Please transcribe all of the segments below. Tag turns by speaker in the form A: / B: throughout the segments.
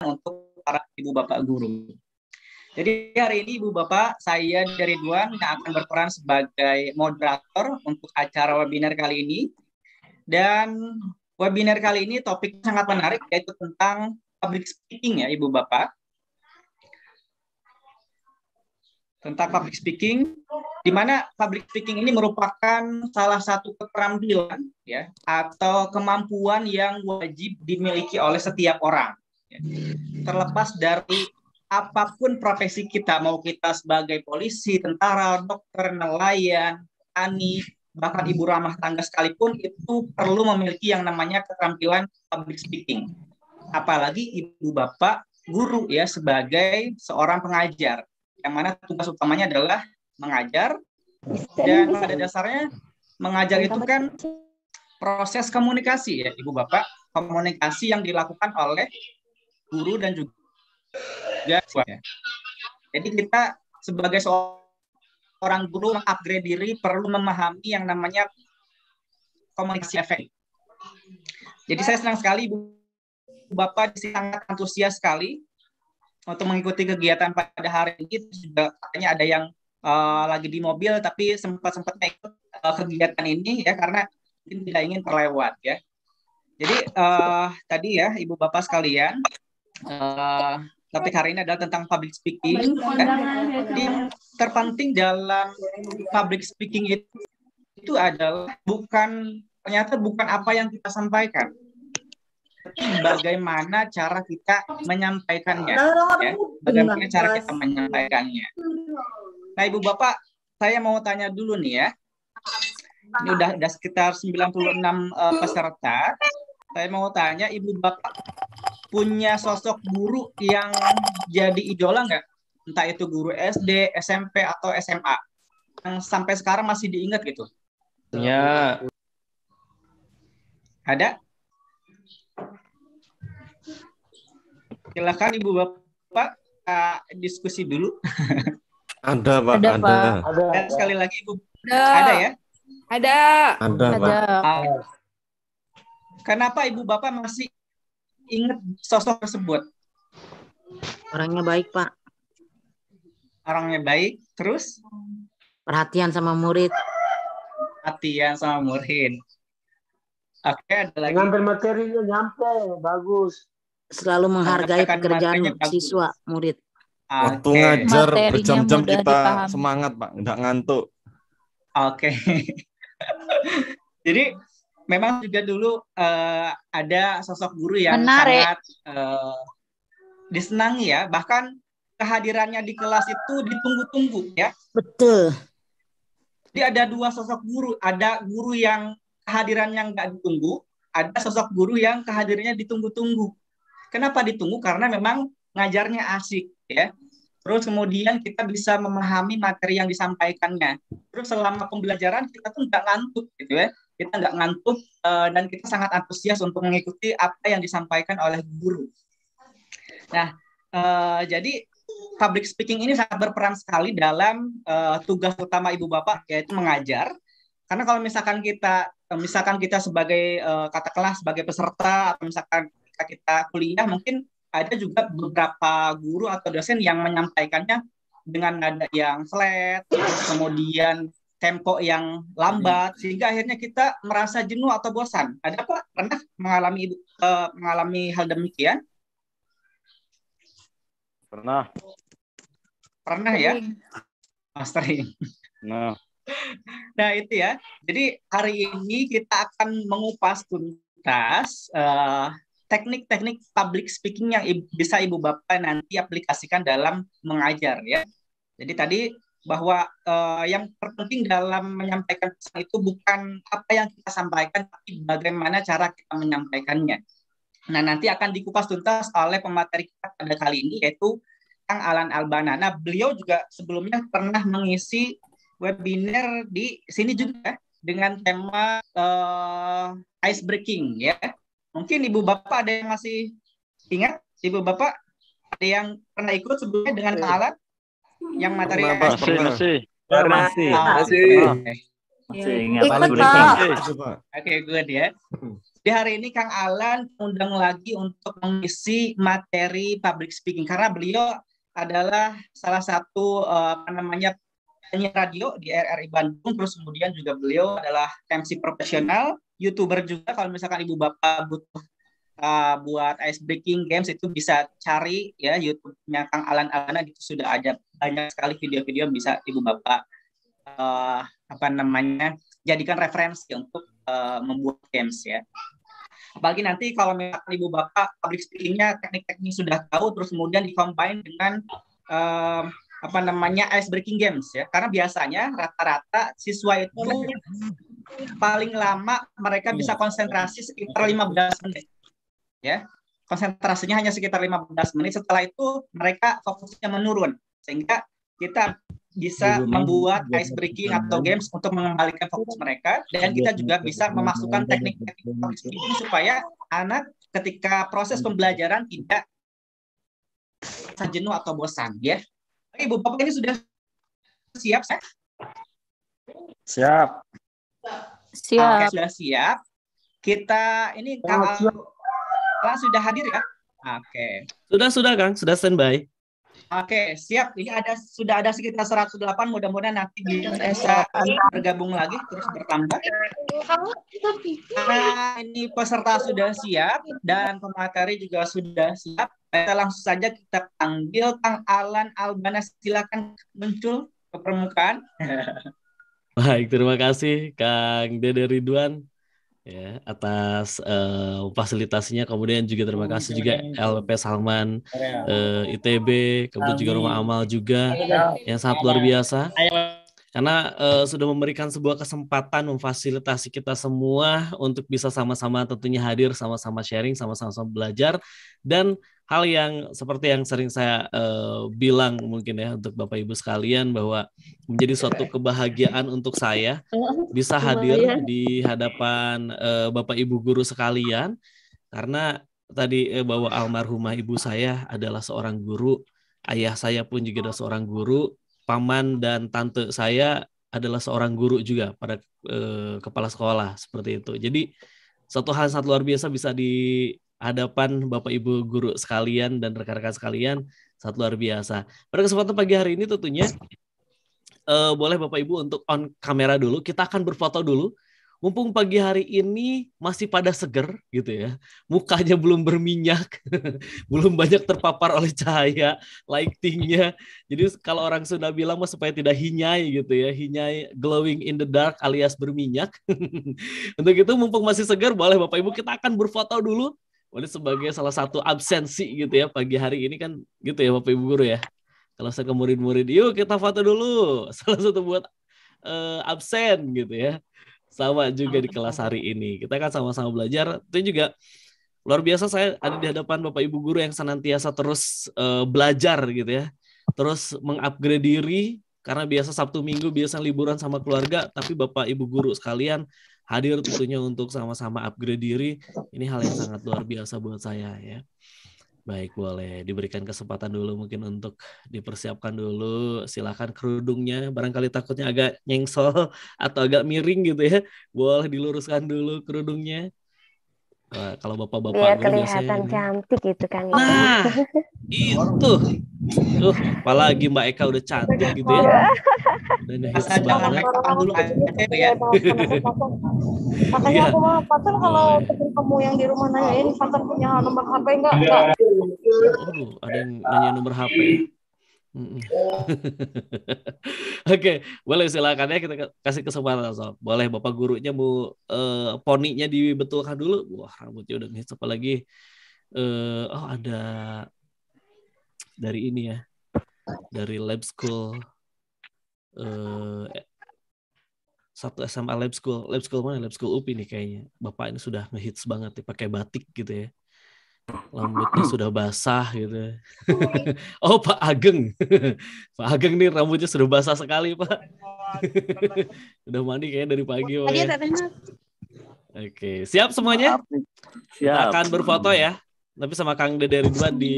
A: untuk para ibu bapak guru. Jadi hari ini Ibu Bapak, saya dari Duan yang akan berperan sebagai moderator untuk acara webinar kali ini. Dan webinar kali ini topik sangat menarik yaitu tentang public speaking ya Ibu Bapak. Tentang public speaking, di mana public speaking ini merupakan salah satu keterampilan ya atau kemampuan yang wajib dimiliki oleh setiap orang Iya. Terlepas dari apapun profesi kita, mau kita sebagai polisi, tentara, dokter, nelayan, tani, bahkan ibu ramah tangga sekalipun itu perlu memiliki yang namanya keterampilan public speaking. Apalagi ibu bapak guru ya sebagai seorang pengajar yang mana tugas utamanya adalah mengajar dan pada dasarnya mengajar itu kan proses komunikasi ya ibu bapak komunikasi yang dilakukan oleh guru dan juga ya. Jadi kita sebagai seorang guru mengupgrade diri perlu memahami yang namanya komunikasi efek. Jadi saya senang sekali Ibu Bapak sangat antusias sekali untuk mengikuti kegiatan pada hari ini juga katanya ada yang uh, lagi di mobil tapi sempat sempat ikut uh, kegiatan ini ya karena mungkin tidak ingin terlewat ya. Jadi uh, tadi ya Ibu Bapak sekalian Eh, topik hari ini adalah tentang public speaking. Jadi kan? ya, terpenting dalam public speaking itu, itu adalah bukan ternyata bukan apa yang kita sampaikan, tapi bagaimana cara kita menyampaikannya, ya. bagaimana cara kita menyampaikannya. Nah, Ibu Bapak, saya mau tanya dulu nih ya. Ini udah, udah sekitar 96 uh, eh, peserta. Saya mau tanya Ibu Bapak punya sosok guru yang jadi idola nggak? Entah itu guru SD, SMP atau SMA yang sampai sekarang masih diingat gitu.
B: Ya.
A: Ada? Silakan Ibu Bapak uh, diskusi dulu.
C: Ada Pak. Ada, ada.
A: Pak. sekali lagi Ibu. Ada. Ada ya? Ada.
C: Ada, ada Pak.
A: Ada. Kenapa Ibu Bapak masih ingat sosok tersebut? Orangnya baik, Pak. Orangnya baik, terus?
D: Perhatian sama murid.
B: Perhatian sama murid. Oke, okay, ada lagi. Ngambil materinya nyampe, bagus. Selalu menghargai
A: pekerjaannya
D: pekerjaan siswa, murid.
C: Okay. Waktu ngajar berjam-jam kita dipaham. semangat, Pak. Nggak ngantuk. Oke. Okay. Jadi
A: memang juga dulu uh, ada sosok guru yang Menarik. sangat uh, disenangi ya, bahkan kehadirannya di kelas itu ditunggu-tunggu ya. Betul. Jadi ada dua sosok guru, ada guru yang kehadirannya nggak ditunggu, ada sosok guru yang kehadirannya ditunggu-tunggu. Kenapa ditunggu? Karena memang ngajarnya asik ya. Terus kemudian kita bisa memahami materi yang disampaikannya. Terus selama pembelajaran kita tuh nggak ngantuk gitu ya kita nggak ngantuk eh, dan kita sangat antusias untuk mengikuti apa yang disampaikan oleh guru. Nah, eh, jadi public speaking ini sangat berperan sekali dalam eh, tugas utama ibu bapak yaitu mengajar. Karena kalau misalkan kita misalkan kita sebagai kata kelas sebagai peserta atau misalkan kita, kita kuliah mungkin ada juga beberapa guru atau dosen yang menyampaikannya dengan nada yang flat, kemudian tempo yang lambat hmm. sehingga akhirnya kita merasa jenuh atau bosan. Ada apa pernah mengalami uh, mengalami hal demikian?
C: Pernah. Pernah ya? Mas ah, Nah.
A: Nah, itu ya. Jadi hari ini kita akan mengupas tuntas uh, teknik-teknik public speaking yang bisa ibu bapak nanti aplikasikan dalam mengajar ya. Jadi tadi bahwa uh, yang terpenting dalam menyampaikan pesan itu bukan apa yang kita sampaikan, tapi bagaimana cara kita menyampaikannya. Nah, nanti akan dikupas tuntas oleh pemateri kita pada kali ini, yaitu Kang Alan Albana. Nah, beliau juga sebelumnya pernah mengisi webinar di sini juga dengan tema uh, ice breaking ya. Mungkin Ibu Bapak ada yang masih ingat? Ibu Bapak ada yang pernah ikut sebelumnya dengan Kang Alan? yang materi Kenapa? masih masih
B: masih masih ah, masih ingat oke
A: good ya di hari ini Kang Alan undang lagi untuk mengisi materi public speaking karena beliau adalah salah satu uh, apa namanya penyiar radio di RRI Bandung terus kemudian juga beliau adalah MC profesional, YouTuber juga kalau misalkan ibu bapak butuh uh, buat ice breaking games itu bisa cari ya YouTube-nya Kang Alan Alana itu sudah ada banyak sekali video-video bisa ibu bapak uh, apa namanya jadikan referensi untuk uh, membuat games ya. Apalagi nanti kalau misalkan ibu bapak public speaking-nya teknik-teknik sudah tahu terus kemudian dikombin dengan uh, apa namanya ice breaking games ya karena biasanya rata-rata siswa itu iya. paling lama mereka bisa iya. konsentrasi sekitar 15 menit ya konsentrasinya hanya sekitar 15 menit setelah itu mereka fokusnya menurun sehingga kita bisa membuat ice breaking atau games untuk mengembalikan fokus mereka dan kita juga bisa memasukkan teknik-teknik ini supaya anak ketika proses pembelajaran tidak jenuh atau bosan ya Ibu Bapak ini sudah siap saya? Siap. Siap. Oke, sudah siap. Kita ini kalau Pak sudah hadir ya? Oke. Okay. Sudah
E: sudah Kang, sudah standby.
A: Oke, okay, siap. Ini ada sudah ada sekitar 108. Mudah-mudahan nanti bisa bergabung lagi terus bertambah. Karena ini peserta sudah siap dan pemateri juga sudah siap. Kita langsung saja kita panggil Kang Alan Albana. Silakan muncul ke permukaan.
E: Baik, terima kasih Kang Dede Ridwan ya atas uh, fasilitasnya kemudian juga terima hmm, kasih juga LP Salman uh, iya. eh, ITB kemudian juga Rumah Amal juga iya. yang sangat luar iya. biasa karena uh, sudah memberikan sebuah kesempatan memfasilitasi kita semua untuk bisa sama-sama tentunya hadir sama-sama sharing sama-sama belajar dan hal yang seperti yang sering saya uh, bilang mungkin ya untuk Bapak Ibu sekalian bahwa menjadi suatu kebahagiaan untuk saya
D: bisa hadir
E: di hadapan uh, Bapak Ibu guru sekalian karena tadi uh, bahwa almarhumah ibu saya adalah seorang guru, ayah saya pun juga adalah seorang guru, paman dan tante saya adalah seorang guru juga pada uh, kepala sekolah seperti itu. Jadi satu hal yang sangat luar biasa bisa di hadapan Bapak Ibu guru sekalian dan rekan-rekan sekalian sangat luar biasa. Pada kesempatan pagi hari ini tentunya uh, boleh Bapak Ibu untuk on kamera dulu. Kita akan berfoto dulu. Mumpung pagi hari ini masih pada seger gitu ya. Mukanya belum berminyak, belum banyak terpapar oleh cahaya, lightingnya. Jadi kalau orang sudah bilang mas supaya tidak hinyai gitu ya. Hinyai glowing in the dark alias berminyak. Untuk itu mumpung masih seger boleh Bapak Ibu kita akan berfoto dulu Wali sebagai salah satu absensi gitu ya pagi hari ini kan gitu ya Bapak Ibu guru ya. Kalau saya ke murid-murid, yuk kita foto dulu. Salah satu buat uh, absen gitu ya. Sama juga di kelas hari ini. Kita kan sama-sama belajar. Itu juga luar biasa saya ada di hadapan Bapak Ibu guru yang senantiasa terus uh, belajar gitu ya. Terus mengupgrade diri karena biasa Sabtu Minggu biasa liburan sama keluarga, tapi Bapak Ibu guru sekalian hadir tentunya untuk sama-sama upgrade diri. Ini hal yang sangat luar biasa buat saya ya. Baik, boleh diberikan kesempatan dulu mungkin untuk dipersiapkan dulu. Silakan kerudungnya, barangkali takutnya agak nyengsel atau agak miring gitu ya. Boleh diluruskan dulu kerudungnya kalau bapak-bapak iya, biar kelihatan biasanya...
F: cantik gitu kan. Ya. Nah,
E: itu. Tuh, apalagi Mbak Eka udah cantik gitu ya. Dan hits banget.
D: dulu gitu ya. Makanya aku mau Fatur kalau kamu yang di rumah nanyain patut punya nomor HP enggak? Enggak. Iya.
E: Oh, ada yang nanya nomor HP. Mm Oke, okay. boleh silakan ya kita kasih kesempatan so. Boleh Bapak gurunya mau eh, poninya dibetulkan dulu. Wah, rambutnya udah nih, apalagi Eh, oh ada dari ini ya. Dari lab school eh, satu SMA lab school. Lab school mana? Lab school UPI nih kayaknya. Bapak ini sudah ngehits banget nih pakai batik gitu ya rambutnya sudah basah gitu. oh Pak Ageng, Pak Ageng nih rambutnya sudah basah sekali Pak. Sudah mandi kayak dari pagi. Pak. Ya. Oke, siap semuanya? Siap. Kita akan berfoto ya, tapi sama Kang Dede Ridwan di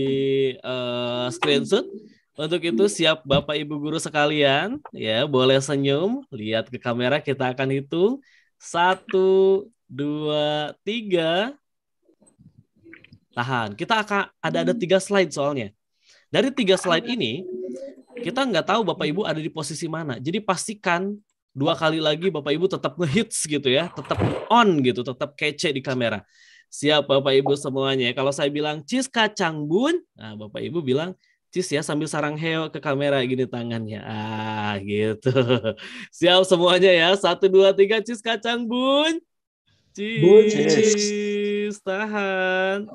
E: uh, eh, screenshot. Untuk itu siap Bapak Ibu guru sekalian, ya boleh senyum, lihat ke kamera kita akan hitung. Satu, dua, tiga, Tahan. Kita akan ada ada hmm. tiga slide soalnya. Dari tiga slide ini kita nggak tahu Bapak Ibu ada di posisi mana. Jadi pastikan dua kali lagi Bapak Ibu tetap ngehits gitu ya, tetap on gitu, tetap kece di kamera. Siap Bapak Ibu semuanya. Kalau saya bilang cis kacang bun, nah Bapak Ibu bilang cis ya sambil sarang heo ke kamera gini tangannya. Ah gitu. Siap semuanya ya. Satu, dua, tiga. Cis kacang bun. Cis. Bun, cis. Tahan.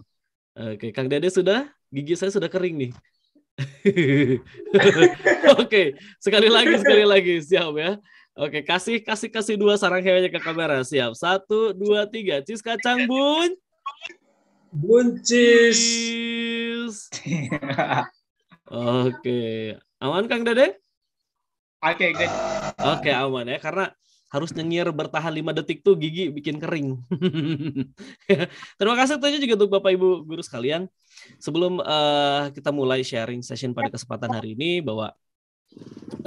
E: Oke, Kang Dede sudah? Gigi saya sudah kering nih. Oke, sekali lagi, sekali lagi, siap ya. Oke, kasih, kasih, kasih dua sarang hewannya ke kamera, siap. Satu, dua, tiga, cis kacang bun. Buncis. Oke, aman Kang Dede? Oke, okay, Okay. Oke, okay, aman ya, karena harus nyengir bertahan lima detik tuh gigi bikin kering. Terima kasih tentunya juga untuk Bapak Ibu guru sekalian. Sebelum uh, kita mulai sharing session pada kesempatan hari ini bahwa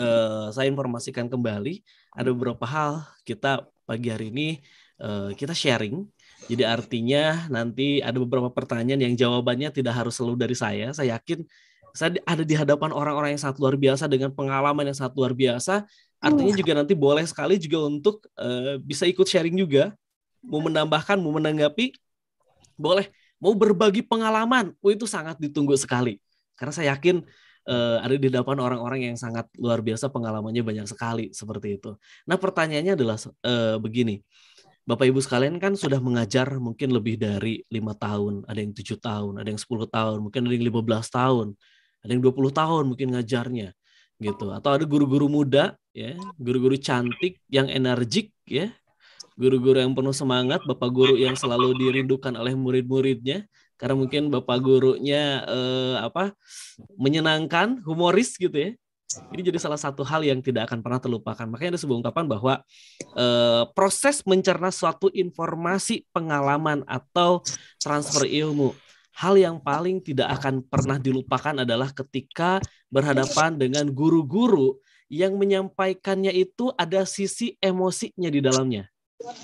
E: uh, saya informasikan kembali ada beberapa hal kita pagi hari ini uh, kita sharing. Jadi artinya nanti ada beberapa pertanyaan yang jawabannya tidak harus selalu dari saya. Saya yakin saya ada di hadapan orang-orang yang sangat luar biasa dengan pengalaman yang sangat luar biasa Artinya juga nanti boleh sekali juga untuk uh, bisa ikut sharing juga, mau menambahkan, mau menanggapi, boleh. Mau berbagi pengalaman, oh, itu sangat ditunggu sekali. Karena saya yakin uh, ada di depan orang-orang yang sangat luar biasa pengalamannya banyak sekali seperti itu. Nah pertanyaannya adalah uh, begini, Bapak Ibu sekalian kan sudah mengajar mungkin lebih dari lima tahun, ada yang tujuh tahun, ada yang 10 tahun, mungkin ada yang 15 tahun, ada yang 20 tahun mungkin ngajarnya gitu atau ada guru-guru muda ya guru-guru cantik yang energik ya guru-guru yang penuh semangat bapak guru yang selalu dirindukan oleh murid-muridnya karena mungkin bapak gurunya eh, apa menyenangkan humoris gitu ya ini jadi salah satu hal yang tidak akan pernah terlupakan makanya ada sebuah ungkapan bahwa eh, proses mencerna suatu informasi pengalaman atau transfer ilmu hal yang paling tidak akan pernah dilupakan adalah ketika berhadapan dengan guru-guru yang menyampaikannya itu ada sisi emosinya di dalamnya.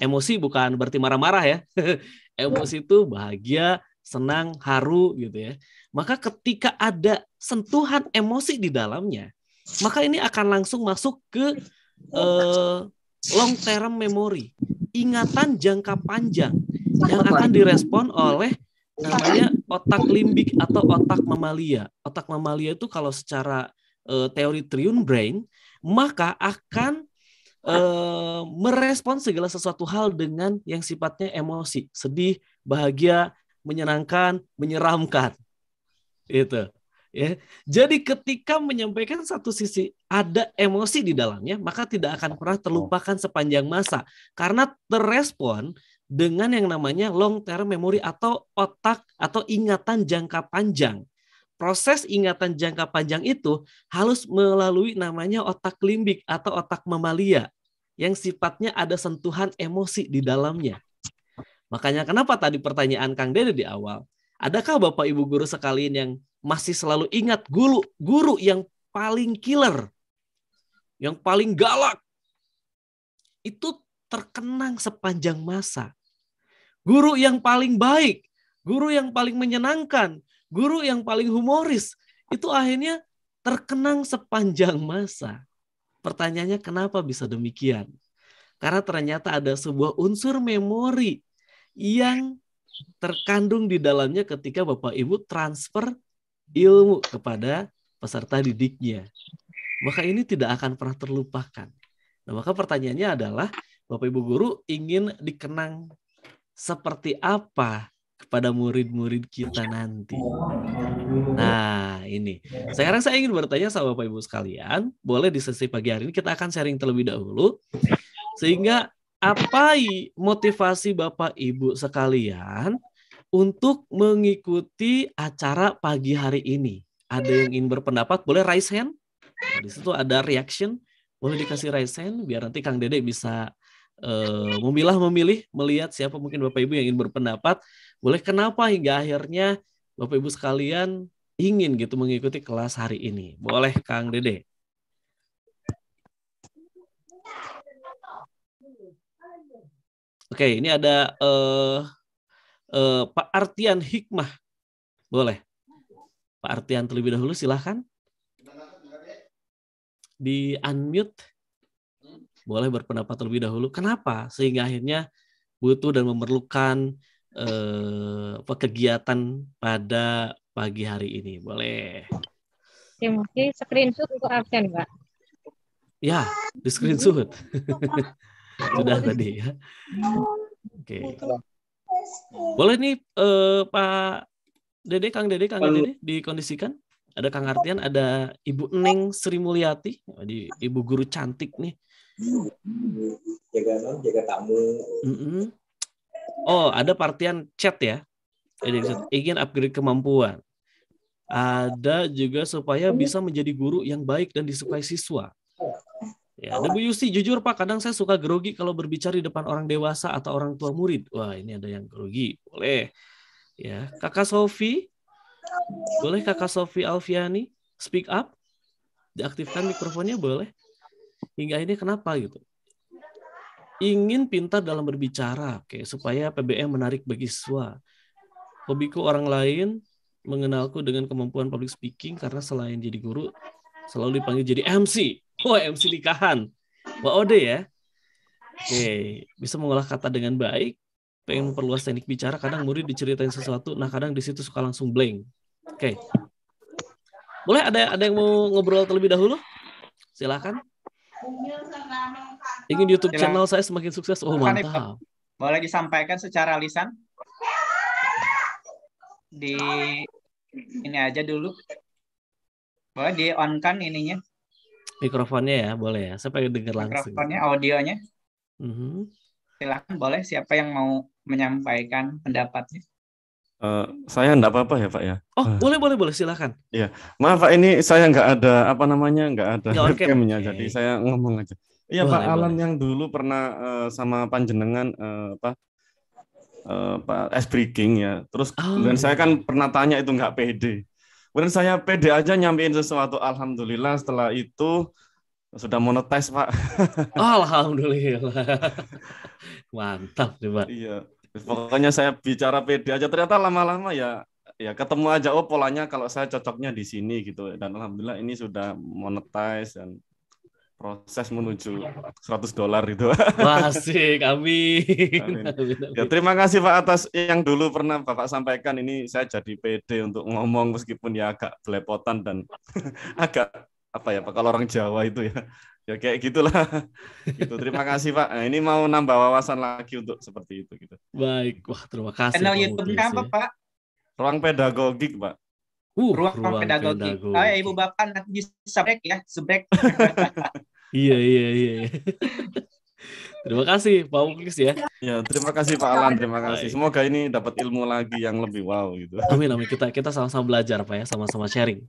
E: Emosi bukan berarti marah-marah ya. Emosi itu bahagia, senang, haru gitu ya. Maka ketika ada sentuhan emosi di dalamnya, maka ini akan langsung masuk ke eh, long term memory, ingatan jangka panjang yang akan direspon oleh namanya otak limbik atau otak mamalia. Otak mamalia itu kalau secara uh, teori triune brain, maka akan uh, merespon segala sesuatu hal dengan yang sifatnya emosi, sedih, bahagia, menyenangkan, menyeramkan. Itu. Ya. Jadi ketika menyampaikan satu sisi ada emosi di dalamnya, maka tidak akan pernah terlupakan sepanjang masa karena terespon dengan yang namanya long term memory atau otak atau ingatan jangka panjang. Proses ingatan jangka panjang itu harus melalui namanya otak limbik atau otak mamalia yang sifatnya ada sentuhan emosi di dalamnya. Makanya kenapa tadi pertanyaan Kang Dede di awal, adakah Bapak Ibu guru sekalian yang masih selalu ingat guru guru yang paling killer, yang paling galak? Itu terkenang sepanjang masa guru yang paling baik, guru yang paling menyenangkan, guru yang paling humoris, itu akhirnya terkenang sepanjang masa. Pertanyaannya kenapa bisa demikian? Karena ternyata ada sebuah unsur memori yang terkandung di dalamnya ketika Bapak Ibu transfer ilmu kepada peserta didiknya. Maka ini tidak akan pernah terlupakan. Nah, maka pertanyaannya adalah Bapak Ibu guru ingin dikenang seperti apa kepada murid-murid kita nanti. Nah, ini. Sekarang saya ingin bertanya sama Bapak Ibu sekalian, boleh di sesi pagi hari ini kita akan sharing terlebih dahulu sehingga apa motivasi Bapak Ibu sekalian untuk mengikuti acara pagi hari ini? Ada yang ingin berpendapat? Boleh raise hand? Nah, di situ ada reaction. Boleh dikasih raise hand biar nanti Kang Dede bisa uh, memilah memilih melihat siapa mungkin Bapak Ibu yang ingin berpendapat, boleh kenapa hingga akhirnya Bapak Ibu sekalian ingin gitu mengikuti kelas hari ini. Boleh Kang Dede. Oke, ini ada uh, uh, Pak Artian Hikmah. Boleh. Pak Artian terlebih dahulu silahkan. Di unmute boleh berpendapat terlebih dahulu. Kenapa? Sehingga akhirnya butuh dan memerlukan eh, kegiatan pada pagi hari ini. Boleh.
F: Terima kasih. Screenshot untuk absen, Pak.
E: Ya, di screenshot. Sudah tadi ya. Oke. Boleh nih eh, Pak Dede, Kang Dede, Kang Dede dikondisikan? Ada Kang Artian, ada Ibu Neng Sri Mulyati, Ibu guru cantik nih
B: jaga non jaga tamu
E: mm-hmm. oh ada partian chat ya ingin upgrade kemampuan ada juga supaya bisa menjadi guru yang baik dan disukai siswa Ya, ada Bu Yusi, jujur Pak, kadang saya suka grogi kalau berbicara di depan orang dewasa atau orang tua murid. Wah, ini ada yang grogi. Boleh. Ya, Kakak Sofi, boleh Kakak Sofi Alfiani speak up? Diaktifkan mikrofonnya boleh hingga ini kenapa gitu ingin pintar dalam berbicara oke okay, supaya PBM menarik bagi siswa hobiku orang lain mengenalku dengan kemampuan public speaking karena selain jadi guru selalu dipanggil jadi MC oh MC nikahan wah ode ya oke okay. bisa mengolah kata dengan baik pengen memperluas teknik bicara kadang murid diceritain sesuatu nah kadang di situ suka langsung blank oke okay. boleh ada ada yang mau ngobrol terlebih dahulu silakan Ingin YouTube iya. channel saya semakin sukses.
A: Oh, mantap. Boleh disampaikan secara lisan? Di ini aja dulu. Boleh di on kan ininya?
E: Mikrofonnya ya, boleh ya. Saya pengen dengar langsung. Mikrofonnya, audionya. Mm -hmm.
A: Silahkan boleh siapa yang mau menyampaikan pendapatnya.
C: Uh, saya enggak apa-apa ya Pak ya.
A: Oh ah. boleh boleh boleh silakan
C: Iya maaf Pak ini saya nggak ada apa namanya nggak ada ya, webcamnya okay. jadi saya ngomong aja.
B: Iya Pak boleh. Alan
C: yang dulu pernah uh, sama Panjenengan uh, apa uh, Pak S breaking ya. Terus oh. dan saya iya. kan pernah tanya itu nggak pede. Kemudian saya pede aja nyampein sesuatu. Alhamdulillah setelah itu sudah monetize Pak.
E: Alhamdulillah.
C: Mantap sih Pak. Iya Pokoknya saya bicara pede aja. Ternyata lama-lama ya ya ketemu aja oh polanya kalau saya cocoknya di sini gitu dan alhamdulillah ini sudah monetize dan proses menuju 100 dolar itu. Masih kami Ya, terima kasih Pak atas yang dulu pernah Bapak sampaikan ini saya jadi PD untuk ngomong meskipun ya agak belepotan dan agak apa ya Pak kalau orang Jawa itu ya ya kayak gitulah gitu terima kasih pak nah, ini mau nambah wawasan lagi untuk seperti itu gitu baik wah terima kasih channel YouTube apa ya. pak ruang pedagogik pak uh, ruang, ruang pedagogik, pedagogik. Oh, ya, ibu
A: bapak nanti bisa sebrek ya sebrek
C: iya, iya iya iya terima kasih pak Muklis ya ya terima kasih pak Alan terima kasih semoga ini dapat ilmu lagi yang lebih wow gitu
E: amin amin kita kita sama-sama belajar pak ya sama-sama sharing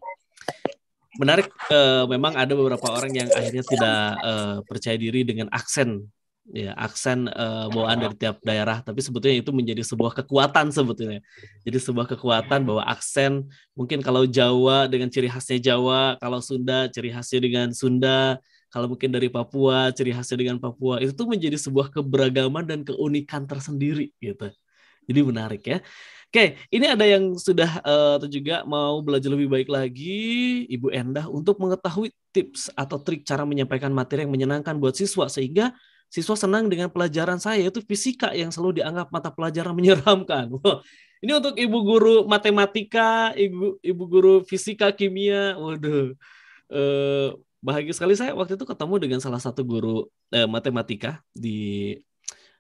E: menarik uh, memang ada beberapa orang yang akhirnya tidak uh, percaya diri dengan aksen ya aksen uh, bawaan dari tiap daerah tapi sebetulnya itu menjadi sebuah kekuatan sebetulnya jadi sebuah kekuatan bahwa aksen mungkin kalau Jawa dengan ciri khasnya Jawa kalau Sunda ciri khasnya dengan Sunda kalau mungkin dari Papua ciri khasnya dengan Papua itu tuh menjadi sebuah keberagaman dan keunikan tersendiri gitu jadi menarik ya Oke, ini ada yang sudah uh, atau juga mau belajar lebih baik lagi, Ibu Endah untuk mengetahui tips atau trik cara menyampaikan materi yang menyenangkan buat siswa sehingga siswa senang dengan pelajaran saya yaitu fisika yang selalu dianggap mata pelajaran menyeramkan. Ini untuk ibu guru matematika, ibu ibu guru fisika kimia. Waduh. Eh, bahagia sekali saya waktu itu ketemu dengan salah satu guru eh, matematika di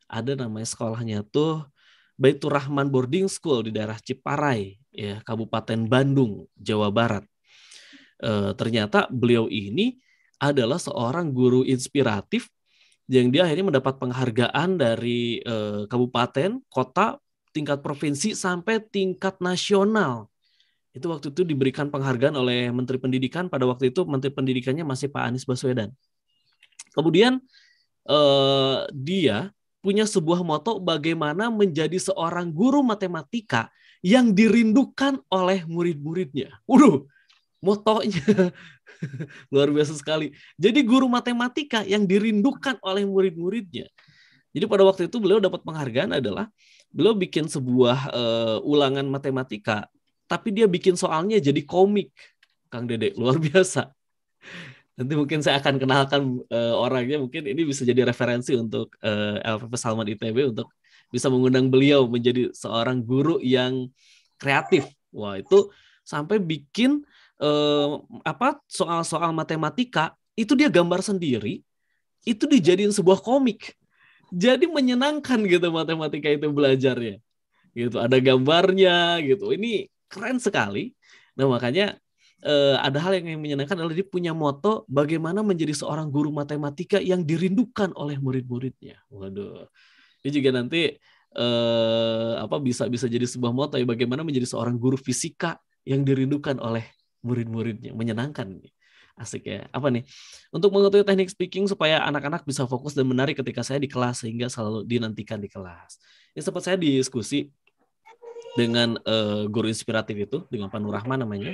E: ada namanya sekolahnya tuh Baitur Rahman Boarding School di daerah Ciparai, ya, Kabupaten Bandung, Jawa Barat. E, ternyata beliau ini adalah seorang guru inspiratif yang dia akhirnya mendapat penghargaan dari e, kabupaten, kota, tingkat provinsi sampai tingkat nasional itu waktu itu diberikan penghargaan oleh Menteri Pendidikan pada waktu itu Menteri Pendidikannya masih Pak Anies Baswedan. Kemudian e, dia punya sebuah moto bagaimana menjadi seorang guru matematika yang dirindukan oleh murid-muridnya. Waduh, motonya luar biasa sekali. Jadi guru matematika yang dirindukan oleh murid-muridnya. Jadi pada waktu itu beliau dapat penghargaan adalah beliau bikin sebuah uh, ulangan matematika, tapi dia bikin soalnya jadi komik, Kang Dedek luar biasa nanti mungkin saya akan kenalkan uh, orangnya mungkin ini bisa jadi referensi untuk uh, eh, LPP Salman ITB untuk bisa mengundang beliau menjadi seorang guru yang kreatif wah itu sampai bikin uh, apa soal-soal matematika itu dia gambar sendiri itu dijadiin sebuah komik jadi menyenangkan gitu matematika itu belajarnya gitu ada gambarnya gitu ini keren sekali nah makanya uh, ada hal yang menyenangkan adalah dia punya moto bagaimana menjadi seorang guru matematika yang dirindukan oleh murid-muridnya. Waduh. Dia juga nanti eh, apa bisa bisa jadi sebuah moto ya bagaimana menjadi seorang guru fisika yang dirindukan oleh murid-muridnya. Menyenangkan. Asik ya. Apa nih? Untuk mengetahui teknik speaking supaya anak-anak bisa fokus dan menarik ketika saya di kelas sehingga selalu dinantikan di kelas. Ini sempat saya diskusi dengan uh, guru inspiratif itu dengan Pak Nurahman namanya. namanya.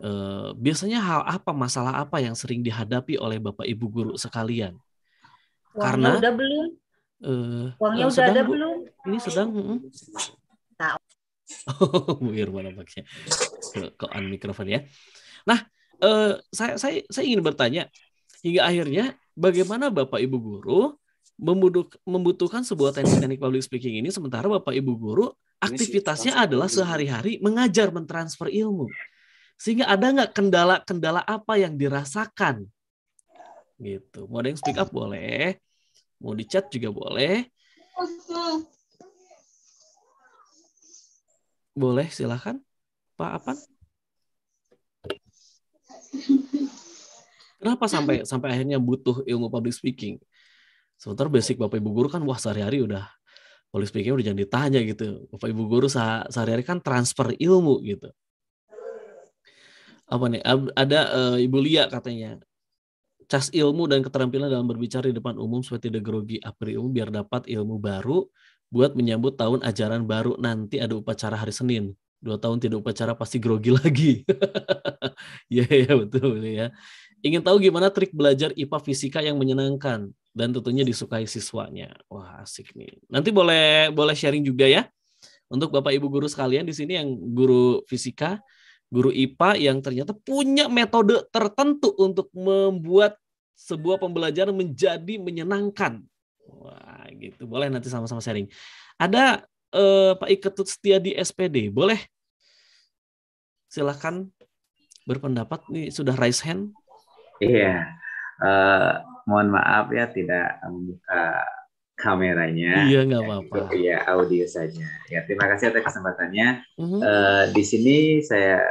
E: Eh, biasanya hal apa masalah apa yang sering dihadapi oleh bapak ibu guru sekalian?
D: Uangnya Karena udah belum?
E: uh, Uangnya sedang, eh, udah ada
D: belum? Ini sedang. Mm,
E: Oh, Bu ke, ke on mikrofon ya. Nah, eh, saya saya saya ingin bertanya hingga akhirnya bagaimana Bapak Ibu guru membutuhkan sebuah teknik-teknik public speaking ini sementara Bapak Ibu guru aktivitasnya adalah sehari-hari mengajar mentransfer ilmu. Sehingga ada nggak kendala-kendala apa yang dirasakan? Gitu. Mau ada yang speak up boleh, mau di chat juga boleh. Boleh, silahkan. Pak apa? Kenapa sampai sampai akhirnya butuh ilmu public speaking? sebentar basic Bapak Ibu guru kan wah sehari-hari udah public speaking udah jangan ditanya gitu. Bapak Ibu guru sehari-hari kan transfer ilmu gitu apa nih ada uh, Ibu Lia katanya cas ilmu dan keterampilan dalam berbicara di depan umum seperti the grogi apri umum biar dapat ilmu baru buat menyambut tahun ajaran baru nanti ada upacara hari Senin dua tahun tidak upacara pasti grogi lagi ya yeah, yeah, betul ya ingin tahu gimana trik belajar IPA fisika yang menyenangkan dan tentunya disukai siswanya wah asik nih nanti boleh boleh sharing juga ya untuk bapak ibu guru sekalian di sini yang guru fisika guru IPA yang ternyata punya metode tertentu untuk membuat sebuah pembelajaran menjadi menyenangkan. Wah, gitu. Boleh nanti sama-sama sharing. Ada eh, Pak Iketut Setia di SPD. Boleh? Silahkan berpendapat. Nih sudah raise hand.
B: Iya. Uh, mohon maaf ya tidak membuka kameranya. Iya nggak apa-apa. Iya audio saja. Ya terima kasih atas kesempatannya. Uh -huh. Uh, di sini saya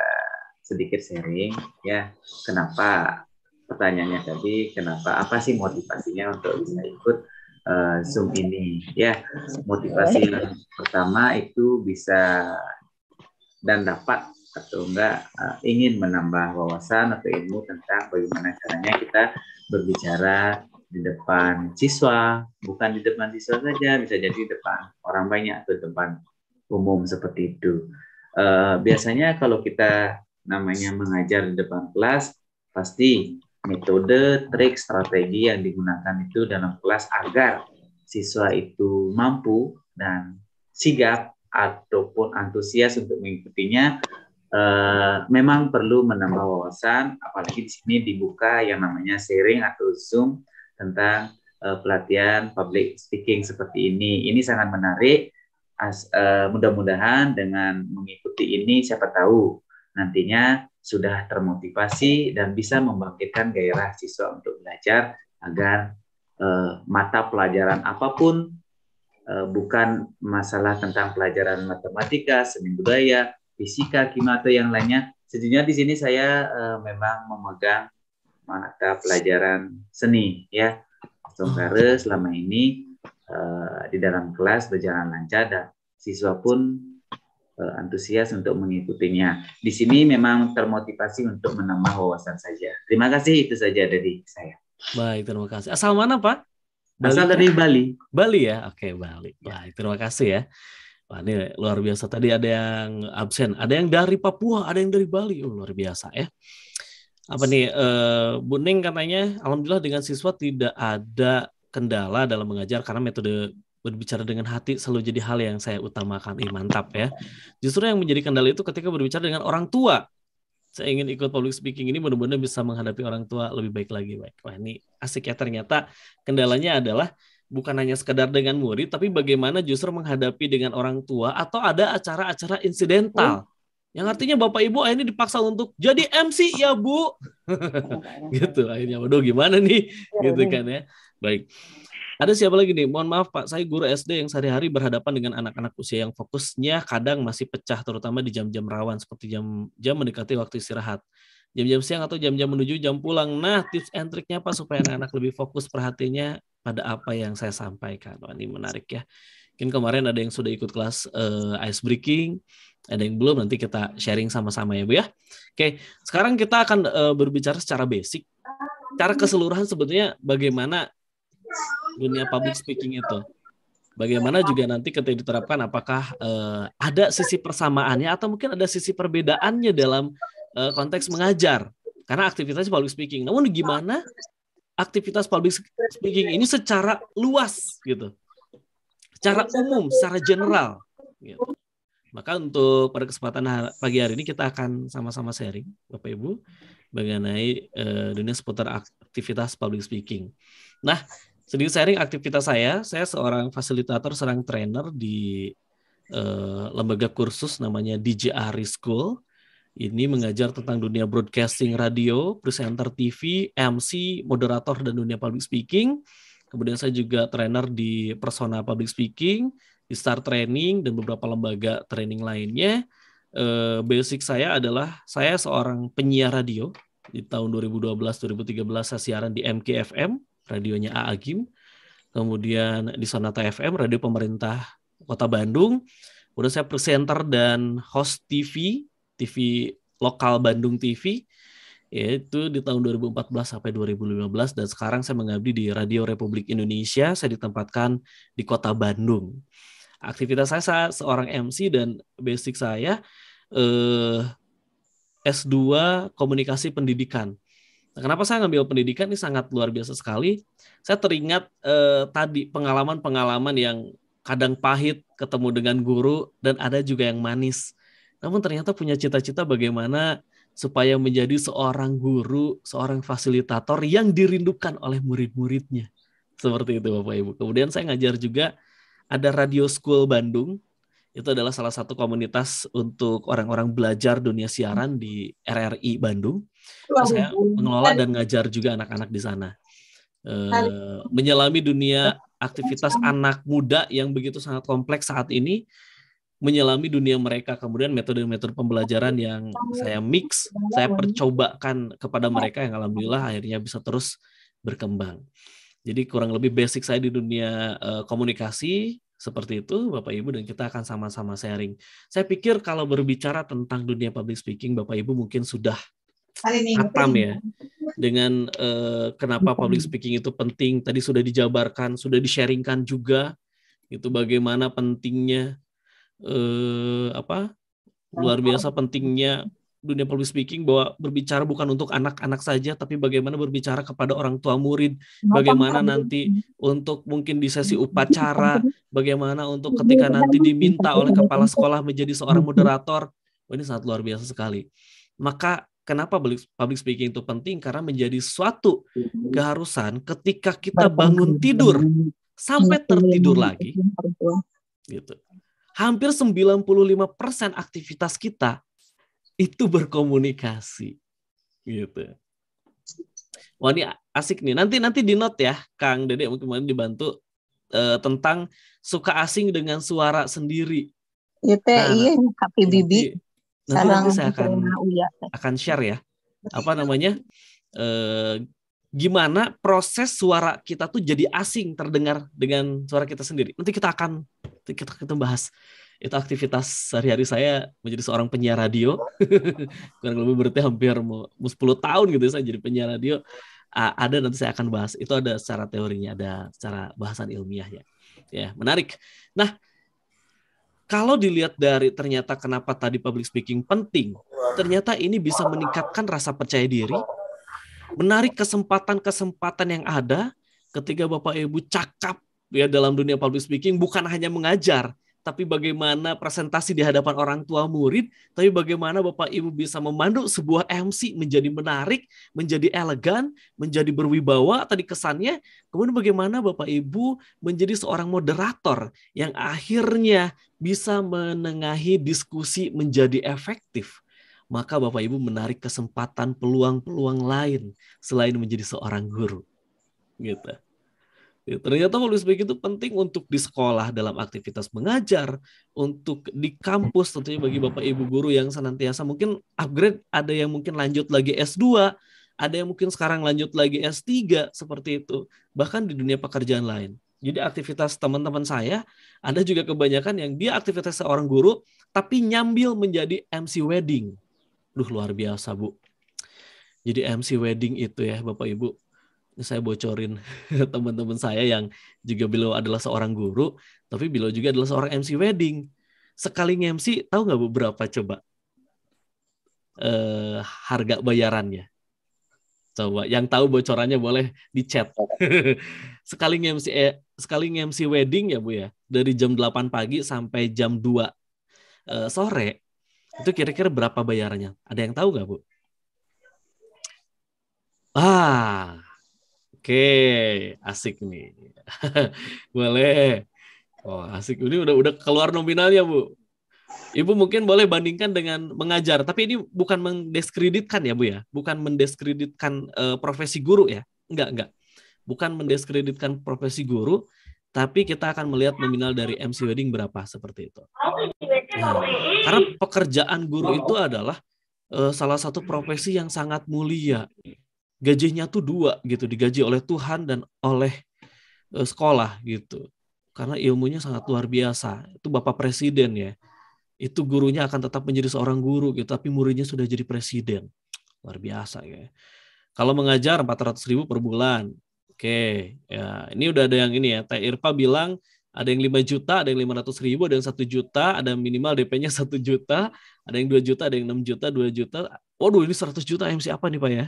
B: sedikit sharing ya kenapa pertanyaannya tadi kenapa apa sih motivasinya untuk bisa ikut uh, Zoom ini ya motivasi yang pertama itu bisa dan dapat atau enggak uh, ingin menambah wawasan atau ilmu tentang bagaimana caranya kita berbicara di depan siswa bukan di depan siswa saja bisa jadi di depan orang banyak atau di depan umum seperti itu uh, biasanya kalau kita namanya mengajar di depan kelas, pasti metode, trik, strategi yang digunakan itu dalam kelas agar siswa itu mampu dan sigap ataupun antusias untuk mengikutinya eh, memang perlu menambah wawasan apalagi di sini dibuka yang namanya sharing atau zoom tentang eh, pelatihan public speaking seperti ini ini sangat menarik eh, mudah-mudahan dengan mengikuti ini siapa tahu nantinya sudah termotivasi dan bisa membangkitkan gairah siswa untuk belajar agar eh, mata pelajaran apapun eh, bukan masalah tentang pelajaran matematika, seni budaya, fisika, kimia atau yang lainnya. Sejujurnya di sini saya eh, memang memegang mata pelajaran seni ya. Sementara selama ini eh, di dalam kelas berjalan lancar dan siswa pun Eh, antusias untuk mengikutinya. Di sini memang termotivasi untuk menambah wawasan saja. Terima kasih itu saja dari saya.
E: Baik, terima kasih. Asal mana, Pak?
B: Bali, Asal dari Bali.
E: Bali ya? Oke, Bali. Baik, terima kasih ya. Wah, ini luar biasa. Tadi ada yang absen, ada yang dari Papua, ada yang dari Bali. Oh, luar biasa ya. Apa nih, eh, Bu Ning katanya, Alhamdulillah dengan siswa tidak ada kendala dalam mengajar karena metode berbicara dengan hati selalu jadi hal yang saya utamakan. Ih, mantap ya. Justru yang menjadi kendala itu ketika berbicara dengan orang tua. Saya ingin ikut public speaking ini benar-benar bisa menghadapi orang tua lebih baik lagi. Baik. Wah, ini asik ya ternyata kendalanya adalah bukan hanya sekedar dengan murid, tapi bagaimana justru menghadapi dengan orang tua atau ada acara-acara insidental. Oh. Yang artinya Bapak Ibu ini dipaksa untuk jadi MC ya Bu. gitu akhirnya waduh gimana nih iya, gitu kan ya. Baik. Ada siapa lagi nih? Mohon maaf Pak, saya guru SD yang sehari-hari berhadapan dengan anak-anak usia yang fokusnya kadang masih pecah, terutama di jam-jam rawan seperti jam-jam mendekati waktu istirahat. Jam-jam siang atau jam-jam menuju jam pulang. Nah, tips and triknya apa supaya anak-anak lebih fokus perhatiannya pada apa yang saya sampaikan? Wah, ini menarik ya. Mungkin kemarin ada yang sudah ikut kelas uh, ice breaking, ada yang belum nanti kita sharing sama-sama ya Bu ya. Oke, sekarang kita akan uh, berbicara secara basic. Cara keseluruhan sebetulnya bagaimana dunia public speaking itu. Bagaimana juga nanti ketika diterapkan apakah uh, ada sisi persamaannya atau mungkin ada sisi perbedaannya dalam uh, konteks mengajar karena aktivitas public speaking. Namun gimana aktivitas public speaking ini secara luas gitu. Secara umum, secara general gitu. Maka untuk pada kesempatan pagi hari ini kita akan sama-sama sharing Bapak Ibu mengenai uh, dunia seputar aktivitas public speaking. Nah, sedikit sharing aktivitas saya. Saya seorang fasilitator, seorang trainer di eh, lembaga kursus namanya Ari School. Ini mengajar tentang dunia broadcasting radio, presenter TV, MC, moderator, dan dunia public speaking. Kemudian saya juga trainer di Persona Public Speaking, di Star Training, dan beberapa lembaga training lainnya. Eh, basic saya adalah saya seorang penyiar radio. Di tahun 2012-2013 saya siaran di MKFM, radionya A Agim, kemudian di Sonata FM radio pemerintah Kota Bandung, Kemudian saya presenter dan host TV, TV lokal Bandung TV yaitu di tahun 2014 sampai 2015 dan sekarang saya mengabdi di Radio Republik Indonesia, saya ditempatkan di Kota Bandung. Aktivitas saya, saya seorang MC dan basic saya eh, S2 Komunikasi Pendidikan Nah, kenapa saya ngambil pendidikan ini sangat luar biasa sekali. Saya teringat eh, tadi pengalaman-pengalaman yang kadang pahit ketemu dengan guru dan ada juga yang manis. Namun ternyata punya cita-cita bagaimana supaya menjadi seorang guru, seorang fasilitator yang dirindukan oleh murid-muridnya. Seperti itu Bapak Ibu. Kemudian saya ngajar juga ada Radio School Bandung. Itu adalah salah satu komunitas untuk orang-orang belajar dunia siaran di RRI Bandung saya mengelola dan ngajar juga anak-anak di sana. E, menyelami dunia aktivitas anak muda yang begitu sangat kompleks saat ini, menyelami dunia mereka, kemudian metode-metode pembelajaran yang saya mix, saya percobakan kepada mereka yang alhamdulillah akhirnya bisa terus berkembang. Jadi kurang lebih basic saya di dunia e, komunikasi seperti itu, Bapak Ibu, dan kita akan sama-sama sharing. Saya pikir kalau berbicara tentang dunia public speaking, Bapak Ibu mungkin sudah Atam ya dengan uh, kenapa public speaking itu penting tadi sudah dijabarkan sudah disharingkan juga itu bagaimana pentingnya uh, apa luar biasa pentingnya dunia public speaking bahwa berbicara bukan untuk anak-anak saja tapi bagaimana berbicara kepada orang tua murid bagaimana nanti untuk mungkin di sesi upacara bagaimana untuk ketika nanti diminta oleh kepala sekolah menjadi seorang moderator oh, ini sangat luar biasa sekali maka Kenapa public speaking itu penting? Karena menjadi suatu mm-hmm. keharusan ketika kita bangun tidur sampai tertidur lagi. Gitu. Hampir 95% aktivitas kita itu berkomunikasi. Gitu. Wah ini asik nih. Nanti nanti di note ya, Kang Dede mungkin dibantu uh, tentang suka asing dengan suara sendiri.
D: Iya nah, iya tapi bibi.
E: Nanti, nanti saya gitu,
D: akan
E: akan share ya. Apa namanya? e, gimana proses suara kita tuh jadi asing terdengar dengan suara kita sendiri. Nanti kita akan kita kita bahas itu aktivitas sehari-hari saya menjadi seorang penyiar radio kurang lebih berarti hampir mau 10 tahun gitu ya saya jadi penyiar radio ada nanti saya akan bahas itu ada secara teorinya ada secara bahasan ilmiah ya ya menarik nah kalau dilihat dari ternyata kenapa tadi public speaking penting, ternyata ini bisa meningkatkan rasa percaya diri, menarik kesempatan-kesempatan yang ada ketika Bapak Ibu cakap ya dalam dunia public speaking bukan hanya mengajar, tapi bagaimana presentasi di hadapan orang tua murid, tapi bagaimana Bapak Ibu bisa memandu sebuah MC menjadi menarik, menjadi elegan, menjadi berwibawa tadi kesannya, kemudian bagaimana Bapak Ibu menjadi seorang moderator yang akhirnya bisa menengahi diskusi menjadi efektif. Maka Bapak Ibu menarik kesempatan peluang-peluang lain selain menjadi seorang guru. Gitu. Ternyata public speaking itu penting untuk di sekolah dalam aktivitas mengajar, untuk di kampus tentunya bagi Bapak Ibu guru yang senantiasa mungkin upgrade, ada yang mungkin lanjut lagi S2, ada yang mungkin sekarang lanjut lagi S3 seperti itu, bahkan di dunia pekerjaan lain. Jadi aktivitas teman-teman saya ada juga kebanyakan yang dia aktivitas seorang guru tapi nyambil menjadi MC wedding. Duh luar biasa, Bu. Jadi MC wedding itu ya Bapak Ibu saya bocorin teman-teman saya yang juga beliau adalah seorang guru, tapi beliau juga adalah seorang MC wedding. Sekali MC, tahu nggak beberapa coba eh, harga bayarannya? Coba, yang tahu bocorannya boleh di chat. sekali MC eh, sekali MC wedding ya bu ya, dari jam 8 pagi sampai jam 2 eh, sore, itu kira-kira berapa bayarannya? Ada yang tahu nggak bu? Ah, Oke, asik nih. boleh. Oh, asik. Ini udah udah keluar nominalnya, Bu. Ibu mungkin boleh bandingkan dengan mengajar, tapi ini bukan mendiskreditkan ya, Bu ya. Bukan mendiskreditkan uh, eh, profesi guru ya. Enggak, enggak. Bukan mendiskreditkan profesi guru, tapi kita akan melihat nominal dari MC Wedding berapa seperti itu.
D: Nah, karena
E: pekerjaan guru itu adalah uh, salah satu profesi yang sangat mulia gajinya tuh dua gitu digaji oleh Tuhan dan oleh uh, sekolah gitu karena ilmunya sangat luar biasa itu bapak presiden ya itu gurunya akan tetap menjadi seorang guru gitu tapi muridnya sudah jadi presiden luar biasa ya kalau mengajar 400 ribu per bulan oke okay. ya ini udah ada yang ini ya Teh Irpa bilang ada yang 5 juta, ada yang 500 ribu, ada yang 1 juta, ada yang minimal DP-nya 1 juta, ada yang 2 juta, ada yang 6 juta, 2 juta. Waduh, ini 100 juta MC apa nih Pak ya?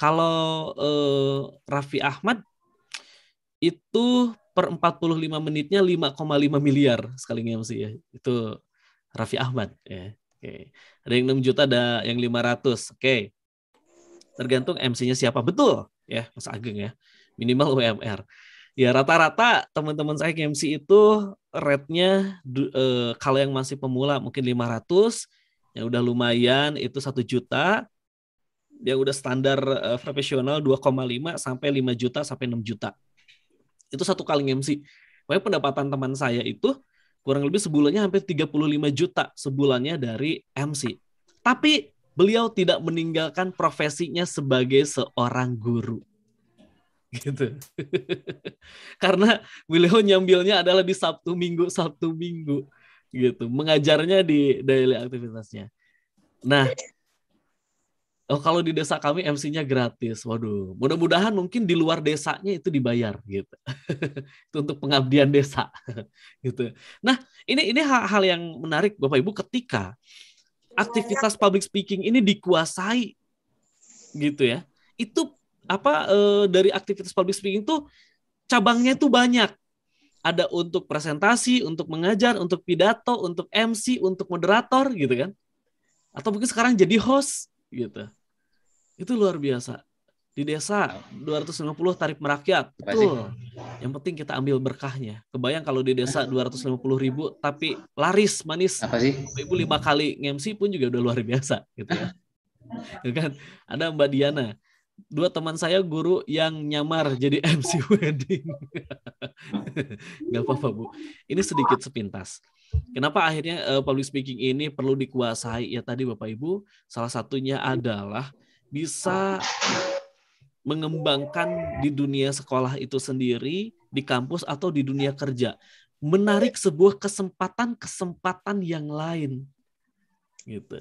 E: Kalau uh, Raffi Ahmad itu per 45 menitnya 5,5 miliar sekali MC ya. Iya. Itu Raffi Ahmad ya. Oke. Ada yang 6 juta ada yang 500. Oke. Tergantung MC-nya siapa. Betul ya, Mas Ageng ya. Minimal UMR. Ya rata-rata teman-teman saya MC itu rate-nya uh, kalau yang masih pemula mungkin 500, yang udah lumayan itu satu juta, yang udah standar uh, profesional 2,5 sampai 5 juta sampai 6 juta. Itu satu kali MC. Pokoknya pendapatan teman saya itu kurang lebih sebulannya hampir 35 juta sebulannya dari MC. Tapi beliau tidak meninggalkan profesinya sebagai seorang guru. Gitu. Karena beliau nyambilnya adalah di Sabtu Minggu, Sabtu Minggu gitu. Mengajarnya di daily aktivitasnya. Nah, Oh, kalau di desa kami MC-nya gratis. Waduh, mudah-mudahan mungkin di luar desanya itu dibayar gitu. itu untuk pengabdian desa gitu. Nah, ini ini hal-hal yang menarik Bapak Ibu ketika aktivitas public speaking ini dikuasai gitu ya. Itu apa e, dari aktivitas public speaking itu cabangnya itu banyak. Ada untuk presentasi, untuk mengajar, untuk pidato, untuk MC, untuk moderator gitu kan. Atau mungkin sekarang jadi host gitu. Itu luar biasa. Di desa 250 tarif merakyat. Betul. Yang penting kita ambil berkahnya. Kebayang kalau di desa 250 ribu tapi laris manis. Apa sih? Ibu lima kali ngemsi pun juga udah luar biasa gitu ya. ya. kan ada Mbak Diana dua teman saya guru yang nyamar jadi MC wedding. Gak apa-apa Bu. Ini sedikit sepintas. Kenapa akhirnya uh, public speaking ini perlu dikuasai? Ya tadi Bapak Ibu, salah satunya adalah bisa mengembangkan di dunia sekolah itu sendiri, di kampus atau di dunia kerja. Menarik sebuah kesempatan-kesempatan yang lain. Gitu.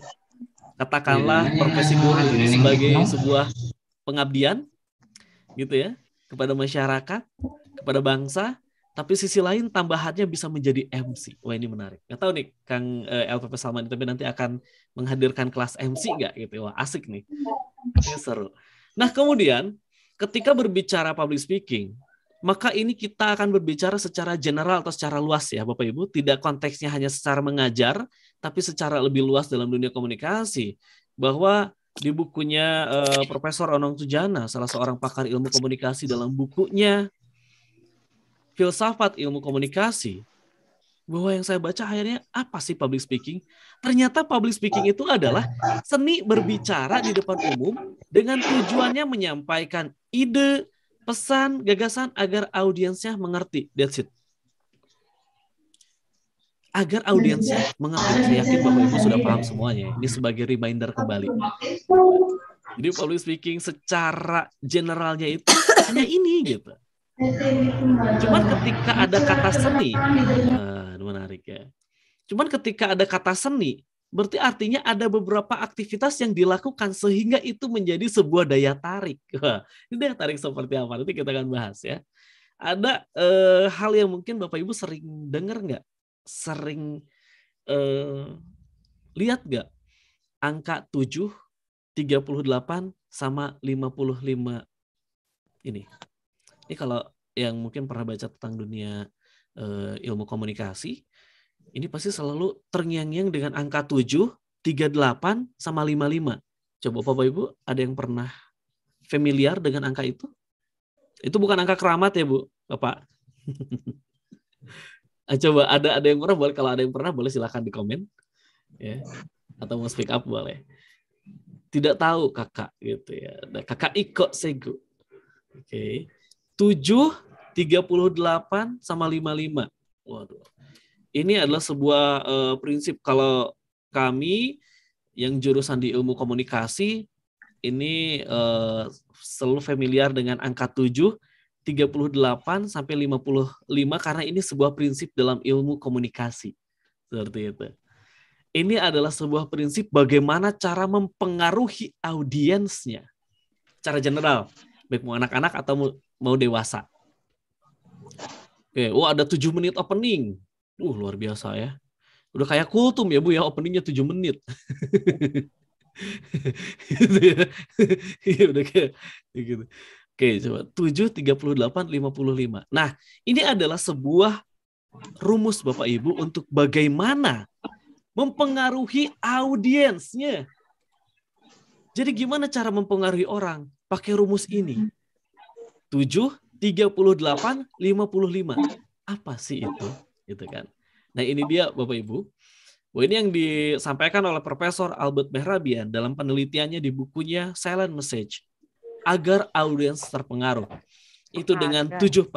E: Katakanlah iya. profesi guru iya. sebagai sebuah pengabdian gitu ya kepada masyarakat, kepada bangsa, tapi sisi lain tambahannya bisa menjadi MC. Wah ini menarik. Gak tau nih Kang eh, LPP Salman tapi nanti akan menghadirkan kelas MC iya. nggak gitu. Ya? Wah asik nih.
D: Ini
E: iya. seru. Nah kemudian ketika berbicara public speaking, maka ini kita akan berbicara secara general atau secara luas ya Bapak Ibu. Tidak konteksnya hanya secara mengajar, tapi secara lebih luas dalam dunia komunikasi. Bahwa di bukunya uh, Profesor Onong Sujana, salah seorang pakar ilmu komunikasi dalam bukunya filsafat ilmu komunikasi bahwa yang saya baca akhirnya apa sih public speaking? Ternyata public speaking itu adalah seni berbicara di depan umum dengan tujuannya menyampaikan ide, pesan, gagasan agar audiensnya mengerti. That's it. Agar audiensnya mengerti. Saya yakin Bapak Ibu sudah paham semuanya. Ini sebagai reminder kembali. Jadi public speaking secara generalnya itu hanya ini gitu.
D: Cuman ketika ada kata seni,
E: nah, menarik ya. Cuman ketika ada kata seni, berarti artinya ada beberapa aktivitas yang dilakukan sehingga itu menjadi sebuah daya tarik. Ini daya tarik seperti apa? Nanti kita akan bahas ya. Ada eh, hal yang mungkin Bapak Ibu sering dengar nggak? Sering eh, lihat nggak? Angka 7, 38, sama 55 ini. Ini kalau yang mungkin pernah baca tentang dunia uh, ilmu komunikasi, ini pasti selalu terngiang-ngiang dengan angka 7, 38, sama 55. Coba Bapak Ibu, ada yang pernah familiar dengan angka itu? Itu bukan angka keramat ya Bu, Bapak. Ah, coba ada ada yang pernah boleh kalau ada yang pernah boleh silahkan di komen ya atau mau speak up boleh tidak tahu kakak gitu ya nah, kakak Iko Sego oke okay. 7, 38 sama 55. Waduh. Ini adalah sebuah uh, prinsip kalau kami yang jurusan di ilmu komunikasi ini uh, selalu familiar dengan angka 7, 38 sampai 55 karena ini sebuah prinsip dalam ilmu komunikasi. Seperti itu. Ini adalah sebuah prinsip bagaimana cara mempengaruhi audiensnya. Cara general, baik mau anak-anak atau mau dewasa. Oke, wah oh, ada tujuh menit opening. Uh, luar biasa ya. Udah kayak kultum ya, Bu ya, openingnya 7 menit. gitu ya. Iya, udah kayak gitu. Oke, coba 7 38 55. Nah, ini adalah sebuah rumus Bapak Ibu untuk bagaimana mempengaruhi audiensnya. Jadi gimana cara mempengaruhi orang? Pakai rumus ini. 7, 38, 55. Apa sih itu? Gitu kan. Nah ini dia Bapak Ibu. Wah, ini yang disampaikan oleh Profesor Albert Mehrabian dalam penelitiannya di bukunya Silent Message. Agar audiens terpengaruh. Itu dengan 7%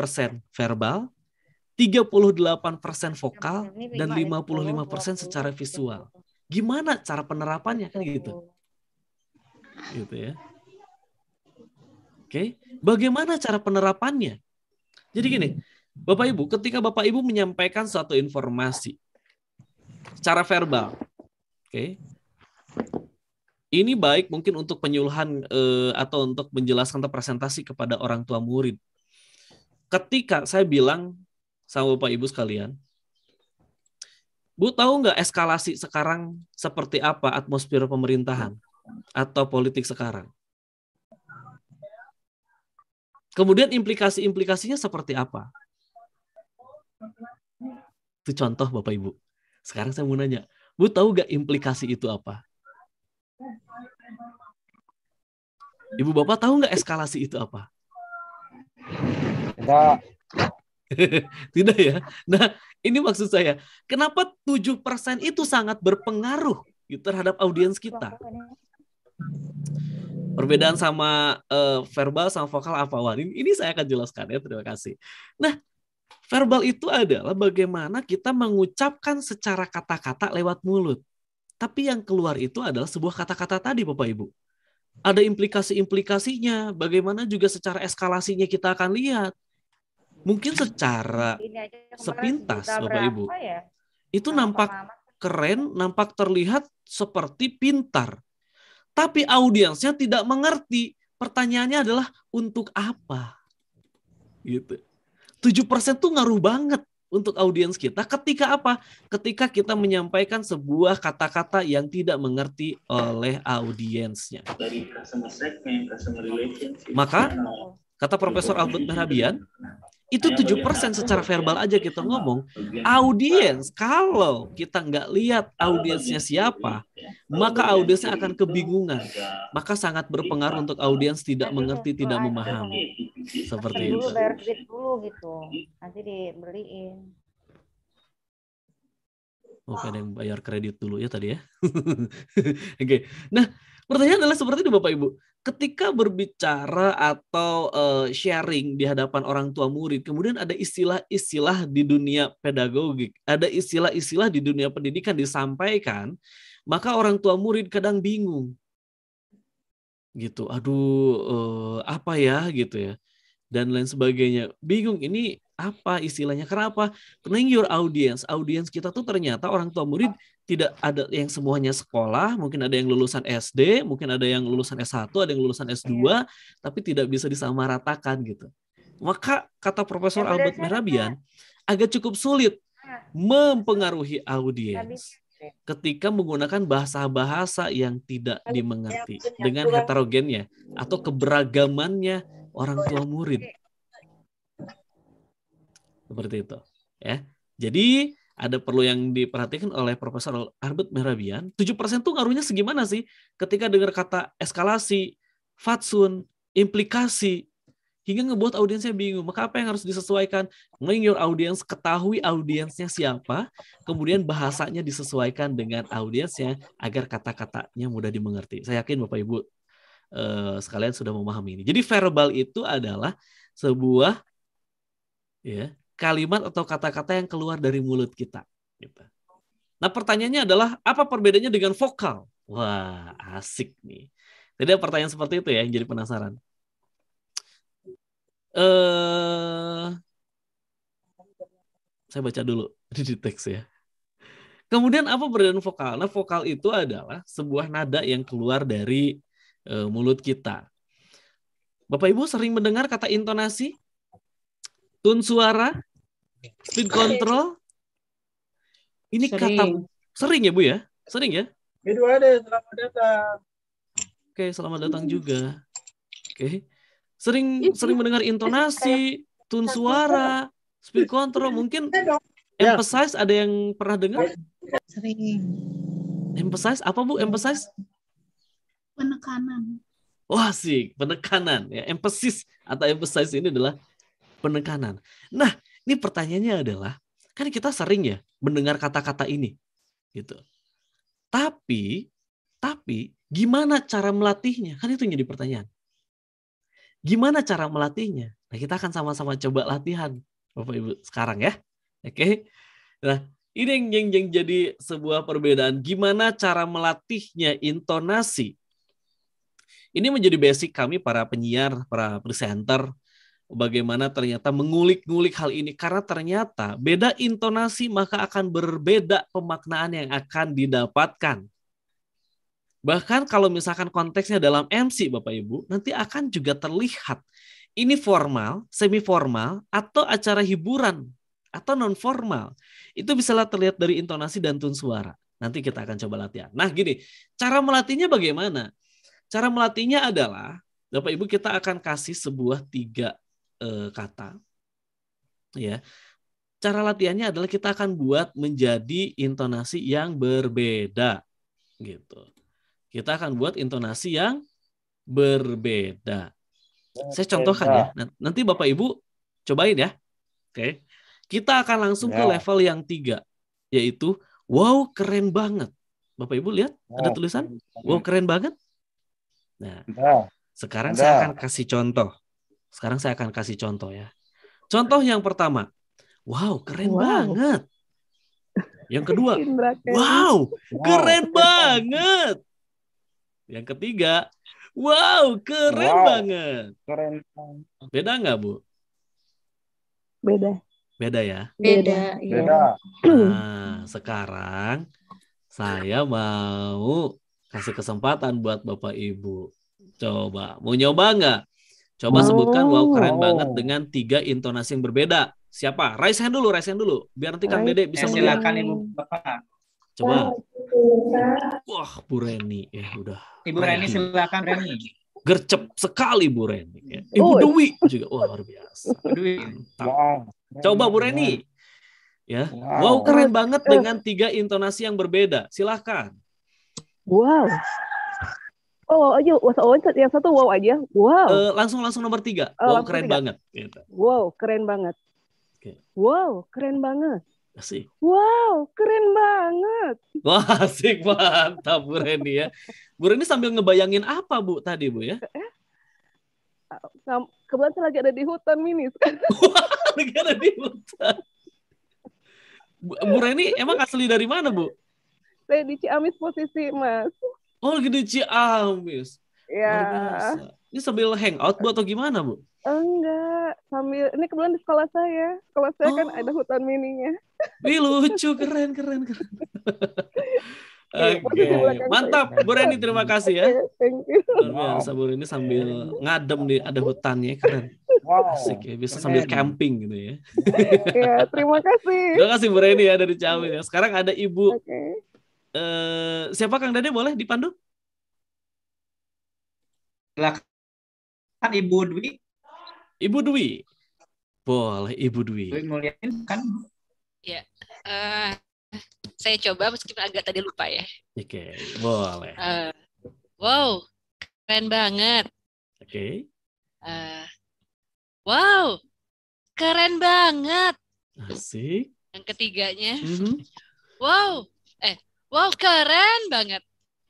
E: verbal, 38% vokal, dan 55% secara visual. Gimana cara penerapannya? Kan gitu. Gitu ya. Oke, okay? bagaimana cara penerapannya? Jadi gini, Bapak Ibu, ketika Bapak Ibu menyampaikan suatu informasi secara verbal, oke, okay? ini baik mungkin untuk penyuluhan eh, atau untuk menjelaskan atau presentasi kepada orang tua murid. Ketika saya bilang sama Bapak Ibu sekalian, Bu tahu nggak eskalasi sekarang seperti apa atmosfer pemerintahan atau politik sekarang? Kemudian implikasi-implikasinya seperti apa? Itu contoh Bapak Ibu. Sekarang saya mau nanya, Bu tahu gak implikasi itu apa? Ibu Bapak tahu nggak eskalasi itu apa? Tidak. Tidak ya. Nah, ini maksud saya. Kenapa 7% itu sangat berpengaruh gitu terhadap audiens kita? Perbedaan hmm. sama uh, verbal sama vokal apa Wan? Ini, ini saya akan jelaskan ya, terima kasih. Nah, verbal itu adalah bagaimana kita mengucapkan secara kata-kata lewat mulut. Tapi yang keluar itu adalah sebuah kata-kata tadi Bapak Ibu. Ada implikasi-implikasinya, bagaimana juga secara eskalasinya kita akan lihat. Mungkin secara
D: sepintas Bapak Ibu. Ya?
E: Itu nampak keren, nampak terlihat seperti pintar tapi audiensnya tidak mengerti. Pertanyaannya adalah untuk apa? Gitu. persen tuh ngaruh banget untuk audiens kita ketika apa? Ketika kita menyampaikan sebuah kata-kata yang tidak mengerti oleh audiensnya.
B: Dari customer segment, customer relationship. Maka nah,
E: kata Profesor Albert Mehrabian,
B: itu tujuh persen secara
E: verbal aja kita ngomong. Audiens, kalau kita nggak lihat audiensnya siapa, maka audiensnya akan kebingungan. Maka sangat berpengaruh untuk audiens tidak mengerti, tidak memahami. Seperti itu. Dulu bayar
D: dulu gitu,
F: nanti dibeliin.
E: Oh, ada yang bayar kredit dulu ya tadi ya. Oke. Okay. Nah, pertanyaan adalah seperti itu Bapak Ibu ketika berbicara atau uh, sharing di hadapan orang tua murid, kemudian ada istilah-istilah di dunia pedagogik, ada istilah-istilah di dunia pendidikan disampaikan, maka orang tua murid kadang bingung. Gitu, aduh, uh, apa ya gitu ya, dan lain sebagainya. Bingung ini apa istilahnya? Kenapa? Karena your audience, audience kita tuh ternyata orang tua murid tidak ada yang semuanya sekolah, mungkin ada yang lulusan SD, mungkin ada yang lulusan S1, ada yang lulusan S2, yeah. tapi tidak bisa disamaratakan gitu. Maka kata Profesor ya, Albert Merabian, agak cukup sulit mempengaruhi audiens ketika menggunakan bahasa-bahasa yang tidak dimengerti dengan heterogennya atau keberagamannya orang tua murid. Seperti itu, ya. Jadi ada perlu yang diperhatikan oleh Profesor Merabian tujuh 7% tuh ngaruhnya segimana sih ketika dengar kata eskalasi, fatsun, implikasi, hingga ngebuat audiensnya bingung. Maka apa yang harus disesuaikan? Knowing your audience, ketahui audiensnya siapa, kemudian bahasanya disesuaikan dengan audiensnya agar kata-katanya mudah dimengerti. Saya yakin Bapak Ibu eh, sekalian sudah memahami ini. Jadi verbal itu adalah sebuah ya kalimat atau kata-kata yang keluar dari mulut kita. Gitu. Nah pertanyaannya adalah apa perbedaannya dengan vokal? Wah asik nih. Jadi pertanyaan seperti itu ya yang jadi penasaran. Uh, saya baca dulu di teks ya. Kemudian apa perbedaan vokal? Nah, vokal itu adalah sebuah nada yang keluar dari e, mulut kita. Bapak Ibu sering mendengar kata intonasi? tun suara, speed control. Ini sering. kata sering ya Bu ya? Sering ya? Kedua ada selamat datang. Oke, selamat datang juga. Oke. Sering sering mendengar intonasi, tun suara, speed control iya. mungkin iya iya. emphasize ada yang pernah dengar? Sering. Emphasize apa Bu? Emphasize?
A: Penekanan.
E: Wah, sih, penekanan ya. Emphasis atau emphasize ini adalah penekanan. Nah, ini pertanyaannya adalah kan kita sering ya mendengar kata-kata ini gitu. Tapi tapi gimana cara melatihnya? Kan itu jadi pertanyaan. Gimana cara melatihnya? Nah, kita akan sama-sama coba latihan Bapak Ibu sekarang ya. Oke. Nah, ini yang, yang, yang jadi sebuah perbedaan. Gimana cara melatihnya intonasi? Ini menjadi basic kami para penyiar, para presenter, bagaimana ternyata mengulik-ngulik hal ini karena ternyata beda intonasi maka akan berbeda pemaknaan yang akan didapatkan. Bahkan kalau misalkan konteksnya dalam MC Bapak Ibu, nanti akan juga terlihat ini formal, semi formal atau acara hiburan atau non formal. Itu bisa terlihat dari intonasi dan tun suara. Nanti kita akan coba latihan. Nah, gini, cara melatihnya bagaimana? Cara melatihnya adalah Bapak Ibu kita akan kasih sebuah tiga Eh, kata. Ya. Cara latihannya adalah kita akan buat menjadi intonasi yang berbeda gitu. Kita akan buat intonasi yang berbeda. Saya contohkan ya. Nanti Bapak Ibu cobain ya. Oke. Kita akan langsung ke ya. level yang tiga yaitu wow keren banget. Bapak Ibu lihat ya. ada tulisan iya. wow keren banget. Nah, sekarang saya akan kasih contoh. Sekarang saya akan kasih contoh ya. Contoh yang pertama, wow keren wow. banget. Yang kedua, wow keren wow. banget. Yang ketiga, wow keren
D: wow.
C: banget. Keren.
E: Beda nggak bu? Beda. Beda ya. Beda. Iya. Beda. Nah, sekarang saya mau kasih kesempatan buat bapak ibu. Coba, mau nyoba nggak? Coba oh. sebutkan wow oh, keren banget dengan tiga intonasi yang berbeda. Siapa? Raise hand dulu, raise hand dulu. Biar nanti Kang Dede bisa ya, Silakan Ibu Bapak. Coba. Wah, Bu Reni. Ya udah. Ibu Reni
A: silakan Reni.
E: Gercep sekali Bu Reni. Ya. Ibu Dewi juga. Wah, luar biasa. Dewi. Wow. Coba Bu Reni. Ya. Wow, keren banget dengan tiga intonasi yang berbeda. silakan Wow
D: oh wow aja wow yang satu wow aja
E: wow uh, langsung langsung nomor tiga uh, wow keren tiga. banget gitu.
D: wow keren banget okay. wow keren banget Asik. Wow, keren banget.
E: Wah, asik mantap Bu Reni ya. Bu Reni sambil ngebayangin apa Bu tadi Bu ya? Eh,
D: kebetulan saya lagi ada di hutan mini?
E: lagi ada di hutan. Bu Reni emang asli dari mana Bu?
D: Saya di Ciamis posisi Mas.
E: Oh gede di Ciamis.
D: Iya.
E: Ini sambil hangout bu atau gimana bu?
D: Enggak, sambil ini kebetulan di sekolah saya. Sekolah saya oh.
E: kan ada oh. hutan mininya. Wih lucu, keren, keren, keren. Iya, Oke, okay. mantap Bu Reni terima kasih ya. Thank you. Luar biasa Bu Reni sambil ngadem di ada hutannya keren. Wow. Asik ya, bisa keren. sambil camping gitu ya.
D: Iya, terima kasih. Terima kasih
E: Bu Reni ya dari Ciamis. Ya. Sekarang ada Ibu okay eh, siapa Kang Dede boleh dipandu? Silakan Ibu Dwi. Ibu Dwi. Boleh Ibu Dwi. Dwi Mulyanin kan?
D: Ya. Uh, saya coba meskipun agak tadi lupa ya.
B: Oke, okay, boleh.
D: Uh, wow, keren banget. Oke. Okay. Uh, eh, wow, keren banget. Asik. Yang ketiganya. Mm -hmm. Wow, Wow, keren banget.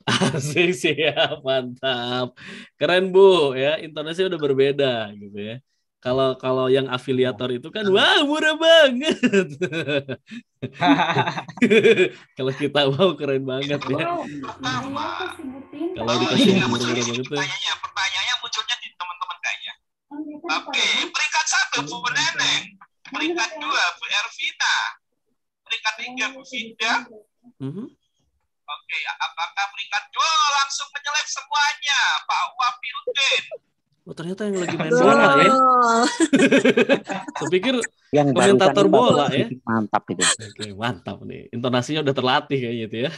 E: Asik sih ya, mantap. Keren Bu, ya intonasinya udah berbeda gitu ya. Kalau kalau yang afiliator itu kan iya. wow murah banget. kalau kita wow keren banget ya. Wow,
D: kalau dikasih murah iya. banget
E: gitu. Pertanyaannya, pertanyaannya munculnya
D: di teman-teman kayaknya. Oh, iya, kan, Oke, peringkat satu Bu Neneng, peringkat dua
A: Bu Ervita, peringkat tiga Bu Fida. Mhm. Oke, apakah peringkat dua oh, langsung menyelip semuanya, Pak Wafiludin?
E: Oh ternyata yang lagi main bola ya. Saya pikir yang komentator bola ya. Mantap itu. Oke, mantap nih. Intonasinya udah terlatih kayak gitu ya.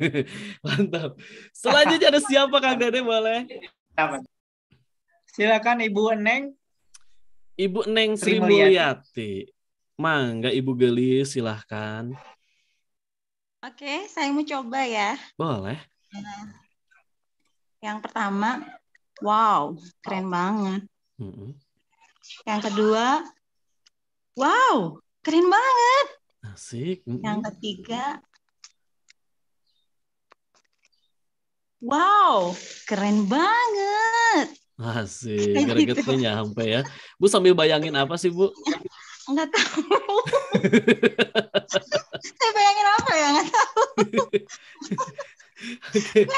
C: mantap.
A: Selanjutnya ada siapa Kang Dede boleh? Silakan Ibu Eneng. Ibu Neng Sri Mulyati.
E: Mangga Ibu Gelis silahkan.
A: Oke, saya mau coba
D: ya. Boleh. Yang pertama, wow, keren banget. Mm -hmm. Yang kedua, wow, keren banget.
E: Asik. Mm -hmm. Yang
D: ketiga, wow, keren banget.
E: Asik, keren gitu. sampai ya. Bu sambil bayangin apa sih, Bu?
D: nggak tahu saya bayangin apa ya nggak tahu
E: Oke.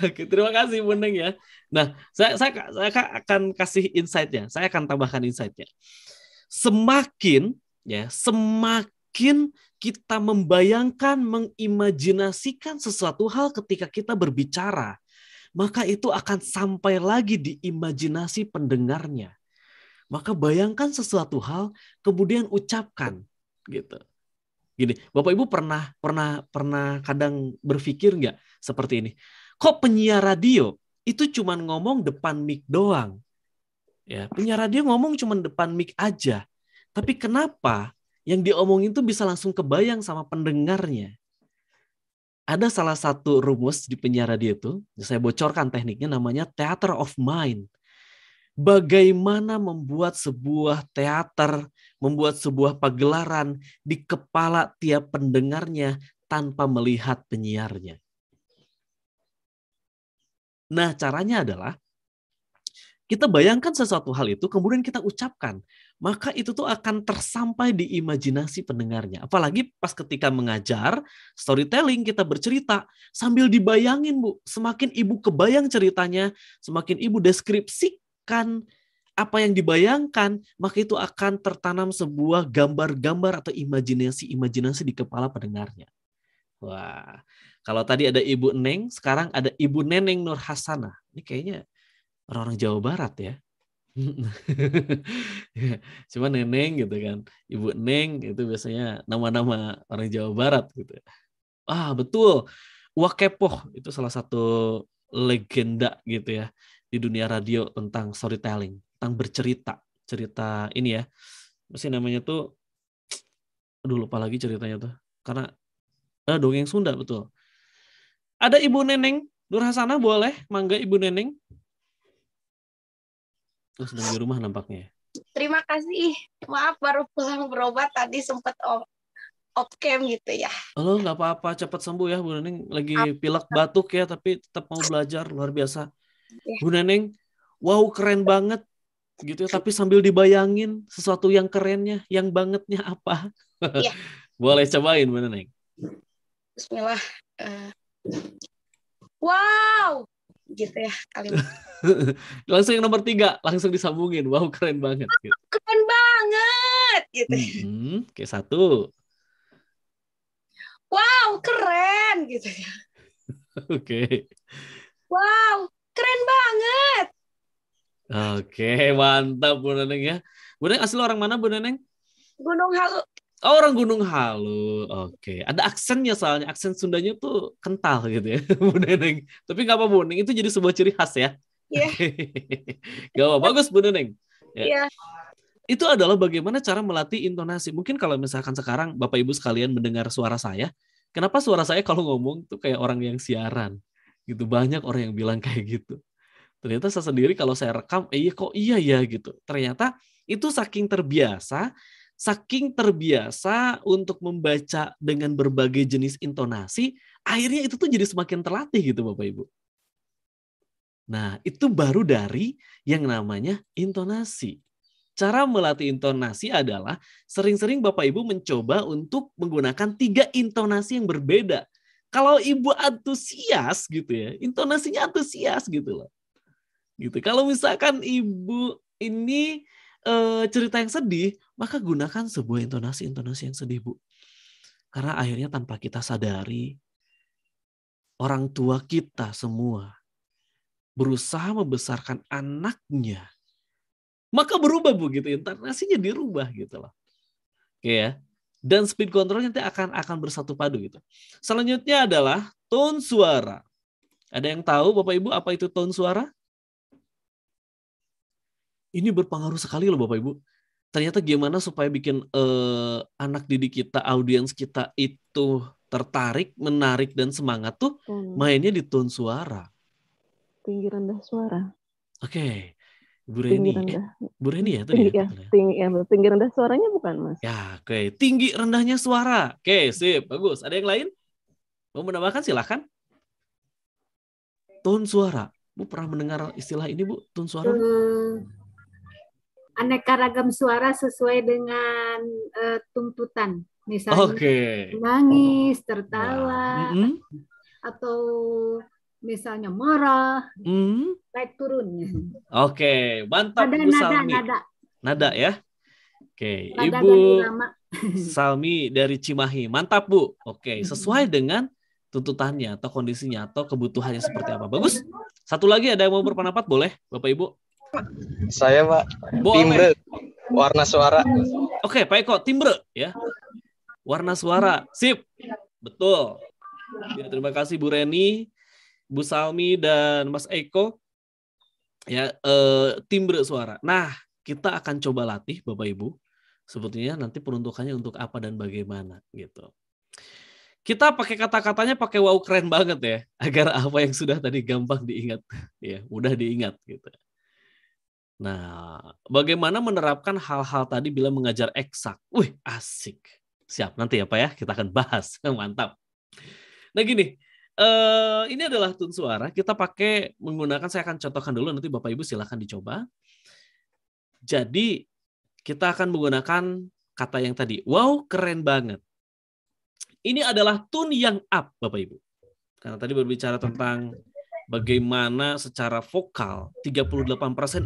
E: Oke, terima kasih Buneng ya. Nah, saya saya saya akan kasih insight-nya. Saya akan tambahkan insight-nya. Semakin ya, semakin kita membayangkan, mengimajinasikan sesuatu hal ketika kita berbicara, maka itu akan sampai lagi di imajinasi pendengarnya. Maka bayangkan sesuatu hal, kemudian ucapkan gitu. Gini, Bapak Ibu pernah pernah pernah kadang berpikir nggak seperti ini? Kok penyiar radio itu cuma ngomong depan mic doang? Ya, penyiar radio ngomong cuma depan mic aja. Tapi kenapa yang diomongin itu bisa langsung kebayang sama pendengarnya? Ada salah satu rumus di penyiar radio itu, saya bocorkan tekniknya namanya theater of mind bagaimana membuat sebuah teater, membuat sebuah pagelaran di kepala tiap pendengarnya tanpa melihat penyiarnya. Nah, caranya adalah kita bayangkan sesuatu hal itu, kemudian kita ucapkan, maka itu tuh akan tersampai di imajinasi pendengarnya. Apalagi pas ketika mengajar, storytelling kita bercerita sambil dibayangin, Bu. Semakin ibu kebayang ceritanya, semakin ibu deskripsi akan apa yang dibayangkan, maka itu akan tertanam sebuah gambar-gambar atau imajinasi-imajinasi di kepala pendengarnya. Wah, kalau tadi ada Ibu Neng, sekarang ada Ibu Neneng Nur Hasanah. Ini kayaknya orang-orang Jawa Barat ya. ya cuma Neneng gitu kan. Ibu Neng itu biasanya nama-nama orang Jawa Barat gitu. Ah, betul. Wakepoh itu salah satu legenda gitu ya di dunia radio tentang storytelling, tentang bercerita, cerita ini ya. Mesti namanya tuh aduh lupa lagi ceritanya tuh. Karena eh, dongeng Sunda betul. Ada Ibu Neneng Durhasana boleh mangga Ibu Neneng. Oh, sedang di rumah nampaknya. Ya. Terima kasih. Maaf baru
F: pulang berobat tadi sempat off, off cam gitu ya.
E: Halo, nggak apa-apa, cepat sembuh ya Bu Neneng. Lagi pilek batuk ya, tapi tetap mau belajar luar biasa. Iya. Bu Neneng, wow keren banget gitu ya, tapi sambil dibayangin sesuatu yang kerennya, yang bangetnya apa. Iya. Boleh cobain Bu Neneng.
D: Bismillah. Uh, wow, gitu ya kalimat.
E: langsung yang nomor tiga, langsung disambungin. Wow, keren banget. Gitu.
D: Keren banget, gitu.
E: Mm-hmm. Oke, satu.
D: Wow, keren, gitu ya.
E: Oke. Okay.
D: Wow, Keren banget.
E: Oke, mantap Bu Neneng ya. Bu Neneng asli orang mana Bu Neneng? Gunung Halu. Oh, orang Gunung Halu. Oke, ada aksennya soalnya. Aksen Sundanya tuh kental gitu ya, Bu Neneng. Tapi nggak apa Bu Neneng, itu jadi sebuah ciri khas ya. Iya. Yeah. gak apa, bagus Bu Neneng. Ya. Iya. Yeah. Itu adalah bagaimana cara melatih intonasi. Mungkin kalau misalkan sekarang Bapak Ibu sekalian mendengar suara saya, kenapa suara saya kalau ngomong tuh kayak orang yang siaran? gitu banyak orang yang bilang kayak gitu ternyata saya sendiri kalau saya rekam eh iya kok iya ya gitu ternyata itu saking terbiasa saking terbiasa untuk membaca dengan berbagai jenis intonasi akhirnya itu tuh jadi semakin terlatih gitu bapak ibu nah itu baru dari yang namanya intonasi cara melatih intonasi adalah sering-sering bapak ibu mencoba untuk menggunakan tiga intonasi yang berbeda kalau ibu antusias gitu ya, intonasinya antusias gitu loh. Gitu. Kalau misalkan ibu ini e, cerita yang sedih, maka gunakan sebuah intonasi-intonasi yang sedih, Bu. Karena akhirnya tanpa kita sadari orang tua kita semua berusaha membesarkan anaknya. Maka berubah Bu gitu, intonasinya dirubah gitu loh. ya dan speed control nanti akan akan bersatu padu gitu. Selanjutnya adalah tone suara. Ada yang tahu Bapak Ibu apa itu tone suara? Ini berpengaruh sekali loh Bapak Ibu. Ternyata gimana supaya bikin eh, anak didik kita, audiens kita itu tertarik, menarik dan semangat tuh hmm. mainnya di tone suara.
D: Tinggi rendah suara.
E: Oke. Okay. Bu Reni. Eh, Bu Reni ya tadi. Ya, iya, ya? tinggi, ya, tinggi rendah suaranya bukan, Mas. Ya, oke. Okay. Tinggi rendahnya suara. Oke, okay, sip. Bagus. Ada yang lain? Mau menambahkan silahkan. Tone suara. Bu pernah mendengar istilah ini, Bu? Tone suara?
F: Hmm, aneka ragam suara sesuai dengan uh, tuntutan. Misalnya okay. nangis, tertawa, mm -hmm.
D: atau misalnya marah, hmm. naik turun.
E: Oke, okay. mantap nada, Bu Salmi. Nada, nada. nada ya. Oke, okay. Nada Ibu Salmi dari Cimahi, mantap Bu. Oke, okay. Hmm. sesuai dengan tuntutannya atau kondisinya atau kebutuhannya seperti apa. Bagus. Satu lagi ada yang mau berpendapat boleh, Bapak Ibu? Saya Pak. Bo, timbre, warna suara. Oke, okay, Pak Eko, timbre ya. Warna suara, sip. Betul. Ya, terima kasih Bu Reni. Bu Salmi dan Mas Eko ya eh, timbre suara. Nah, kita akan coba latih Bapak Ibu sebetulnya nanti peruntukannya untuk apa dan bagaimana gitu. Kita pakai kata-katanya pakai wow keren banget ya agar apa yang sudah tadi gampang diingat ya, mudah diingat gitu. Nah, bagaimana menerapkan hal-hal tadi bila mengajar eksak? Wih, asik. Siap, nanti ya Pak ya, kita akan bahas. Mantap. Nah gini, Uh, ini adalah tun suara. Kita pakai menggunakan, saya akan contohkan dulu, nanti Bapak Ibu silahkan dicoba. Jadi kita akan menggunakan kata yang tadi. Wow, keren banget. Ini adalah tun yang up, Bapak Ibu. Karena tadi berbicara tentang bagaimana secara vokal 38%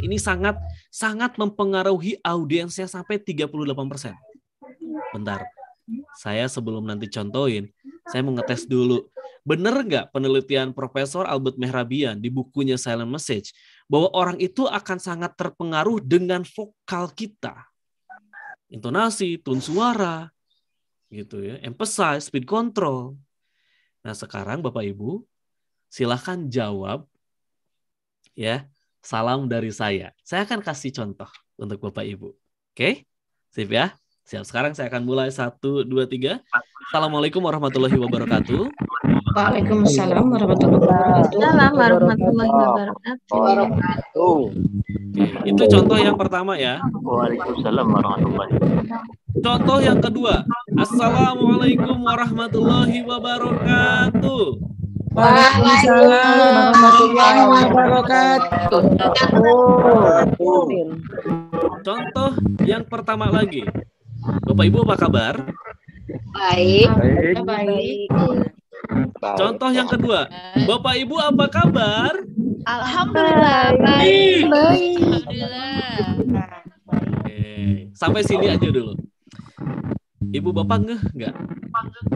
E: ini sangat sangat mempengaruhi audiensnya sampai 38%. Bentar. Saya sebelum nanti contohin, saya mau ngetes dulu Benar nggak penelitian Profesor Albert Mehrabian di bukunya Silent Message bahwa orang itu akan sangat terpengaruh dengan vokal kita, intonasi, tone suara, gitu ya, emphasize, speed control. Nah sekarang Bapak Ibu silahkan jawab ya salam dari saya. Saya akan kasih contoh untuk Bapak Ibu. Oke, sip ya. Siap, sekarang saya akan mulai. Satu, dua, tiga. Assalamualaikum warahmatullahi wabarakatuh.
D: Waalaikumsalam warahmatullahi wabarakatuh. Assalamualaikum warahmatullahi wabarakatuh.
E: Itu contoh yang pertama ya. Waalaikumsalam warahmatullahi wabarakatuh. Contoh yang kedua. Assalamualaikum warahmatullahi wabarakatuh.
D: Waalaikumsalam warahmatullahi wabarakatuh. Contoh
E: yang pertama lagi. Bapak Ibu apa kabar?
D: Baik. Baik. Baik.
E: Contoh yang kedua, Bapak Ibu apa kabar?
D: Alhamdulillah. Baik. Baik. Alhamdulillah.
E: Oke. Sampai sini aja dulu. Ibu Bapak ngeh nggak?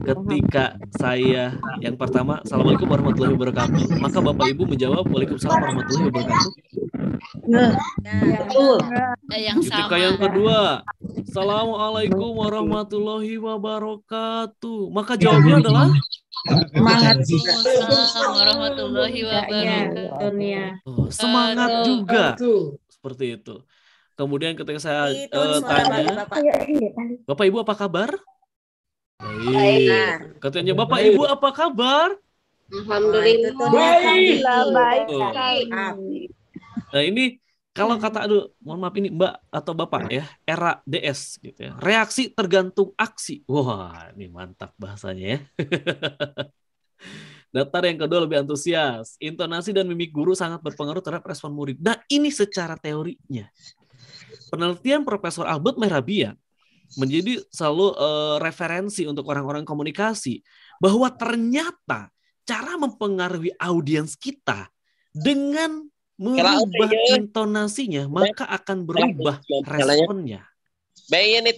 E: Ketika saya yang pertama, Assalamualaikum warahmatullahi wabarakatuh. Maka Bapak Ibu menjawab, Waalaikumsalam warahmatullahi wabarakatuh. Nah, nah, yang nah, nah, sama. Ketika yang kedua, Assalamualaikum warahmatullahi wabarakatuh. Maka jawabnya iya. adalah semangat iya, iya, oh, juga. warahmatullahi wabarakatuh.
D: Semangat juga.
E: Seperti itu. Kemudian ketika saya itu, uh, tanya, Bapak. Ibu apa kabar? Baik. Katanya Bapak Ibu apa kabar?
D: Alhamdulillah. Baik. Alhamdulillah. Baik. Baik.
E: Nah ini kalau hmm. kata aduh mohon maaf ini mbak atau bapak ya era DS gitu ya reaksi tergantung aksi wah ini mantap bahasanya ya Daftar yang kedua lebih antusias. Intonasi dan mimik guru sangat berpengaruh terhadap respon murid. nah ini secara teorinya. Penelitian Profesor Albert Mehrabian menjadi selalu uh, referensi untuk orang-orang komunikasi bahwa ternyata cara mempengaruhi audiens kita dengan merubah ya. intonasinya maka akan berubah responnya. Bayi ini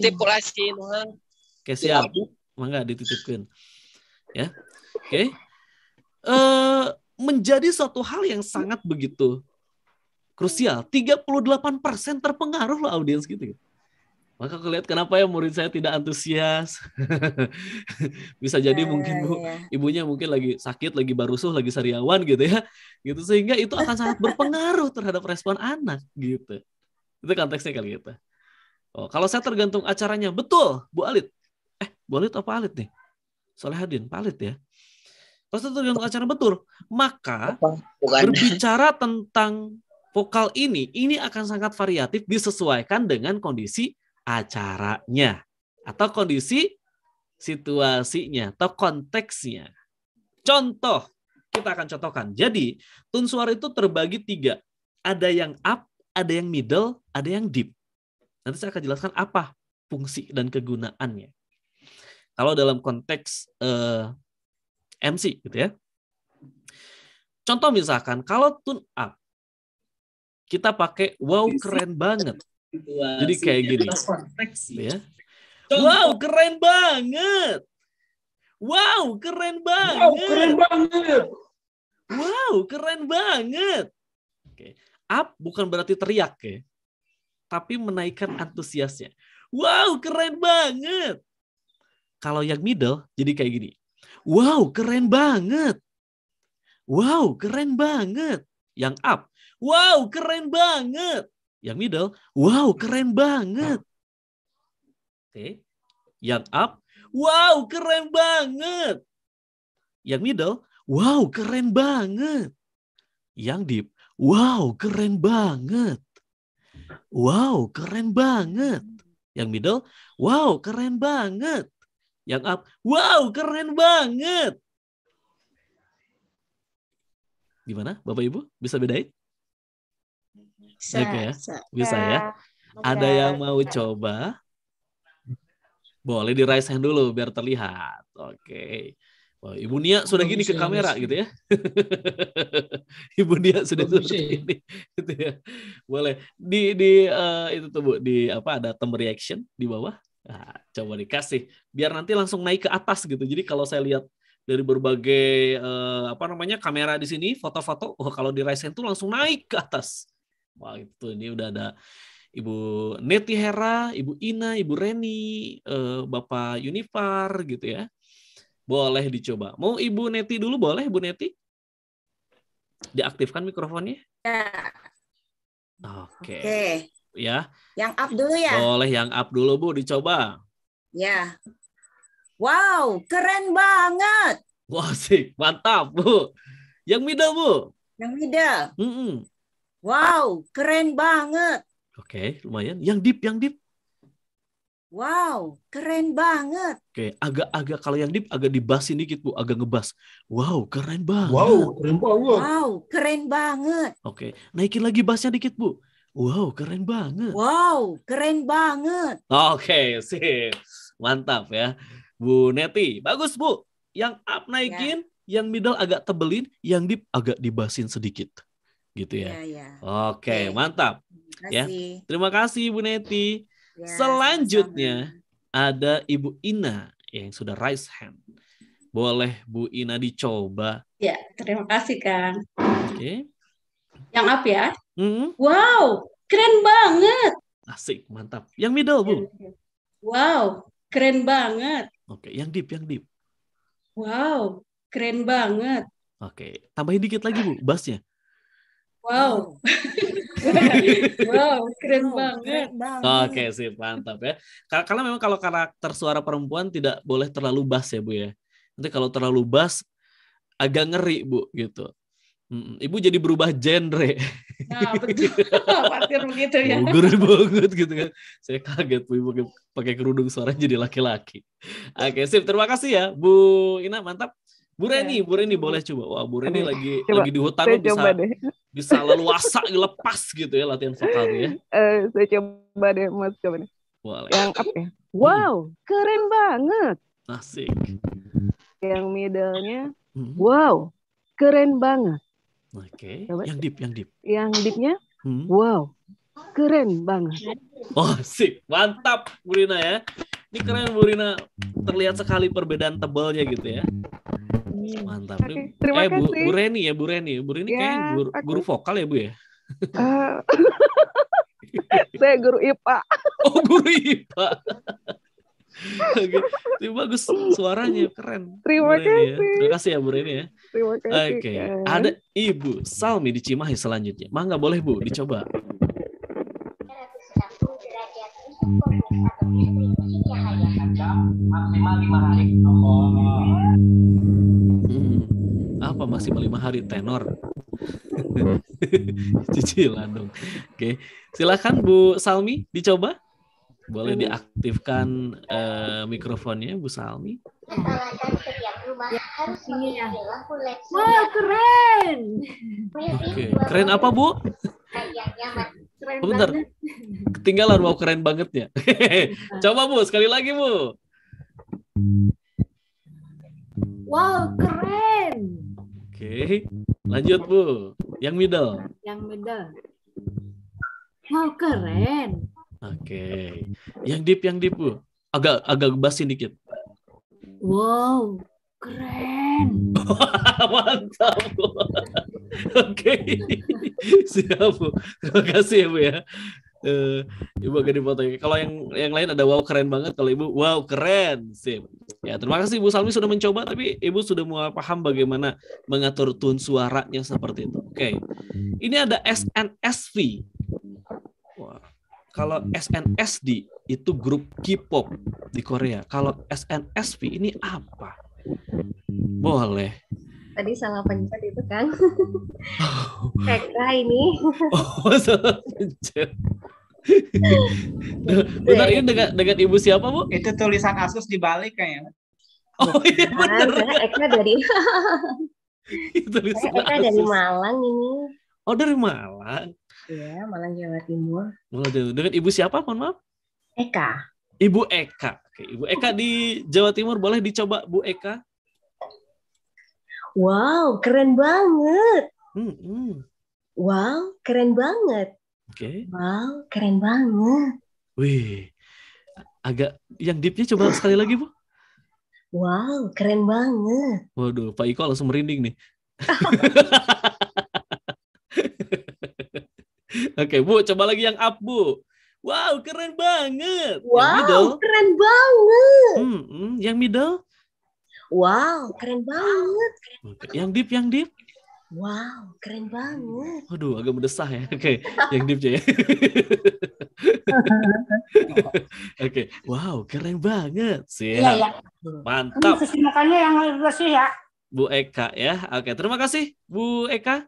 E: Oke siap, ya, mangga dititipkan. Ya, oke. Okay. Uh, eh, menjadi suatu hal yang sangat begitu krusial. 38% terpengaruh loh audiens gitu. Ya. Maka aku lihat kenapa ya murid saya tidak antusias. Bisa iya, jadi iya, mungkin bu, iya. ibunya mungkin lagi sakit, lagi barusuh, lagi sariawan gitu ya. Gitu sehingga itu akan sangat berpengaruh terhadap respon anak gitu. Itu konteksnya kali gitu. Oh, kalau saya tergantung acaranya, betul, Bu Alit. Eh, Bu Alit apa Alit nih? Solehadin, Pak Alit ya. Kalau saya tergantung acara betul, maka Bukan. berbicara tentang vokal ini, ini akan sangat variatif disesuaikan dengan kondisi acaranya atau kondisi situasinya atau konteksnya. Contoh, kita akan contohkan. Jadi, tun suara itu terbagi tiga. Ada yang up, ada yang middle, ada yang deep. Nanti saya akan jelaskan apa fungsi dan kegunaannya. Kalau dalam konteks uh, eh, MC gitu ya. Contoh misalkan kalau tun up kita pakai wow keren banget. Gitu, jadi kayak gini ya wow keren banget wow keren banget wow keren banget wow keren banget oke up bukan berarti teriak ya tapi menaikkan antusiasnya wow keren banget kalau yang middle jadi kayak gini wow keren banget wow keren banget yang up wow keren banget yang middle, wow keren banget. Oke. Okay. Yang up, wow keren banget. Yang middle, wow keren banget. Yang deep, wow keren banget. Wow keren banget. Yang middle, wow keren banget. Yang up, wow keren banget. Gimana Bapak Ibu bisa bedain? Bisa, okay. Ya. bisa. Bisa ya. Ada yang mau coba? Boleh di raise hand dulu biar terlihat. Oke. Okay. Oh, ya, gitu ya. Ibu Nia sudah gini ke kamera gitu ya. Ibu Nia sudah seperti ini gitu ya. Boleh di di uh, itu tuh Bu, di apa ada tem reaction di bawah. Nah, coba dikasih biar nanti langsung naik ke atas gitu. Jadi kalau saya lihat dari berbagai uh, apa namanya kamera di sini foto-foto oh kalau di raise hand tuh langsung naik ke atas Wah itu ini udah ada Ibu Neti Hera, Ibu Ina, Ibu Reni, eh, Bapak Unifar gitu ya. Boleh dicoba. Mau Ibu Neti dulu boleh Ibu Neti? Diaktifkan mikrofonnya? Ya. Oke. Okay. Okay. Ya.
A: Yang up dulu ya.
E: Boleh yang up dulu Bu dicoba. Ya. Wow, keren banget. Wah, sih, mantap, Bu. Yang middle, Bu. Yang middle. Mm -mm. Wow,
D: keren banget.
E: Oke, okay, lumayan. Yang deep, yang deep.
D: Wow, keren banget.
E: Oke, okay, agak-agak kalau yang deep agak dibasin dikit Bu, agak ngebas. Wow, keren banget. Wow, keren banget. Wow,
D: keren banget.
E: Oke, okay, naikin lagi bassnya dikit Bu. Wow, keren banget.
D: Wow, keren banget.
E: Oke, okay, sih, Mantap ya. Bu Neti, bagus Bu. Yang up naikin, ya. yang middle agak tebelin, yang deep agak dibasin sedikit gitu ya. ya, ya. Oke, okay, mantap. Terima ya. Terima kasih Bu Neti. Ya, Selanjutnya sama. ada Ibu Ina yang sudah raise hand. Boleh Bu Ina dicoba.
F: Ya, terima kasih Kang. Oke. Okay. Yang up ya? hmm
D: Wow, keren banget.
E: Asik, mantap. Yang middle, Bu.
D: Wow, keren banget.
E: Oke, okay. yang deep, yang deep.
D: Wow, keren banget.
E: Oke, okay. tambahin dikit lagi Bu, bassnya.
D: Wow. wow, keren wow, banget. banget.
E: Oke, okay, sip, mantap ya. Karena memang kalau karakter suara perempuan tidak boleh terlalu bas ya, Bu ya. Nanti kalau terlalu bas agak ngeri, Bu, gitu. Ibu jadi berubah genre. Nah, betul.
D: Khawatir begitu ya. Bugur
E: banget gitu kan. Saya kaget Bu Ibu pakai kerudung suara jadi laki-laki. Oke, sip. Terima kasih ya Bu Ina, mantap. Bu Reni, Bu Reni boleh coba. Wah, Bu Reni lagi coba. lagi di hutan saya bisa deh. bisa leluasa lepas gitu ya latihan vokalnya ya.
D: Uh, saya coba deh Mas coba deh. Boleh. Yang apa ya? Wow, keren banget. Asik. Yang middle-nya hmm. wow, keren banget.
E: Oke. Okay. Yang deep, yang deep.
D: Yang deep-nya hmm. wow, keren banget.
E: Oh, sip. Mantap, Bu Rina ya. Ini keren Bu Rina. Terlihat sekali perbedaan tebalnya gitu ya. Amin. Iya. Mantap. Okay, terima eh, kasih. Bu, Bu Reni ya, Bu Reni. Ya. Bu Reni ya, kayaknya guru, aku... guru vokal ya, Bu ya? Uh,
D: saya guru IPA. oh, guru IPA.
E: Oke, okay. bagus suaranya keren. Terima Reni, ya. kasih. Ya. Terima kasih ya Bu Reni ya.
D: Terima kasih. Oke, okay. ada
E: Ibu Salmi di Cimahi selanjutnya. Mangga boleh Bu, dicoba. maksimal lima hari apa maksimal lima hari tenor hmm. cicilan dong oke silakan Bu Salmi dicoba boleh diaktifkan uh, mikrofonnya Bu Salmi
D: Wah keren. keren apa Bu? Bentar.
E: Ketinggalan wow keren bangetnya. Coba Bu, sekali lagi Bu.
D: Wow, keren
E: okay. lanjut Bu. Yang middle.
D: Yang middle. Wow, keren.
E: Oke. Okay. Yang deep, yang deep Bu. Agak agak basin dikit.
D: Wow, keren. Mantap. Oke.
E: Okay. Siap Bu. Terima kasih ya Bu ya. Uh, ibu akan dipotong. Kalau yang yang lain ada wow keren banget. Kalau ibu wow keren sih. Ya terima kasih ibu Salmi sudah mencoba, tapi ibu sudah mulai paham bagaimana mengatur tone suaranya seperti itu. Oke, okay. Hmm. ini ada SNSV Wah. Kalau SNSD itu grup K-pop di Korea. Kalau SNSV ini apa? Hmm. Boleh
F: Tadi salah pencet itu kan. PK ini.
E: oh, salah
A: pencet. Iya. Bentar ini dekat dekat ibu siapa bu? Itu tulisan Asus di balik kayaknya.
D: Oh iya benar. Ah, Eka dari.
A: itu tulisan Eka Asus. dari Malang ini. Oh dari Malang. Iya
D: Malang Jawa Timur.
E: Malang Jawa Dengan ibu siapa mohon maaf? Eka. Ibu Eka. Oke, ibu Eka di Jawa Timur boleh dicoba Bu Eka?
F: Wow, keren banget. Wow, keren banget. Oke. Wow, keren banget.
E: Wih, agak yang deepnya coba sekali lagi bu.
F: Wow, keren banget.
E: Waduh, Pak Iko langsung merinding nih. Oke, okay, Bu, coba lagi yang up, Bu. Wow, keren banget. Wow, keren banget. Hmm, hmm, yang middle? Wow, keren banget. Yang deep, yang deep.
D: Wow, keren banget.
E: Waduh, agak mendesah ya. Oke, okay. yang deep ya. Oke, okay. wow, keren banget. Siap. Ya, ya. Mantap.
A: Makannya yang bersih ya.
E: Bu Eka ya. Oke, okay. terima kasih Bu Eka.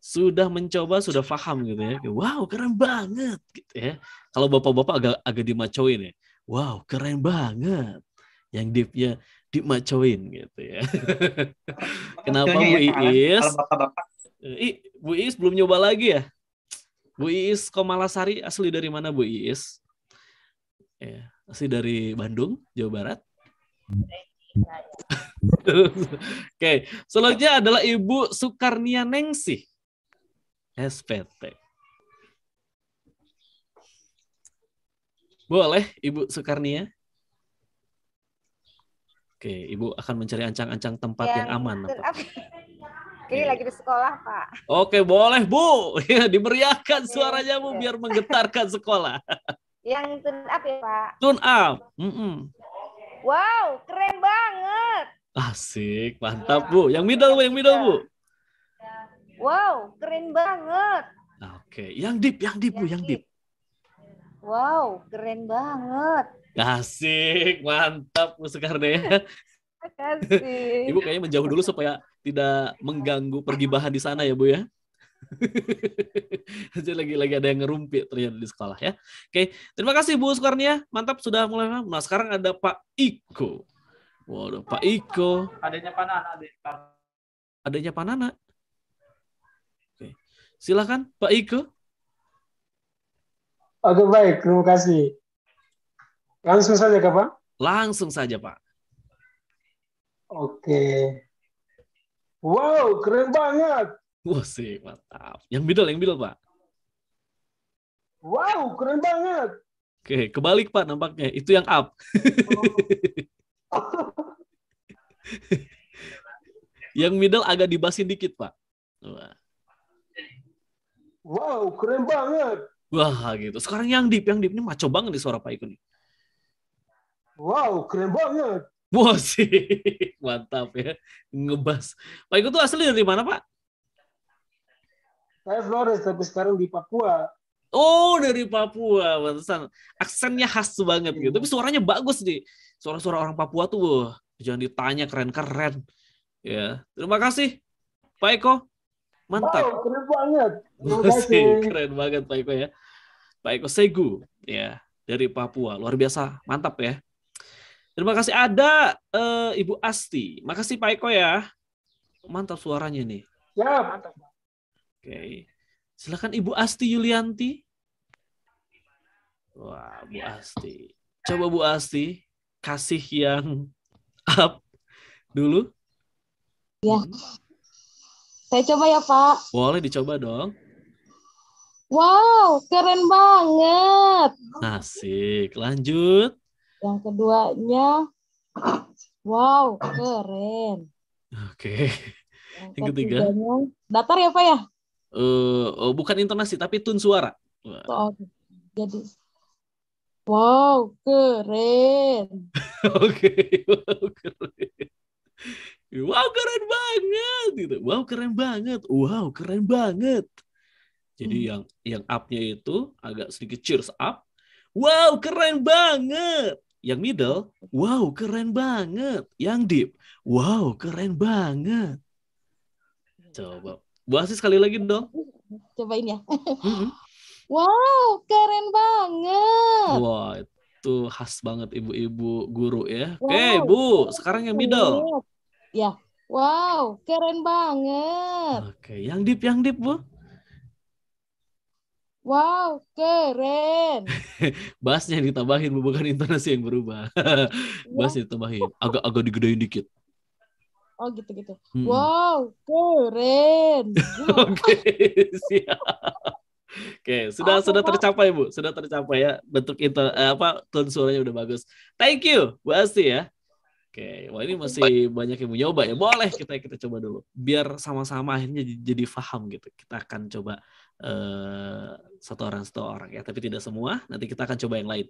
E: Sudah mencoba, sudah paham gitu ya. Wow, keren banget gitu ya. Kalau bapak-bapak agak agak dimacoin ya. Wow, keren banget. Yang deepnya dimacoin gitu ya. Kenapa Bu ya, ya? Iis? I, Bu Iis belum nyoba lagi ya? Bu Iis Komalasari asli dari mana Bu Iis? Ya, asli dari Bandung, Jawa Barat. Oke, okay. selanjutnya adalah Ibu Sukarnia Nengsi, SPT. Boleh, Ibu Sukarnia? Oke, Ibu akan mencari ancang-ancang tempat ya, yang iya, aman. Apa?
F: okay. lagi di sekolah, Pak.
E: Oke, boleh, Bu. Dimeriahkan okay. Iya, suaranya, Bu, iya. biar menggetarkan sekolah.
D: Yang tune up ya, Pak?
E: Tune up. Mm -mm.
D: Wow, keren banget.
E: Asik, mantap, ya. Bu. Yang middle, Bu, yang middle, Bu.
F: Wow, keren banget.
E: Oke, yang deep, yang deep, yang Bu, yang deep.
F: deep. Wow, keren banget.
E: Asik, mantap Bu Sekardea. Kasih. Ibu kayaknya menjauh dulu supaya tidak mengganggu pergi pergibahan di sana ya Bu ya. Jadi lagi-lagi ada yang ngerumpi ternyata di sekolah ya. Oke, terima kasih Bu Sekarnia, Mantap sudah mulai. Nah, sekarang ada Pak Iko. Waduh, Pak Iko. Adanya Pak Nana. Adanya Pak Oke. Silakan Pak Iko.
B: Oke, baik. Terima kasih. Langsung saja, Kak, Pak.
E: Langsung saja, Pak. Oke. Wow, keren banget. Wah, sih, mantap. Yang middle, yang middle, Pak.
D: Wow, keren banget.
E: Oke, kebalik, Pak, nampaknya. Itu yang up. Oh. yang middle agak dibasin dikit, Pak. Wah. Wow, keren banget. Wah, gitu. Sekarang yang deep, yang deep ini maco banget nih suara Pak Iko nih. Wow, keren banget. Wah sih, mantap ya. Ngebas. Pak Iko tuh asli dari mana, Pak?
B: Saya Flores, tapi sekarang di Papua.
E: Oh, dari Papua, Mantesan. Aksennya khas banget gitu. Tapi iya. suaranya bagus nih. Suara-suara orang Papua tuh, wah, jangan ditanya keren-keren. Ya, terima kasih Pak Eko. Mantap. Wow,
D: keren banget. Terima kasih.
E: keren banget Pak Eko ya. Pak Eko Segu ya dari Papua. Luar biasa, mantap ya. Terima kasih ada uh, Ibu Asti. Makasih Pak Eko ya. Mantap suaranya nih. Ya, mantap. Oke. Silakan Ibu Asti Yulianti. Wah, Bu Asti. Coba Bu Asti kasih yang up dulu. Ya.
D: Saya coba ya, Pak.
E: Boleh dicoba dong.
D: Wow, keren banget.
E: Asik. Lanjut.
D: Yang keduanya, wow, keren.
E: Oke. Okay. Yang, ketiga. Ketiganya,
D: datar ya Pak ya?
E: Uh, oh, bukan intonasi, tapi tun suara.
D: Oh, jadi, wow, keren. Oke, okay. wow,
A: keren. Wow, keren banget.
E: Gitu. Wow, keren banget. Wow, keren banget. Jadi hmm. yang yang up-nya itu agak sedikit cheers up. Wow, keren banget. Yang middle, wow keren banget. Yang deep, wow keren banget. Coba. Bu sekali lagi dong.
B: Cobain ya.
D: wow, keren banget.
E: Wah, itu khas banget ibu-ibu guru ya. Wow. Oke, okay, Bu. Sekarang yang middle.
D: Ya. Wow, keren banget. Oke,
E: okay. yang deep, yang deep, Bu.
D: Wow, keren.
E: Basnya ditambahin bukan intonasi yang berubah. Iya. Basnya ditambahin, agak agak digedein dikit.
D: Oh gitu-gitu. Hmm. Wow, keren. Oke,
E: siap. Oke, sudah apa, sudah tercapai Bu, sudah tercapai ya bentuk inton eh, apa tone suaranya udah bagus. Thank you, Bu Asti ya. Oke, wah ini masih banyak yang mau nyoba ya. Boleh kita kita coba dulu biar sama-sama akhirnya jadi, jadi paham gitu. Kita akan coba eh satu orang satu orang ya, tapi tidak semua. Nanti kita akan coba yang lain.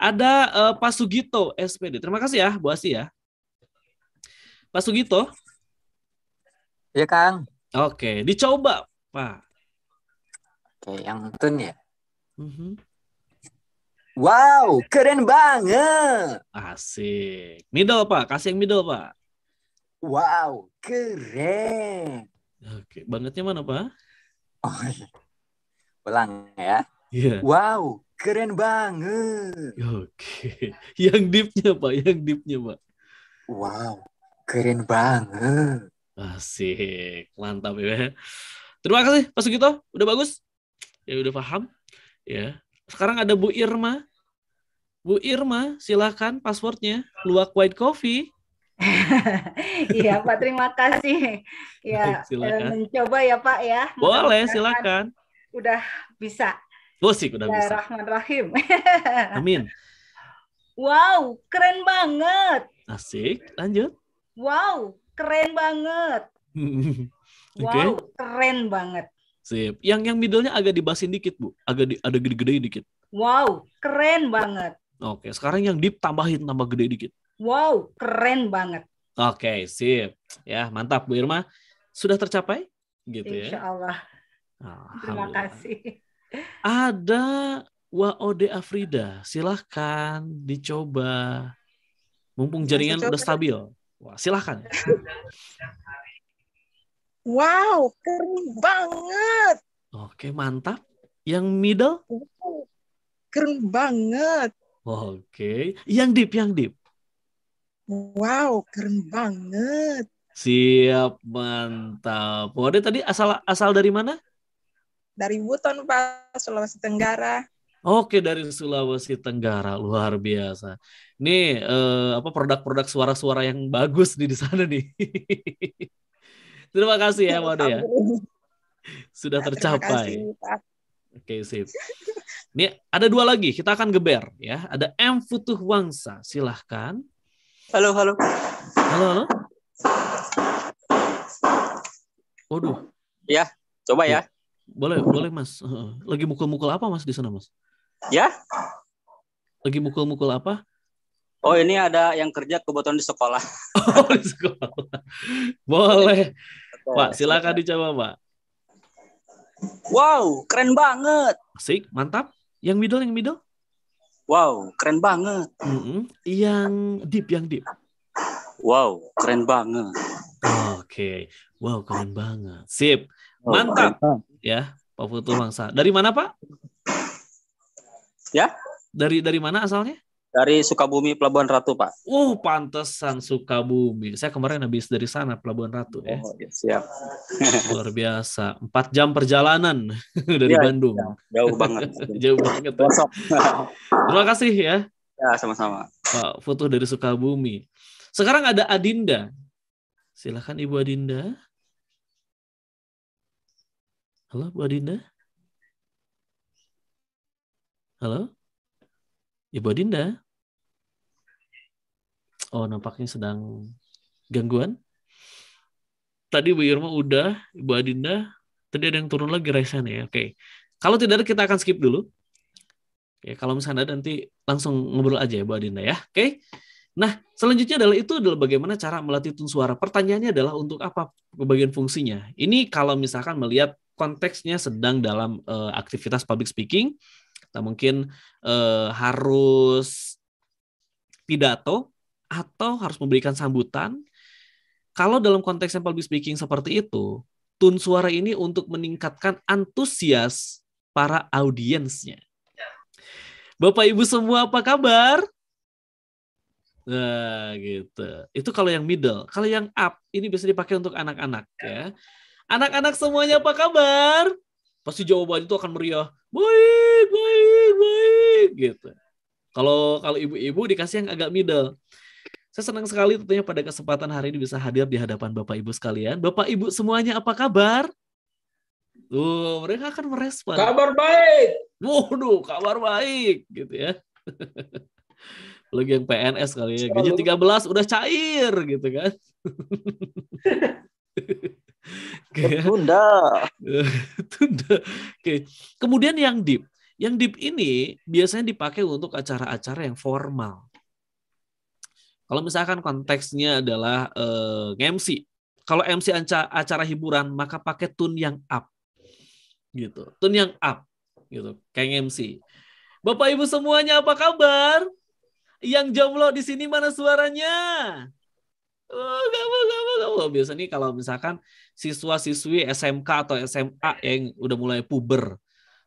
E: Ada uh, Pak Sugito SPD. Terima kasih ya, Bu Asi ya. Pak Sugito. Ya Kang. Oke, dicoba Pak. Oke, yang tun ya.
D: Mm -hmm. Wow, keren banget.
E: Asik. Middle Pak, kasih yang middle Pak. Wow,
B: keren. Oke, bangetnya mana Pak? Oh, iya ulang ya. Yeah. Wow, keren banget. Oke. Okay. Yang deepnya Pak, yang deepnya Pak. Wow, keren banget.
E: Asik, mantap ya. Terima kasih Pak Sugito, udah bagus. Ya udah paham. Ya. Sekarang ada Bu Irma. Bu Irma, silakan passwordnya. Luak White Coffee.
F: Iya Pak, terima kasih.
E: Ya, eh, silakan.
D: mencoba ya Pak ya.
F: Boleh, silakan
D: udah bisa.
E: Musik udah ya, bisa.
D: Rahman Rahim. Amin. Wow,
A: keren banget. Asik, lanjut. Wow, keren banget.
E: okay. Wow,
A: keren banget.
E: Sip. Yang yang middle-nya agak dibasin dikit, Bu. Agak di, ada gede-gede dikit.
A: Wow, keren banget.
E: Oke, okay. sekarang yang deep tambahin tambah gede dikit.
A: Wow, keren banget.
E: Oke, okay, sip. Ya, mantap Bu Irma. Sudah tercapai? Gitu ya. Insya ya. insyaallah Ah, Terima kasih. Ada waode Afrida, silahkan dicoba. Mumpung jaringan udah stabil. Wah, silahkan.
D: Wow, keren banget.
E: Oke, mantap. Yang middle? Keren banget. Oke. Yang deep, yang deep. Wow, keren banget. Siap, mantap. Waode tadi asal asal dari mana? dari Buton Pak, Sulawesi Tenggara. Oke dari Sulawesi Tenggara luar biasa. Nih eh, apa produk-produk suara-suara yang bagus nih di sana nih. Terima kasih ya Wada ya. Sudah ya, tercapai. Oke sip. Ini ada dua lagi kita akan geber ya. Ada M Futuh Wangsa silahkan. Halo halo. Halo halo. Waduh. Ya, coba ya. Boleh, boleh Mas. Lagi mukul-mukul apa Mas di sana, Mas? Ya? Lagi mukul-mukul apa?
A: Oh, ini ada yang kerja kebetulan di sekolah. oh, di sekolah.
E: Boleh. Pak, silakan dicoba, Pak.
A: Wow, keren banget.
E: sip mantap. Yang middle, yang middle. Wow, keren banget. Mm -hmm. Yang deep, yang deep.
C: Wow, keren banget. Oke, okay.
E: wow, keren banget. Sip. Oh, mantap. Ya, Pak Putu Mangsa. Dari mana, Pak? Ya? Dari dari mana asalnya? Dari Sukabumi Pelabuhan Ratu, Pak. uh pantesan Sukabumi. Saya kemarin habis dari sana Pelabuhan Ratu ya. Oh, ya siap. Luar biasa. Empat jam perjalanan dari ya, Bandung. Ya, jauh banget. jauh banget. Ya. Terima kasih ya.
B: Ya, sama-sama.
E: Pak Foto dari Sukabumi. Sekarang ada Adinda. Silakan Ibu Adinda. Halo, Bu Adinda? Halo? Ibu ya, Adinda? Oh, nampaknya sedang gangguan. Tadi Bu Irma udah, Ibu Adinda. Tadi ada yang turun lagi resen ya. Oke. Kalau tidak ada, kita akan skip dulu. Oke, kalau misalnya ada, nanti langsung ngobrol aja ya, Bu Adinda ya. Oke. Nah, selanjutnya adalah itu adalah bagaimana cara melatih tun suara. Pertanyaannya adalah untuk apa bagian fungsinya. Ini kalau misalkan melihat konteksnya sedang dalam uh, aktivitas public speaking, kita mungkin uh, harus pidato atau harus memberikan sambutan. Kalau dalam konteks yang public speaking seperti itu, tun suara ini untuk meningkatkan antusias para audiensnya. Bapak Ibu semua apa kabar? Nah, gitu. Itu kalau yang middle. Kalau yang up, ini bisa dipakai untuk anak-anak ya. Anak-anak semuanya apa kabar? Pasti jawaban itu akan meriah. Baik, baik, baik gitu. Kalau kalau ibu-ibu dikasih yang agak middle. Saya senang sekali tentunya pada kesempatan hari ini bisa hadir di hadapan Bapak Ibu sekalian. Bapak Ibu semuanya apa kabar? Tuh, mereka akan merespon. Kabar baik. Waduh, kabar baik gitu ya. Lagi yang PNS kali ya. Gaji 13 udah cair gitu kan. Tertunda. Tunda. Oke. Kemudian yang deep. Yang deep ini biasanya dipakai untuk acara-acara yang formal. Kalau misalkan konteksnya adalah uh, eh, MC, kalau MC acara, hiburan maka pakai tune yang up, gitu. Tune yang up, gitu. Kayak MC. Bapak Ibu semuanya apa kabar? Yang jomblo di sini mana suaranya? Oh, eh, gak mau, gak mau, gak mau. Biasanya nih kalau misalkan siswa-siswi SMK atau SMA yang udah mulai puber,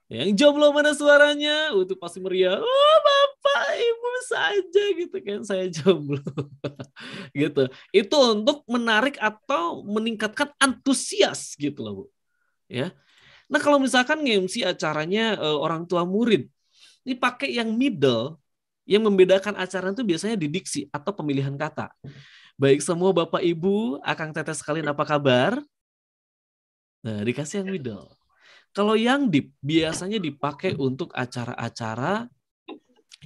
E: yang jomblo mana suaranya, uh, itu pasti meriah. Oh, bapak, ibu saja gitu kan, saya jomblo. gitu. Itu untuk menarik atau meningkatkan antusias gitu loh, Bu. Ya. Nah, kalau misalkan ngemsi acaranya eh, orang tua murid, ini pakai yang middle, yang membedakan acara itu biasanya didiksi atau pemilihan kata. Baik semua Bapak Ibu, Akang Teteh sekalian apa kabar? Nah, dikasih yang middle. Kalau yang deep biasanya dipakai untuk acara-acara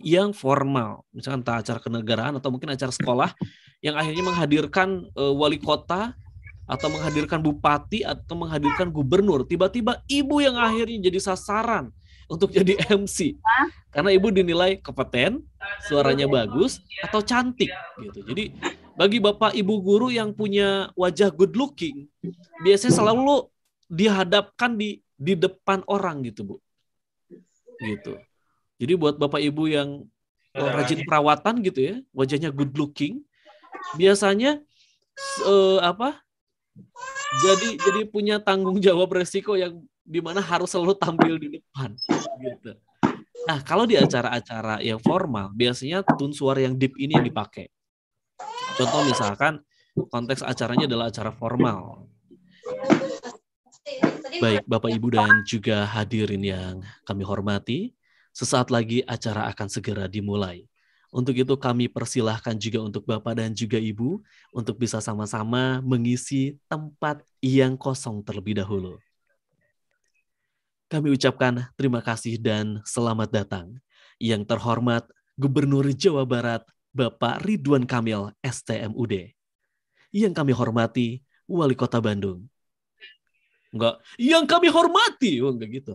E: yang formal, misalkan entah acara kenegaraan atau mungkin acara sekolah yang akhirnya menghadirkan eh, wali kota atau menghadirkan bupati atau menghadirkan gubernur. Tiba-tiba ibu yang akhirnya jadi sasaran untuk jadi MC karena ibu dinilai kompeten, suaranya bagus atau cantik gitu. Jadi bagi bapak ibu guru yang punya wajah good looking, biasanya selalu dihadapkan di di depan orang gitu, Bu. Gitu. Jadi buat bapak ibu yang oh, rajin perawatan gitu ya, wajahnya good looking, biasanya uh, apa? Jadi jadi punya tanggung jawab resiko yang dimana harus selalu tampil di depan gitu. Nah, kalau di acara-acara yang formal, biasanya tun suara yang deep ini yang dipakai. Contoh misalkan konteks acaranya adalah acara formal. Baik, Bapak Ibu dan juga hadirin yang kami hormati, sesaat lagi acara akan segera dimulai. Untuk itu kami persilahkan juga untuk Bapak dan juga Ibu untuk bisa sama-sama mengisi tempat yang kosong terlebih dahulu. Kami ucapkan terima kasih dan selamat datang. Yang terhormat Gubernur Jawa Barat Bapak Ridwan Kamil STMUD. Iya yang kami hormati Wali Kota Bandung. Enggak, iya yang kami hormati, oh, enggak gitu.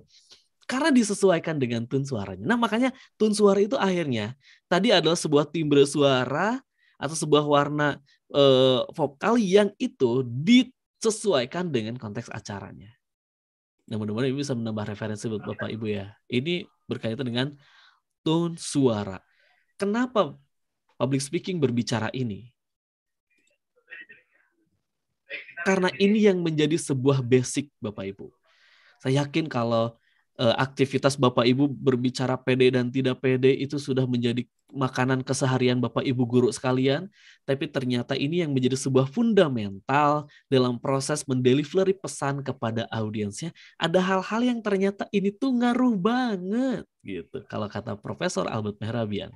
E: Karena disesuaikan dengan tun suaranya. Nah makanya tun suara itu akhirnya tadi adalah sebuah timbre suara atau sebuah warna eh, vokal yang itu disesuaikan dengan konteks acaranya. Nah mudah-mudahan ini bisa menambah referensi buat Bapak Ibu ya. Ini berkaitan dengan tone suara. Kenapa public speaking berbicara ini. Karena ini yang menjadi sebuah basic Bapak Ibu. Saya yakin kalau uh, aktivitas Bapak Ibu berbicara pede dan tidak pede itu sudah menjadi makanan keseharian Bapak Ibu guru sekalian, tapi ternyata ini yang menjadi sebuah fundamental dalam proses mendelivery pesan kepada audiensnya. Ada hal-hal yang ternyata ini tuh ngaruh banget gitu kalau kata Profesor Albert Mehrabian.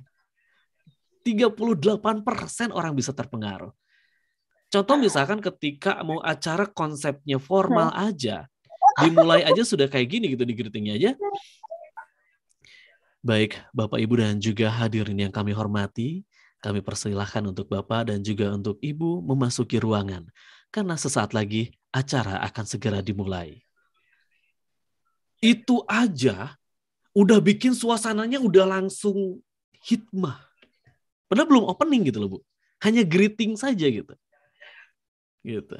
E: 38% orang bisa terpengaruh. Contoh misalkan ketika mau acara konsepnya formal aja, dimulai aja sudah kayak gini gitu di greetingnya aja. Baik, Bapak Ibu dan juga hadirin yang kami hormati, kami persilahkan untuk Bapak dan juga untuk Ibu memasuki ruangan karena sesaat lagi acara akan segera dimulai. Itu aja udah bikin suasananya udah langsung hikmah. Padahal belum opening gitu loh, Bu. Hanya greeting saja gitu. Gitu.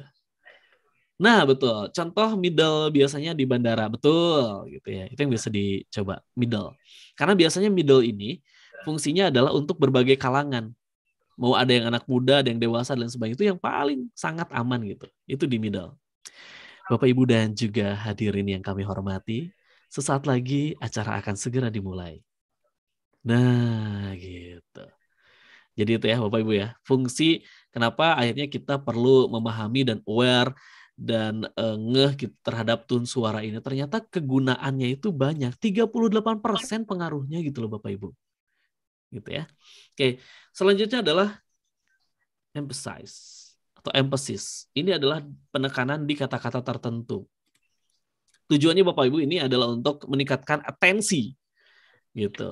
E: Nah, betul. Contoh middle biasanya di bandara, betul gitu ya. Itu yang biasa dicoba, middle. Karena biasanya middle ini fungsinya adalah untuk berbagai kalangan. Mau ada yang anak muda, ada yang dewasa, dan sebagainya. Itu yang paling sangat aman gitu. Itu di middle. Bapak, Ibu, dan juga hadirin yang kami hormati, sesaat lagi acara akan segera dimulai. Nah, gitu. Jadi itu ya Bapak Ibu ya, fungsi kenapa akhirnya kita perlu memahami dan aware dan uh, ngeh gitu terhadap tun suara ini. Ternyata kegunaannya itu banyak, 38% pengaruhnya gitu loh Bapak Ibu. Gitu ya. Oke, selanjutnya adalah emphasize atau emphasis. Ini adalah penekanan di kata-kata tertentu. Tujuannya Bapak Ibu ini adalah untuk meningkatkan atensi. Gitu.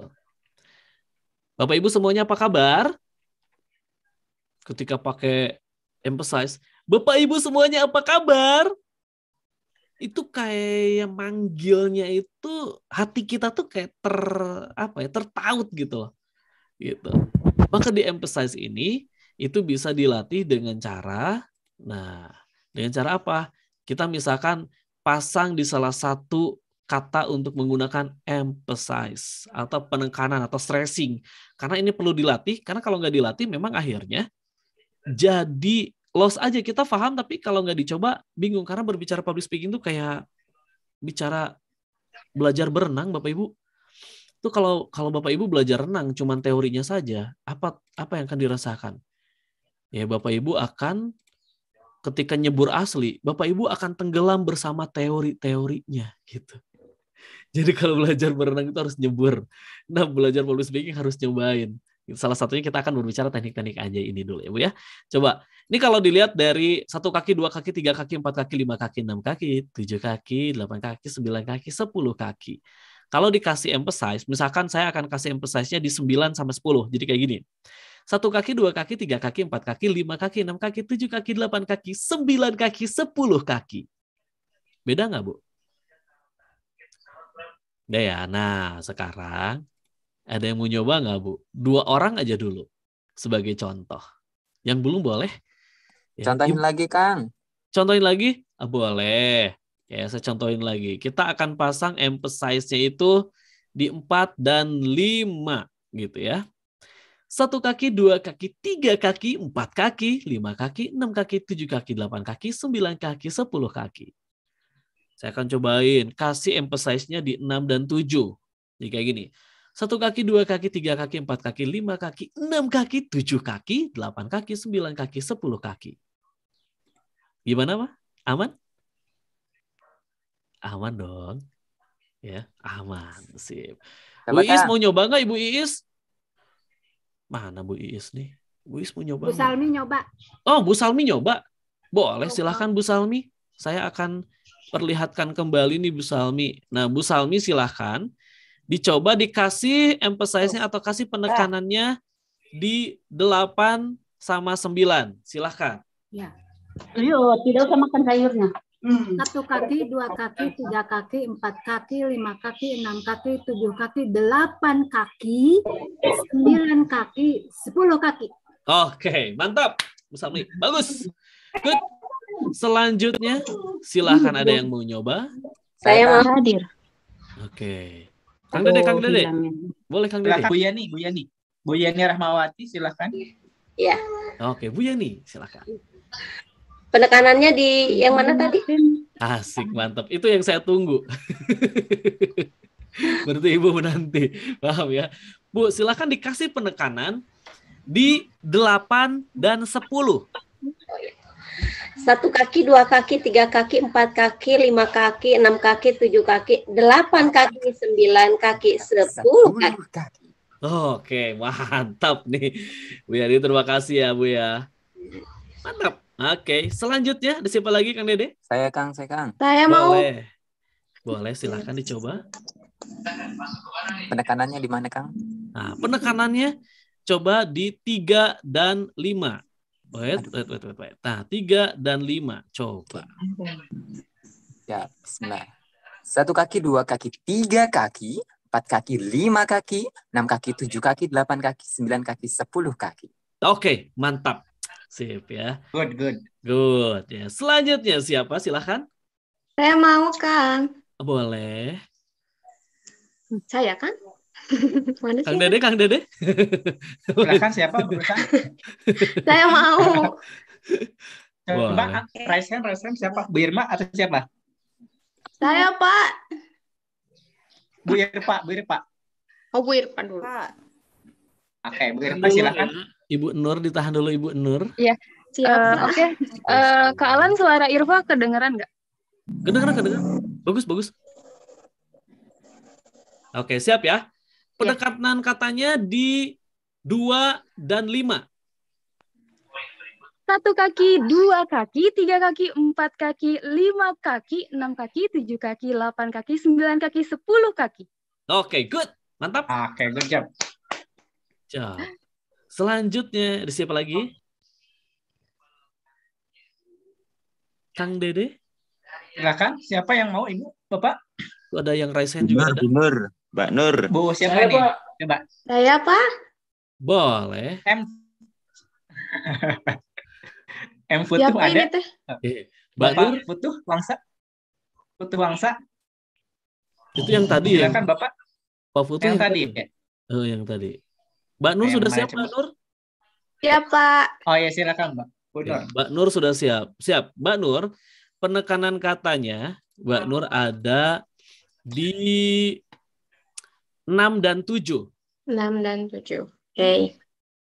E: Bapak Ibu semuanya apa kabar? ketika pakai emphasize, Bapak Ibu semuanya apa kabar? Itu kayak manggilnya itu hati kita tuh kayak ter apa ya tertaut gitu loh. Gitu. Maka di emphasize ini itu bisa dilatih dengan cara nah, dengan cara apa? Kita misalkan pasang di salah satu kata untuk menggunakan emphasize atau penekanan atau stressing. Karena ini perlu dilatih, karena kalau nggak dilatih memang akhirnya jadi los aja kita paham tapi kalau nggak dicoba bingung karena berbicara public speaking tuh kayak bicara belajar berenang Bapak Ibu itu kalau kalau Bapak Ibu belajar renang cuman teorinya saja apa apa yang akan dirasakan ya Bapak Ibu akan ketika nyebur asli Bapak Ibu akan tenggelam bersama teori-teorinya gitu jadi kalau belajar berenang itu harus nyebur nah belajar public speaking harus nyobain Salah satunya kita akan berbicara teknik-teknik aja ini dulu ya Bu ya. Coba, ini kalau dilihat dari satu kaki, dua kaki, tiga kaki, empat kaki, lima kaki, enam kaki, tujuh kaki, delapan kaki, sembilan kaki, sepuluh kaki. Kalau dikasih emphasize, misalkan saya akan kasih emphasize-nya di sembilan sampai sepuluh. Jadi kayak gini. Satu kaki, dua kaki, tiga kaki, empat kaki, lima kaki, enam kaki, tujuh kaki, delapan kaki, sembilan kaki, sepuluh kaki. Beda nggak, Bu? Udah ya? Nah, sekarang ada yang mau nyoba nggak, Bu? Dua orang aja dulu sebagai contoh. Yang belum boleh.
A: Ya, contohin lagi, Kang.
E: Contohin lagi? Ah, boleh. Ya, saya contohin lagi. Kita akan pasang emphasize-nya itu di 4 dan 5 gitu ya. Satu kaki, dua kaki, tiga kaki, empat kaki, lima kaki, enam kaki, tujuh kaki, delapan kaki, sembilan kaki, sepuluh kaki. Saya akan cobain kasih emphasize-nya di enam dan tujuh. Jadi kayak gini. Satu kaki, dua kaki, tiga kaki, empat kaki, lima kaki, enam kaki, tujuh kaki, delapan kaki, sembilan kaki, sepuluh kaki. Gimana, Pak? Aman? Aman dong. Ya, aman. Sip. Bu Iis mau nyoba nggak Ibu Iis? Mana Bu Iis nih? Bu Iis mau nyoba. Bu
F: Salmi nyoba.
E: Oh, Bu Salmi nyoba. Boleh, silahkan Bu Salmi. Saya akan perlihatkan kembali nih Bu Salmi. Nah, Bu Salmi silahkan dicoba dikasih emphasize-nya atau kasih penekanannya di 8 sama 9. Silahkan.
F: Ya. Yuk, tidak usah makan sayurnya. Hmm. Satu kaki, dua kaki, tiga kaki, empat kaki, lima kaki, enam kaki, tujuh kaki, delapan kaki, sembilan kaki, sepuluh kaki.
E: Oke, okay, mantap. Musamli. Bagus. Good. Selanjutnya, silahkan ada yang mau nyoba. Saya
A: mau hadir.
B: Oke. Okay.
E: Kang Dede, Kang Dede.
A: Boleh Kang Dede. Bu Yani, Bu Yani. Bu Yani Rahmawati, silakan.
F: Iya.
E: Oke, Bu Yani, silakan.
F: Penekanannya di yang mana iya, tadi?
E: Asik, mantap. Itu yang saya tunggu. Berarti Ibu menanti. Paham ya? Bu, silakan dikasih penekanan di 8 dan 10
F: satu kaki, dua kaki, tiga kaki, empat kaki, lima kaki, enam kaki, tujuh kaki, delapan kaki, sembilan kaki,
D: sepuluh kaki.
E: Oke, okay. mantap nih. Bu Yadi, terima kasih ya Bu ya. Mantap. Oke, selanjutnya ada siapa lagi Kang Dede? Saya
B: Kang, saya Kang. Saya Boleh.
E: mau. Boleh, silahkan dicoba.
B: Penekanannya di mana Kang?
E: Nah, penekanannya coba di tiga dan lima Wait, wait, wait, wait, wait. Nah, tiga dan lima. Coba.
B: Ya, bismillah. Satu kaki, dua kaki, tiga kaki, empat kaki, lima kaki, enam kaki, tujuh kaki, delapan kaki, sembilan kaki, sepuluh kaki.
E: Oke, okay, mantap. Sip ya. Good, good. Good. Ya. Selanjutnya siapa? Silahkan.
F: Saya mau, Kang.
A: Boleh. Saya kan? Mana Kang Dede, Kang Dede. Silakan siapa berusaha? Saya mau. Coba Wah. raise hand, raise hand siapa? Bu Irma atau siapa?
D: Saya, Pak.
A: Bu Irma, Bu Irma.
F: Oh, Bu Irma dulu. Pak.
A: Oke, okay, Bu Irma silakan. Ibu Nur
E: ditahan dulu Ibu Nur.
F: Iya. Siap. Eh, oke. Eh, Kak Alan suara Irva kedengeran nggak?
E: Kedengeran, kedengeran. Bagus, bagus. Oke, siap ya. Iya. Pendekatan katanya di dua dan lima.
F: Satu kaki, dua kaki, tiga kaki, empat kaki, lima kaki, enam kaki, tujuh kaki, delapan kaki, sembilan kaki, sepuluh kaki.
E: Oke, okay, good. Mantap. Oke, okay, good job. Job. Selanjutnya, ada siapa
A: lagi? Kang Dede? Silakan, siapa yang mau Ibu? Bapak?
E: Ada yang raise hand juga Jumur, ada. Mbak Nur.
B: Bu, siapa ini? nih? Coba.
A: Saya, Pak.
B: Boleh. M. M Putu siapa ada? Ini, eh, Mbak Nur. Futuh
A: Wangsa. Putu Wangsa. Itu yang tadi ya? Silakan Bapak. Pak Futuh yang, yang tadi. Ya?
E: Oh, yang tadi. Mbak
A: Nur eh, sudah siap, Mbak Nur? Siap,
D: ya, Pak.
E: Oh ya, silakan, Mbak. Nur. Ya, Mbak Nur sudah siap. Siap. Mbak Nur, penekanan katanya Mbak Nur ada di 6 dan 7.
F: 6 dan 7. Oke. Okay.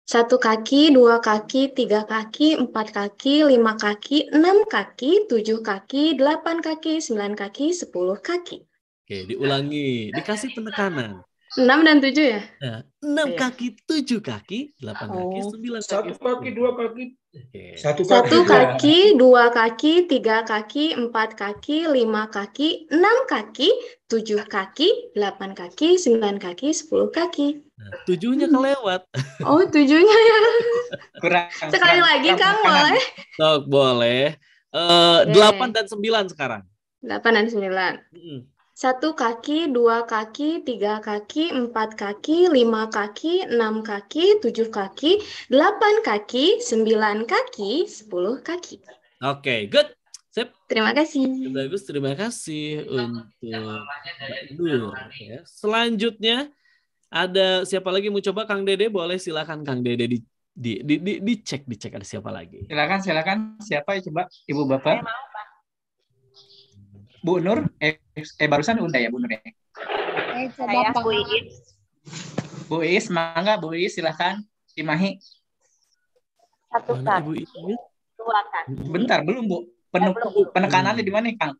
F: Satu kaki, dua kaki, tiga kaki, empat kaki, lima kaki, enam kaki, tujuh kaki, delapan kaki, sembilan kaki, sepuluh kaki.
E: Oke, diulangi. Dikasih penekanan.
F: Enam dan tujuh ya?
E: Nah, enam iya. kaki, tujuh kaki, delapan oh. kaki, sembilan kaki. Satu
D: kaki, dua kaki. Okay.
E: Satu kaki, Satu kaki
F: dua. kaki, tiga kaki, empat kaki, lima kaki, enam kaki, tujuh kaki, delapan kaki, sembilan kaki, sepuluh kaki.
A: Nah, tujuhnya kelewat.
F: Oh, tujuhnya ya.
E: Kurang.
F: Sekali kurang, lagi, kurang, Kang, boleh?
E: Tok, boleh. Uh, delapan dan sembilan sekarang.
F: Delapan dan sembilan. Hmm. Satu kaki, dua kaki, tiga kaki, empat kaki, lima kaki, enam kaki, tujuh kaki, delapan kaki, sembilan kaki, sepuluh kaki. Oke,
E: okay, good. Sip. Terima kasih. Bagus, terima kasih untuk dulu. Ya. Selanjutnya ada siapa lagi mau coba Kang Dede? Boleh silakan Kang Dede di di di, di di
A: dicek dicek ada siapa lagi. Silakan silakan siapa ya coba Ibu Bapak? Bu Nur, eh, eh barusan udah ya Bu Nur ya?
D: Eh, saya Bu Iis.
A: Bu Iis, mangga Bu Iis silahkan. Cimahi. Satu kak. Dua kan Bentar, belum Bu. Pen eh, belum, penekanannya di mana Kang?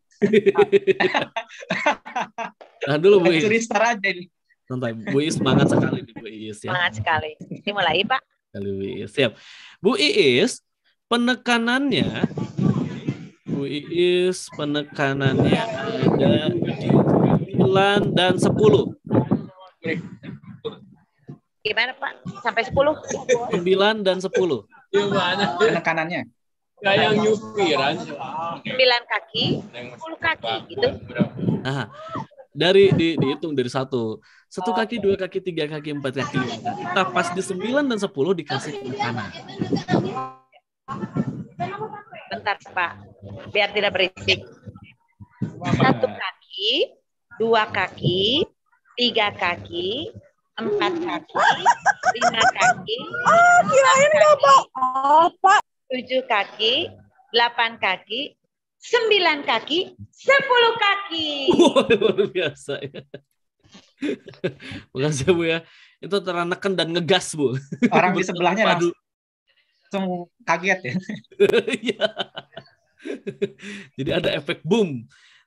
A: nah dulu Bu Iis. Curi aja nih.
E: Santai, Bu Iis semangat sekali nih
A: Bu Iis ya. Semangat Ini mulai Pak.
E: Kali Bu Iis, siap. Bu Iis, penekanannya Bu Iis penekanannya ada 9 dan 10.
A: Gimana Pak? Sampai 10? 9 dan 10. Gimana? Kanannya. Kayak yang nyupiran. 9 kaki,
D: 10 kaki gitu.
E: Aha. dari di, dihitung dari satu satu kaki dua kaki tiga kaki empat kaki lima kaki nah, pas di sembilan dan sepuluh dikasih ke penekanan
A: bentar pak biar tidak berisik
F: satu kaki, dua kaki, tiga kaki, empat kaki, lima kaki, ah, kirain kaki, apa? tujuh kaki, delapan kaki, sembilan
D: kaki, sepuluh kaki.
E: luar biasa ya. Makasih Bu ya. Itu teranekan dan ngegas Bu. Orang di sebelahnya padu.
A: langsung kaget ya.
E: Iya. Jadi ada efek boom.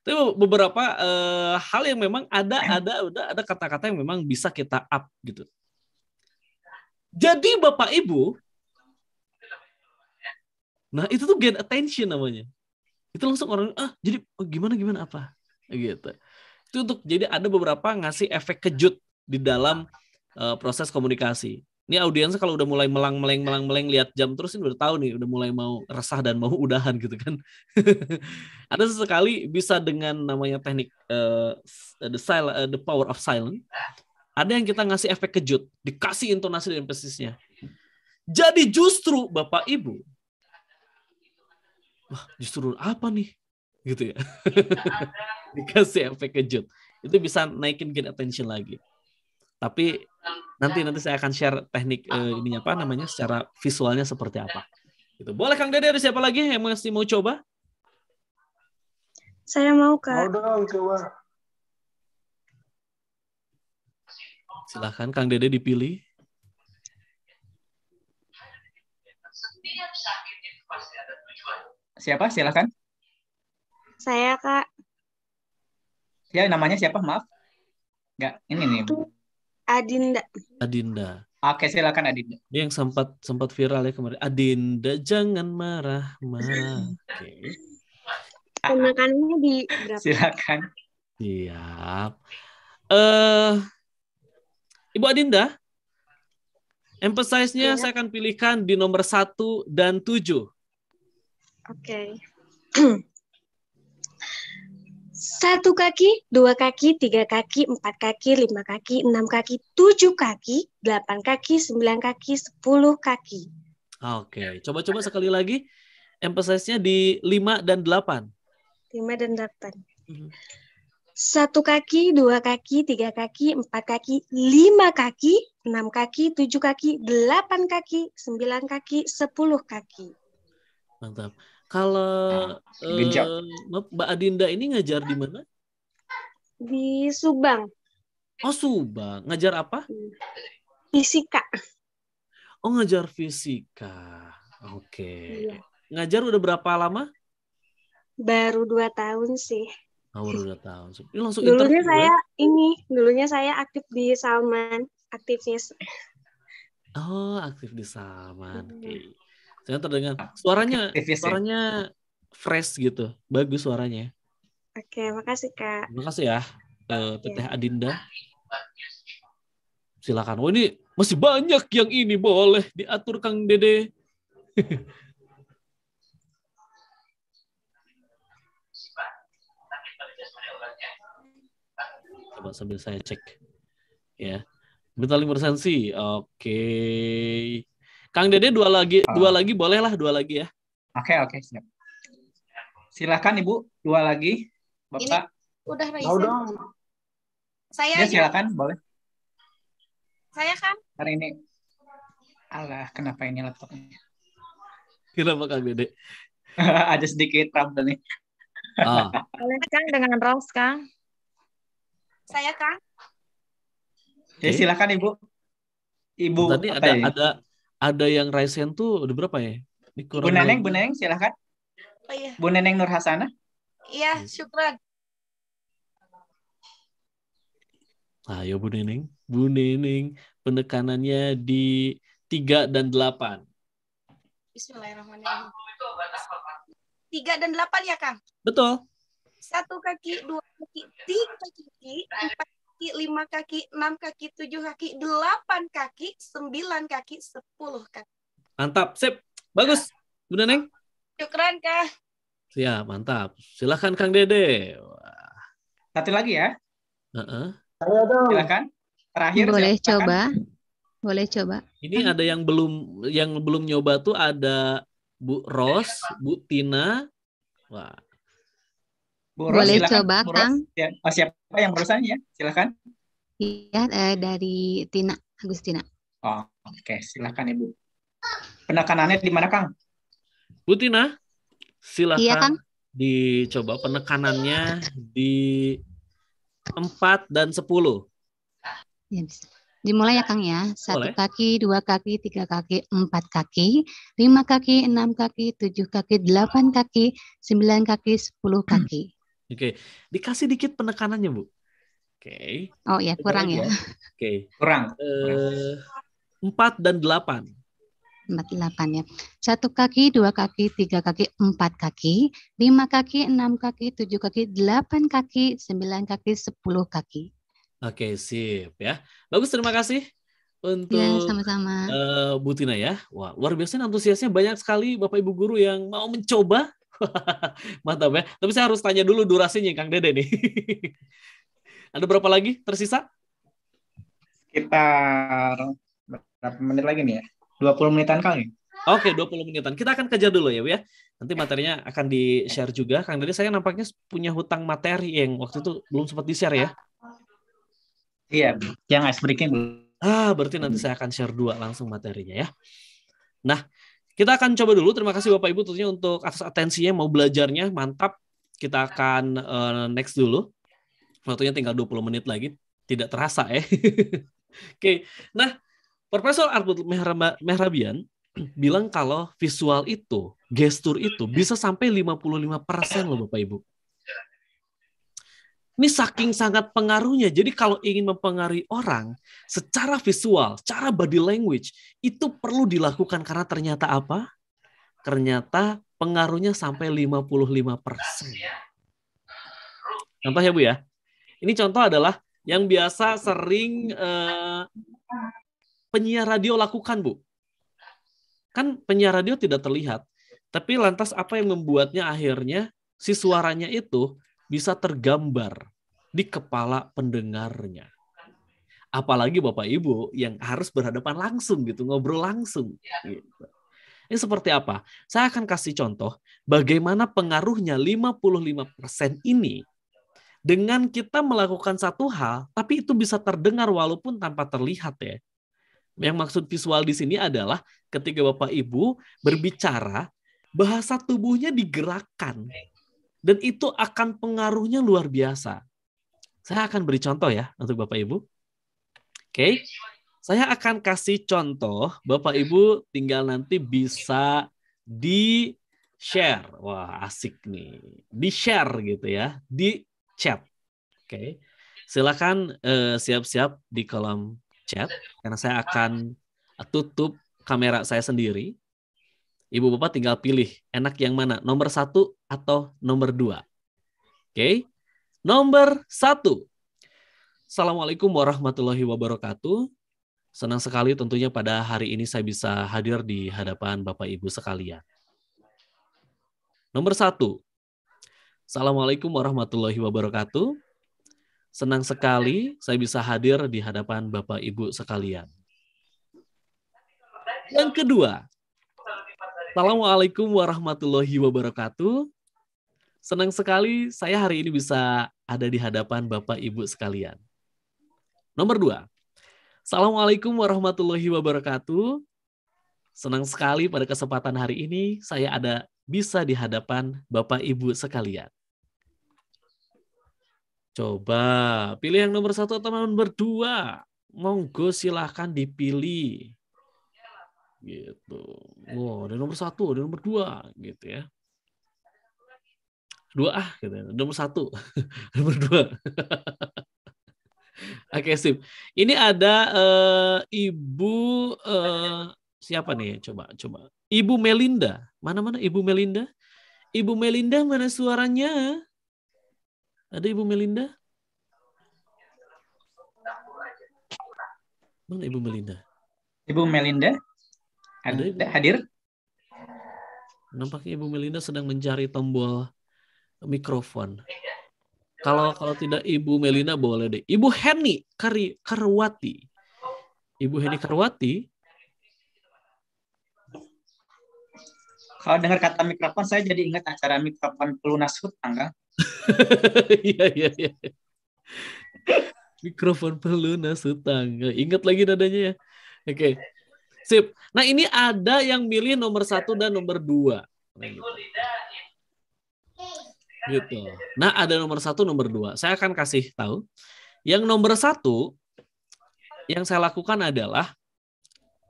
E: Tapi beberapa uh, hal yang memang ada ada udah ada kata-kata yang memang bisa kita up gitu. Jadi Bapak Ibu, nah itu tuh gain attention namanya. Itu langsung orang ah jadi oh, gimana gimana apa gitu. Itu untuk jadi ada beberapa ngasih efek kejut di dalam uh, proses komunikasi. Ini audiens kalau udah mulai melang meleng melang meleng lihat jam terus ini udah tahu nih udah mulai mau resah dan mau udahan gitu kan. Ada sesekali bisa dengan namanya teknik uh, the sil- uh, the power of silence. Ada yang kita ngasih efek kejut, dikasih intonasi dan persisnya. Jadi justru Bapak Ibu Wah, justru apa nih? Gitu ya. Dikasih efek kejut. Itu bisa naikin gain attention lagi. Tapi Nanti nanti saya akan share teknik uh, eh, ini apa namanya secara visualnya seperti apa. itu Boleh Kang Dede ada siapa lagi yang masih mau coba?
D: Saya mau Kak. Mau dong coba.
E: Silahkan Kang Dede dipilih.
A: Siapa? Silahkan. Saya, Kak. Ya, namanya siapa? Maaf. nggak ini nih. Adinda.
E: Adinda.
A: Oke, silakan Adinda.
E: Dia yang sempat sempat viral ya kemarin. Adinda jangan marah, marah. Oke.
A: Okay.
D: di berapa? Silakan.
E: Siap. Eh uh, Ibu Adinda, emphasize-nya ya. saya akan pilihkan di nomor satu dan tujuh. Oke. Okay.
F: satu kaki, dua kaki, tiga kaki, empat kaki, lima kaki, enam kaki, tujuh kaki, delapan kaki, sembilan kaki, sepuluh kaki.
E: Oke, okay. coba-coba sekali lagi emphasize di lima dan delapan.
F: Lima dan delapan. Mm-hmm. Satu kaki, dua kaki, tiga kaki, empat kaki, lima kaki, enam kaki, tujuh kaki, delapan kaki, sembilan kaki, sepuluh kaki.
E: Mantap. Kalau uh, Mbak Adinda ini ngajar di mana? Di Subang. Oh Subang, ngajar apa? Fisika. Oh ngajar fisika, oke. Okay. Iya. Ngajar udah berapa lama?
F: Baru dua tahun sih.
E: Oh, baru dua tahun. Ini langsung dulunya interview,
F: saya ya? ini, dulunya saya aktif di Salman, Aktifnya.
E: Oh aktif di Salman, iya. oke. Okay. Saya dengan ah, suaranya Aktivis, ya, suaranya ya? fresh gitu. Bagus suaranya.
F: Oke, makasih Kak. Makasih
E: ya uh, Teteh Adinda. Silakan. Oh ini masih banyak yang ini boleh diatur Kang Dede. Coba sambil saya cek. Ya. Mental imersensi. Oke. Okay. Kang Dede dua lagi, ah.
A: dua lagi bolehlah dua lagi ya. Oke okay, oke okay, siap. Silakan Ibu, dua lagi. Bapak.
D: Ini udah Raisa. Ya? Oh, dong. Saya ya, aja. silakan
A: boleh. Saya kan. Hari ini. Allah, kenapa ini laptopnya?
B: Kenapa Kang Dede? Ada sedikit problem nih. Ah.
F: Boleh Kang dengan Rose Kang. Saya Kang.
A: Ya silakan
E: Ibu. Ibu. Tadi ada ya? ada ada yang Raisen tuh
A: udah berapa ya? Ini Bu Neneng, Bu Neneng silahkan. Oh, iya. Bu Neneng Nur Hasanah. Iya, iya. syukran.
E: Ayo Bu Neneng. Bu Neneng, penekanannya di 3 dan 8.
F: Bismillahirrahmanirrahim. Tiga dan delapan ya, Kang? Betul. Satu kaki, dua kaki, tiga kaki, empat kaki, lima kaki, enam kaki, tujuh kaki, delapan kaki, sembilan kaki, sepuluh kaki.
E: Mantap, sip. Bagus, Bunda Neng.
A: Yuk Syukran, Kak.
E: Ya, mantap. Silahkan Kang Dede. Wah. Satu lagi ya. Uh-uh. Silahkan. Terakhir. Boleh silahkan.
A: coba. Boleh coba.
E: Ini ada yang belum yang belum nyoba tuh ada Bu Ros, Bu Tina. Wah,
A: Bu Ros, Boleh silakan. coba, Kang. ya, siapa yang berusaha ya? Silakan.
D: Iya,
F: eh, dari Tina, Agustina.
A: Oh, oke, okay. silakan Ibu. Penekanannya di mana, Kang? Bu Tina, silakan iya, Kang. dicoba
E: penekanannya di 4 dan 10.
F: Ya, Dimulai ya Kang ya. Satu Boleh. kaki, dua kaki, tiga kaki, empat kaki, lima kaki, enam kaki, tujuh kaki, delapan kaki, sembilan kaki, sepuluh kaki.
E: Oke, okay. dikasih dikit penekanannya bu. Oke. Okay.
F: Oh ya kurang ya. Oke.
E: Okay. Kurang. Eh, empat dan delapan.
F: Empat delapan ya. Satu kaki, dua kaki, tiga kaki, empat kaki, lima kaki, enam kaki, tujuh kaki, delapan kaki, sembilan kaki, sepuluh kaki.
E: Oke, okay, sip ya. Bagus, terima kasih ya, untuk ya,
B: sama-sama. Uh,
E: eh, Butina ya. Wah, luar biasa antusiasnya banyak sekali Bapak Ibu guru yang mau mencoba Mantap ya. Tapi saya harus tanya dulu durasinya Kang Dede nih. Ada berapa lagi tersisa?
A: Sekitar berapa menit lagi nih ya? 20 menitan kali. Ya?
E: Oke, 20 menitan. Kita akan kejar dulu ya, Bu ya. Nanti materinya akan di-share juga. Kang Dede, saya nampaknya punya hutang materi yang waktu itu belum sempat di-share ya. Iya, yang ice breaking belum. Ah, berarti nanti saya akan share dua langsung materinya ya. Nah, kita akan coba dulu. Terima kasih Bapak Ibu tentunya untuk atas atensinya, mau belajarnya, mantap. Kita akan uh, next dulu. Waktunya tinggal 20 menit lagi. Tidak terasa ya. Oke, okay. nah Profesor Arbut Mehrabian bilang kalau visual itu, gestur itu bisa sampai 55% loh Bapak Ibu. Ini saking sangat pengaruhnya. Jadi kalau ingin mempengaruhi orang secara visual, secara body language, itu perlu dilakukan karena ternyata apa? Ternyata pengaruhnya sampai 55%. Contoh ya Bu ya. Ini contoh adalah yang biasa sering eh, penyiar radio lakukan Bu. Kan penyiar radio tidak terlihat. Tapi lantas apa yang membuatnya akhirnya si suaranya itu bisa tergambar di kepala pendengarnya. Apalagi Bapak Ibu yang harus berhadapan langsung gitu, ngobrol langsung. Ya. Ini seperti apa? Saya akan kasih contoh bagaimana pengaruhnya 55% ini dengan kita melakukan satu hal, tapi itu bisa terdengar walaupun tanpa terlihat ya. Yang maksud visual di sini adalah ketika Bapak Ibu berbicara, bahasa tubuhnya digerakkan dan itu akan pengaruhnya luar biasa. Saya akan beri contoh ya untuk Bapak Ibu. Oke. Okay. Saya akan kasih contoh, Bapak Ibu tinggal nanti bisa di share. Wah, asik nih. Di share gitu ya, di chat. Oke. Okay. Silakan siap eh, siap-siap di kolom chat karena saya akan tutup kamera saya sendiri Ibu bapak tinggal pilih enak yang mana, nomor satu atau nomor dua. Oke, okay? nomor satu. Assalamualaikum warahmatullahi wabarakatuh. Senang sekali tentunya pada hari ini saya bisa hadir di hadapan Bapak Ibu sekalian. Nomor satu, Assalamualaikum warahmatullahi wabarakatuh. Senang sekali saya bisa hadir di hadapan Bapak Ibu sekalian. Yang kedua, Assalamualaikum warahmatullahi wabarakatuh. Senang sekali saya hari ini bisa ada di hadapan Bapak Ibu sekalian. Nomor dua, Assalamualaikum warahmatullahi wabarakatuh. Senang sekali pada kesempatan hari ini saya ada bisa di hadapan Bapak Ibu sekalian. Coba pilih yang nomor satu atau nomor dua. Monggo silahkan dipilih gitu. Wow, ada nomor satu, ada nomor dua gitu ya. Dua ah gitu. Ada nomor satu, nomor dua. Oke, okay, sip. Ini ada uh, Ibu uh, siapa nih? Coba coba. Ibu Melinda. Mana-mana Ibu Melinda? Ibu Melinda mana suaranya? Ada Ibu Melinda? Mana Ibu Melinda? Ibu Melinda? Hadir? hadir? Nampaknya Ibu Melinda sedang mencari tombol mikrofon. Kalau kalau tidak Ibu Melina boleh deh. Ibu Heni Kari Karwati.
A: Ibu Heni Karwati. Kalau dengar kata mikrofon saya jadi ingat acara mikrofon pelunas hutang kan? Iya iya iya.
E: Mikrofon pelunas hutang. Ingat lagi dadanya ya. Oke. Okay. Sip. Nah ini ada yang milih nomor satu dan nomor dua. Nah, gitu. gitu. Nah ada nomor satu, nomor dua. Saya akan kasih tahu. Yang nomor satu, yang saya lakukan adalah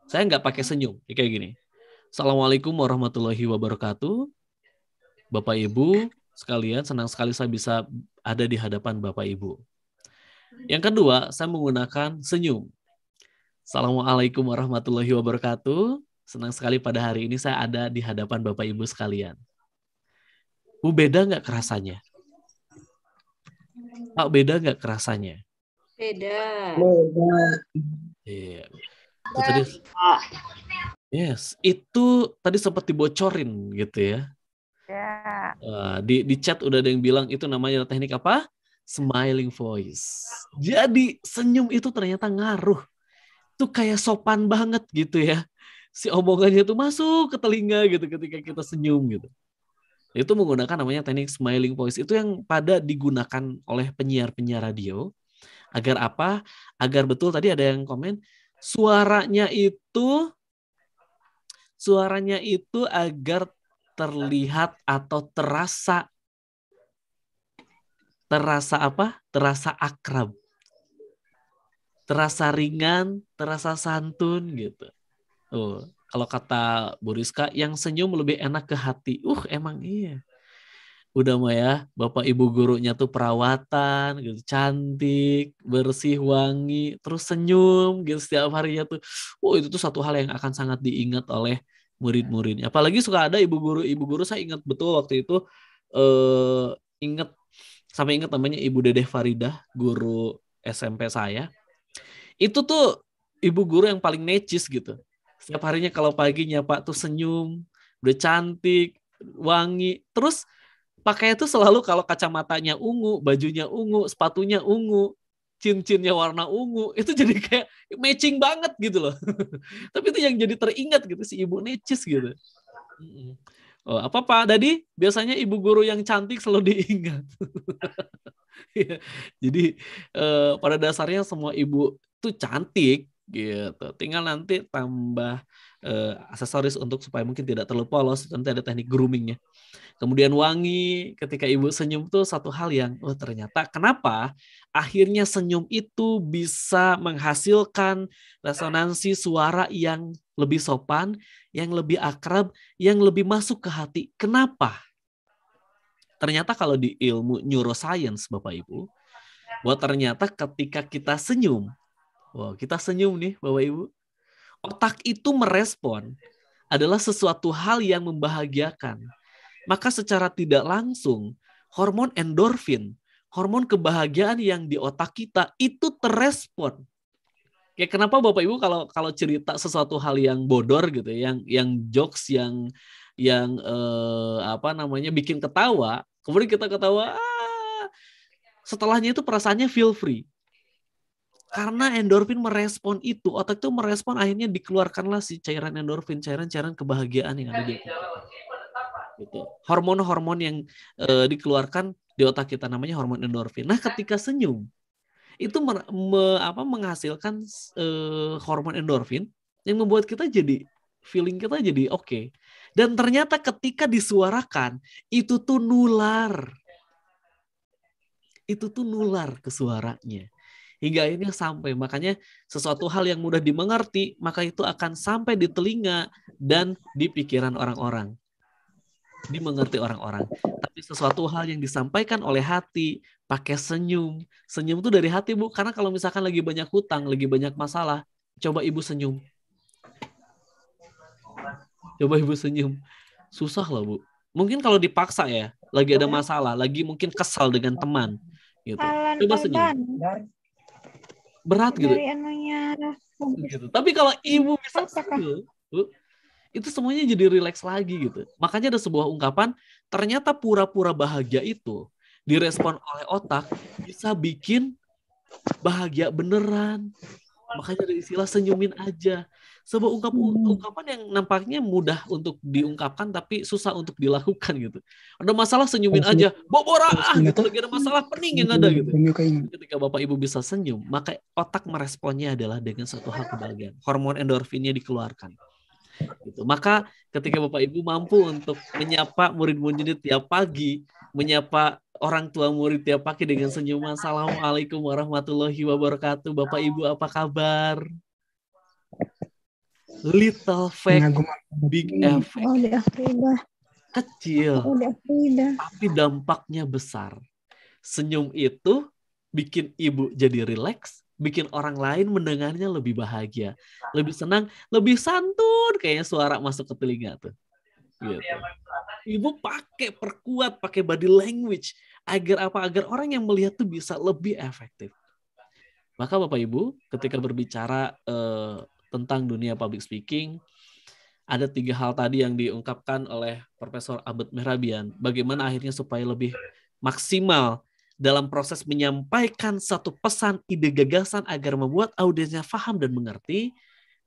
E: saya nggak pakai senyum, ya, kayak gini. Assalamualaikum warahmatullahi wabarakatuh. Bapak Ibu sekalian, senang sekali saya bisa ada di hadapan Bapak Ibu. Yang kedua, saya menggunakan senyum. Assalamualaikum warahmatullahi wabarakatuh. Senang sekali pada hari ini saya ada di hadapan Bapak Ibu sekalian. Bu beda nggak kerasanya? Pak beda nggak kerasanya? Beda. Beda.
D: Iya. Yeah. Tadi,
E: yes, itu tadi sempat dibocorin gitu ya. Yeah. Iya. di di chat udah ada yang bilang itu namanya teknik apa? Smiling voice. Jadi senyum itu ternyata ngaruh tuh kayak sopan banget gitu ya. Si omongannya tuh masuk ke telinga gitu ketika kita senyum gitu. Itu menggunakan namanya teknik smiling voice. Itu yang pada digunakan oleh penyiar-penyiar radio. Agar apa? Agar betul tadi ada yang komen, suaranya itu suaranya itu agar terlihat atau terasa terasa apa? Terasa akrab terasa ringan, terasa santun gitu. Oh, kalau kata Boriska, yang senyum lebih enak ke hati. Uh, emang iya. Udah mah ya, bapak ibu gurunya tuh perawatan, gitu, cantik, bersih, wangi, terus senyum gitu setiap harinya tuh. Oh, itu tuh satu hal yang akan sangat diingat oleh murid-muridnya. Apalagi suka ada ibu guru, ibu guru saya ingat betul waktu itu eh ingat sampai ingat namanya Ibu Dedeh Faridah, guru SMP saya. Itu tuh ibu guru yang paling necis gitu. Setiap harinya kalau paginya pak tuh senyum, udah cantik, wangi. Terus pakai itu selalu kalau kacamatanya ungu, bajunya ungu, sepatunya ungu, cincinnya warna ungu itu jadi kayak matching banget gitu loh tapi itu yang jadi teringat gitu si ibu necis gitu oh apa pak tadi biasanya ibu guru yang cantik selalu diingat Iya. Jadi eh, pada dasarnya semua ibu tuh cantik gitu. Tinggal nanti tambah eh, aksesoris untuk supaya mungkin tidak terlalu polos, nanti ada teknik groomingnya. Kemudian wangi, ketika ibu senyum tuh satu hal yang, oh ternyata kenapa akhirnya senyum itu bisa menghasilkan resonansi suara yang lebih sopan, yang lebih akrab, yang lebih masuk ke hati. Kenapa? ternyata kalau di ilmu neuroscience Bapak Ibu, bahwa ternyata ketika kita senyum, wow, kita senyum nih Bapak Ibu, otak itu merespon adalah sesuatu hal yang membahagiakan. Maka secara tidak langsung hormon endorfin, hormon kebahagiaan yang di otak kita itu terespon. Ya kenapa Bapak Ibu kalau kalau cerita sesuatu hal yang bodor gitu, ya, yang yang jokes yang yang eh, apa namanya bikin ketawa, kemudian kita ketawa, ah. setelahnya itu perasaannya feel free. Karena endorfin merespon itu, otak itu merespon akhirnya dikeluarkanlah si cairan endorfin, cairan-cairan kebahagiaan yang ada di otak. Gitu. Hormon-hormon yang eh, dikeluarkan di otak kita namanya hormon endorfin. Nah, ketika senyum itu me, me, apa, menghasilkan e, hormon endorfin yang membuat kita jadi feeling kita jadi oke. Okay. Dan ternyata ketika disuarakan, itu tuh nular. Itu tuh nular ke suaranya. Hingga akhirnya sampai. Makanya sesuatu hal yang mudah dimengerti, maka itu akan sampai di telinga dan di pikiran orang-orang. Dimengerti orang-orang. Tapi sesuatu hal yang disampaikan oleh hati, pakai senyum. Senyum itu dari hati, Bu. Karena kalau misalkan lagi banyak hutang, lagi banyak masalah, coba Ibu senyum Coba ibu senyum. Susah lah bu. Mungkin kalau dipaksa ya, lagi ada iya. masalah, lagi mungkin kesal dengan teman, gitu. Coba senyum. Berat gitu. gitu. Tapi kalau ibu bisa senyum, bu, itu semuanya jadi rileks lagi gitu. Makanya ada sebuah ungkapan, ternyata pura-pura bahagia itu direspon oleh otak bisa bikin bahagia beneran. Makanya ada istilah senyumin aja sebuah ungkap hmm. ungkapan yang nampaknya mudah untuk diungkapkan tapi susah untuk dilakukan gitu. Ada masalah senyumin aja, bobora ah gitu. Lagi ada masalah pening yang ada gitu. Ketika bapak ibu bisa senyum, maka otak meresponnya adalah dengan satu hal kebahagiaan. Hormon endorfinnya dikeluarkan. Gitu. Maka ketika bapak ibu mampu untuk menyapa murid murid tiap pagi, menyapa orang tua murid tiap pagi dengan senyuman assalamualaikum warahmatullahi wabarakatuh bapak ibu apa kabar Little Fact Big Effect.
D: Oh,
E: Kecil. Oh, Tapi dampaknya besar. Senyum itu bikin ibu jadi rileks, bikin orang lain mendengarnya lebih bahagia, lebih senang, lebih santun kayaknya suara masuk ke telinga tuh. Gitu. Ibu pakai perkuat, pakai body language agar apa? Agar orang yang melihat tuh bisa lebih efektif. Maka Bapak Ibu, ketika berbicara eh, tentang dunia public speaking. Ada tiga hal tadi yang diungkapkan oleh Profesor Abed Merabian Bagaimana akhirnya supaya lebih maksimal dalam proses menyampaikan satu pesan ide gagasan agar membuat audiensnya faham dan mengerti,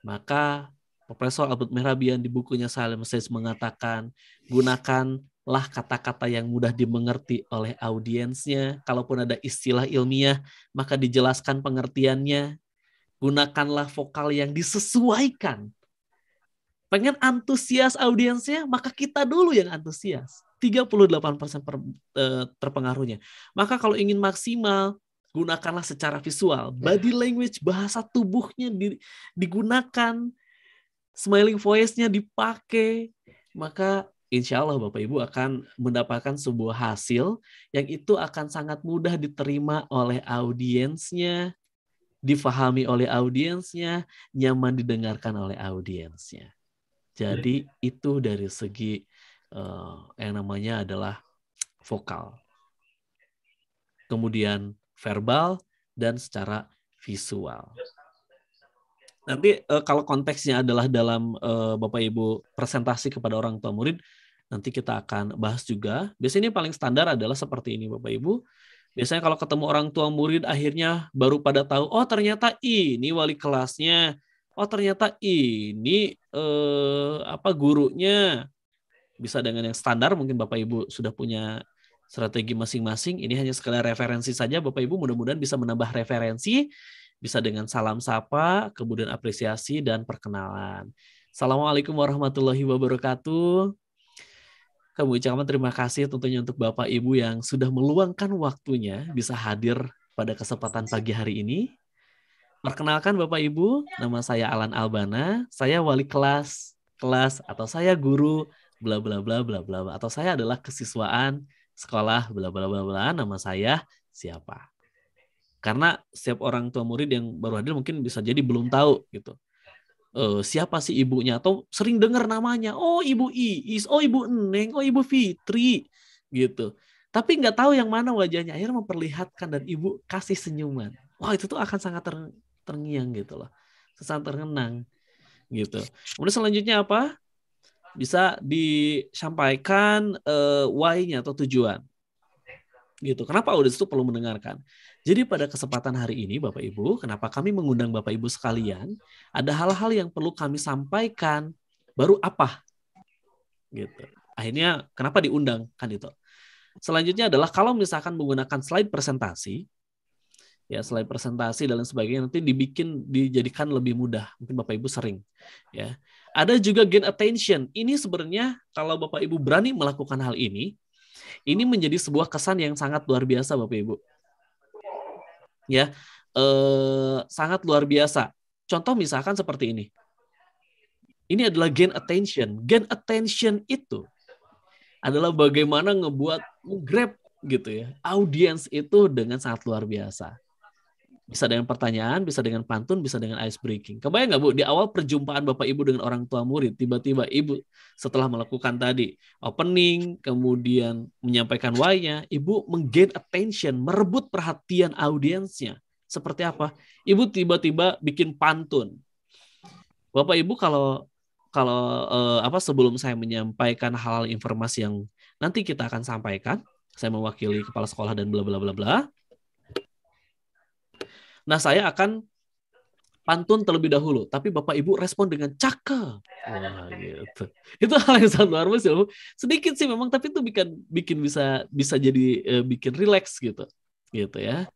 E: maka Profesor Albert Merabian di bukunya Salim says mengatakan, gunakanlah kata-kata yang mudah dimengerti oleh audiensnya. Kalaupun ada istilah ilmiah, maka dijelaskan pengertiannya gunakanlah vokal yang disesuaikan. Pengen antusias audiensnya, maka kita dulu yang antusias. 38% per, e, terpengaruhnya. Maka kalau ingin maksimal, gunakanlah secara visual. Ya. Body language, bahasa tubuhnya di, digunakan. Smiling voice-nya dipakai. Maka insya Allah Bapak Ibu akan mendapatkan sebuah hasil yang itu akan sangat mudah diterima oleh audiensnya, difahami oleh audiensnya, nyaman didengarkan oleh audiensnya. Jadi ya. itu dari segi uh, yang namanya adalah vokal. Kemudian verbal dan secara visual. Nanti uh, kalau konteksnya adalah dalam uh, Bapak Ibu presentasi kepada orang tua murid, nanti kita akan bahas juga. Biasanya ini paling standar adalah seperti ini Bapak Ibu. Biasanya kalau ketemu orang tua murid akhirnya baru pada tahu, oh ternyata ini wali kelasnya, oh ternyata ini eh, apa gurunya. Bisa dengan yang standar mungkin Bapak Ibu sudah punya strategi masing-masing. Ini hanya sekedar referensi saja Bapak Ibu mudah-mudahan bisa menambah referensi bisa dengan salam sapa, kemudian apresiasi dan perkenalan. Assalamualaikum warahmatullahi wabarakatuh. Kami ucapkan terima kasih tentunya untuk Bapak Ibu yang sudah meluangkan waktunya bisa hadir pada kesempatan pagi hari ini. Perkenalkan Bapak Ibu, nama saya Alan Albana, saya wali kelas, kelas atau saya guru bla bla bla bla bla atau saya adalah kesiswaan sekolah bla bla bla bla nama saya siapa. Karena setiap orang tua murid yang baru hadir mungkin bisa jadi belum tahu gitu uh, siapa sih ibunya atau sering dengar namanya oh ibu Iis oh ibu Neng, oh ibu Fitri gitu tapi nggak tahu yang mana wajahnya akhirnya memperlihatkan dan ibu kasih senyuman wah itu tuh akan sangat ter terngiang gitu loh sangat terkenang gitu kemudian selanjutnya apa bisa disampaikan uh, why-nya atau tujuan gitu kenapa audiens itu perlu mendengarkan jadi pada kesempatan hari ini Bapak Ibu, kenapa kami mengundang Bapak Ibu sekalian? Ada hal-hal yang perlu kami sampaikan. Baru apa? Gitu. Akhirnya kenapa diundang kan itu? Selanjutnya adalah kalau misalkan menggunakan slide presentasi, ya slide presentasi dan lain sebagainya nanti dibikin dijadikan lebih mudah mungkin bapak ibu sering ya ada juga gain attention ini sebenarnya kalau bapak ibu berani melakukan hal ini ini menjadi sebuah kesan yang sangat luar biasa bapak ibu ya eh, sangat luar biasa. Contoh misalkan seperti ini. Ini adalah gain attention. Gain attention itu adalah bagaimana ngebuat grab gitu ya audience itu dengan sangat luar biasa. Bisa dengan pertanyaan, bisa dengan pantun, bisa dengan ice breaking. Kebayang nggak Bu, di awal perjumpaan Bapak Ibu dengan orang tua murid, tiba-tiba Ibu setelah melakukan tadi opening, kemudian menyampaikan why-nya, Ibu menggain attention, merebut perhatian audiensnya. Seperti apa? Ibu tiba-tiba bikin pantun. Bapak Ibu kalau kalau eh, apa sebelum saya menyampaikan hal, hal informasi yang nanti kita akan sampaikan, saya mewakili kepala sekolah dan bla bla bla bla. Nah, saya akan pantun terlebih dahulu, tapi Bapak Ibu respon dengan cakep. gitu. gitu. Itu hal yang sangat luar ya, biasa. Sedikit sih memang, tapi itu bikin bikin bisa bisa jadi eh, bikin rileks gitu. Gitu ya.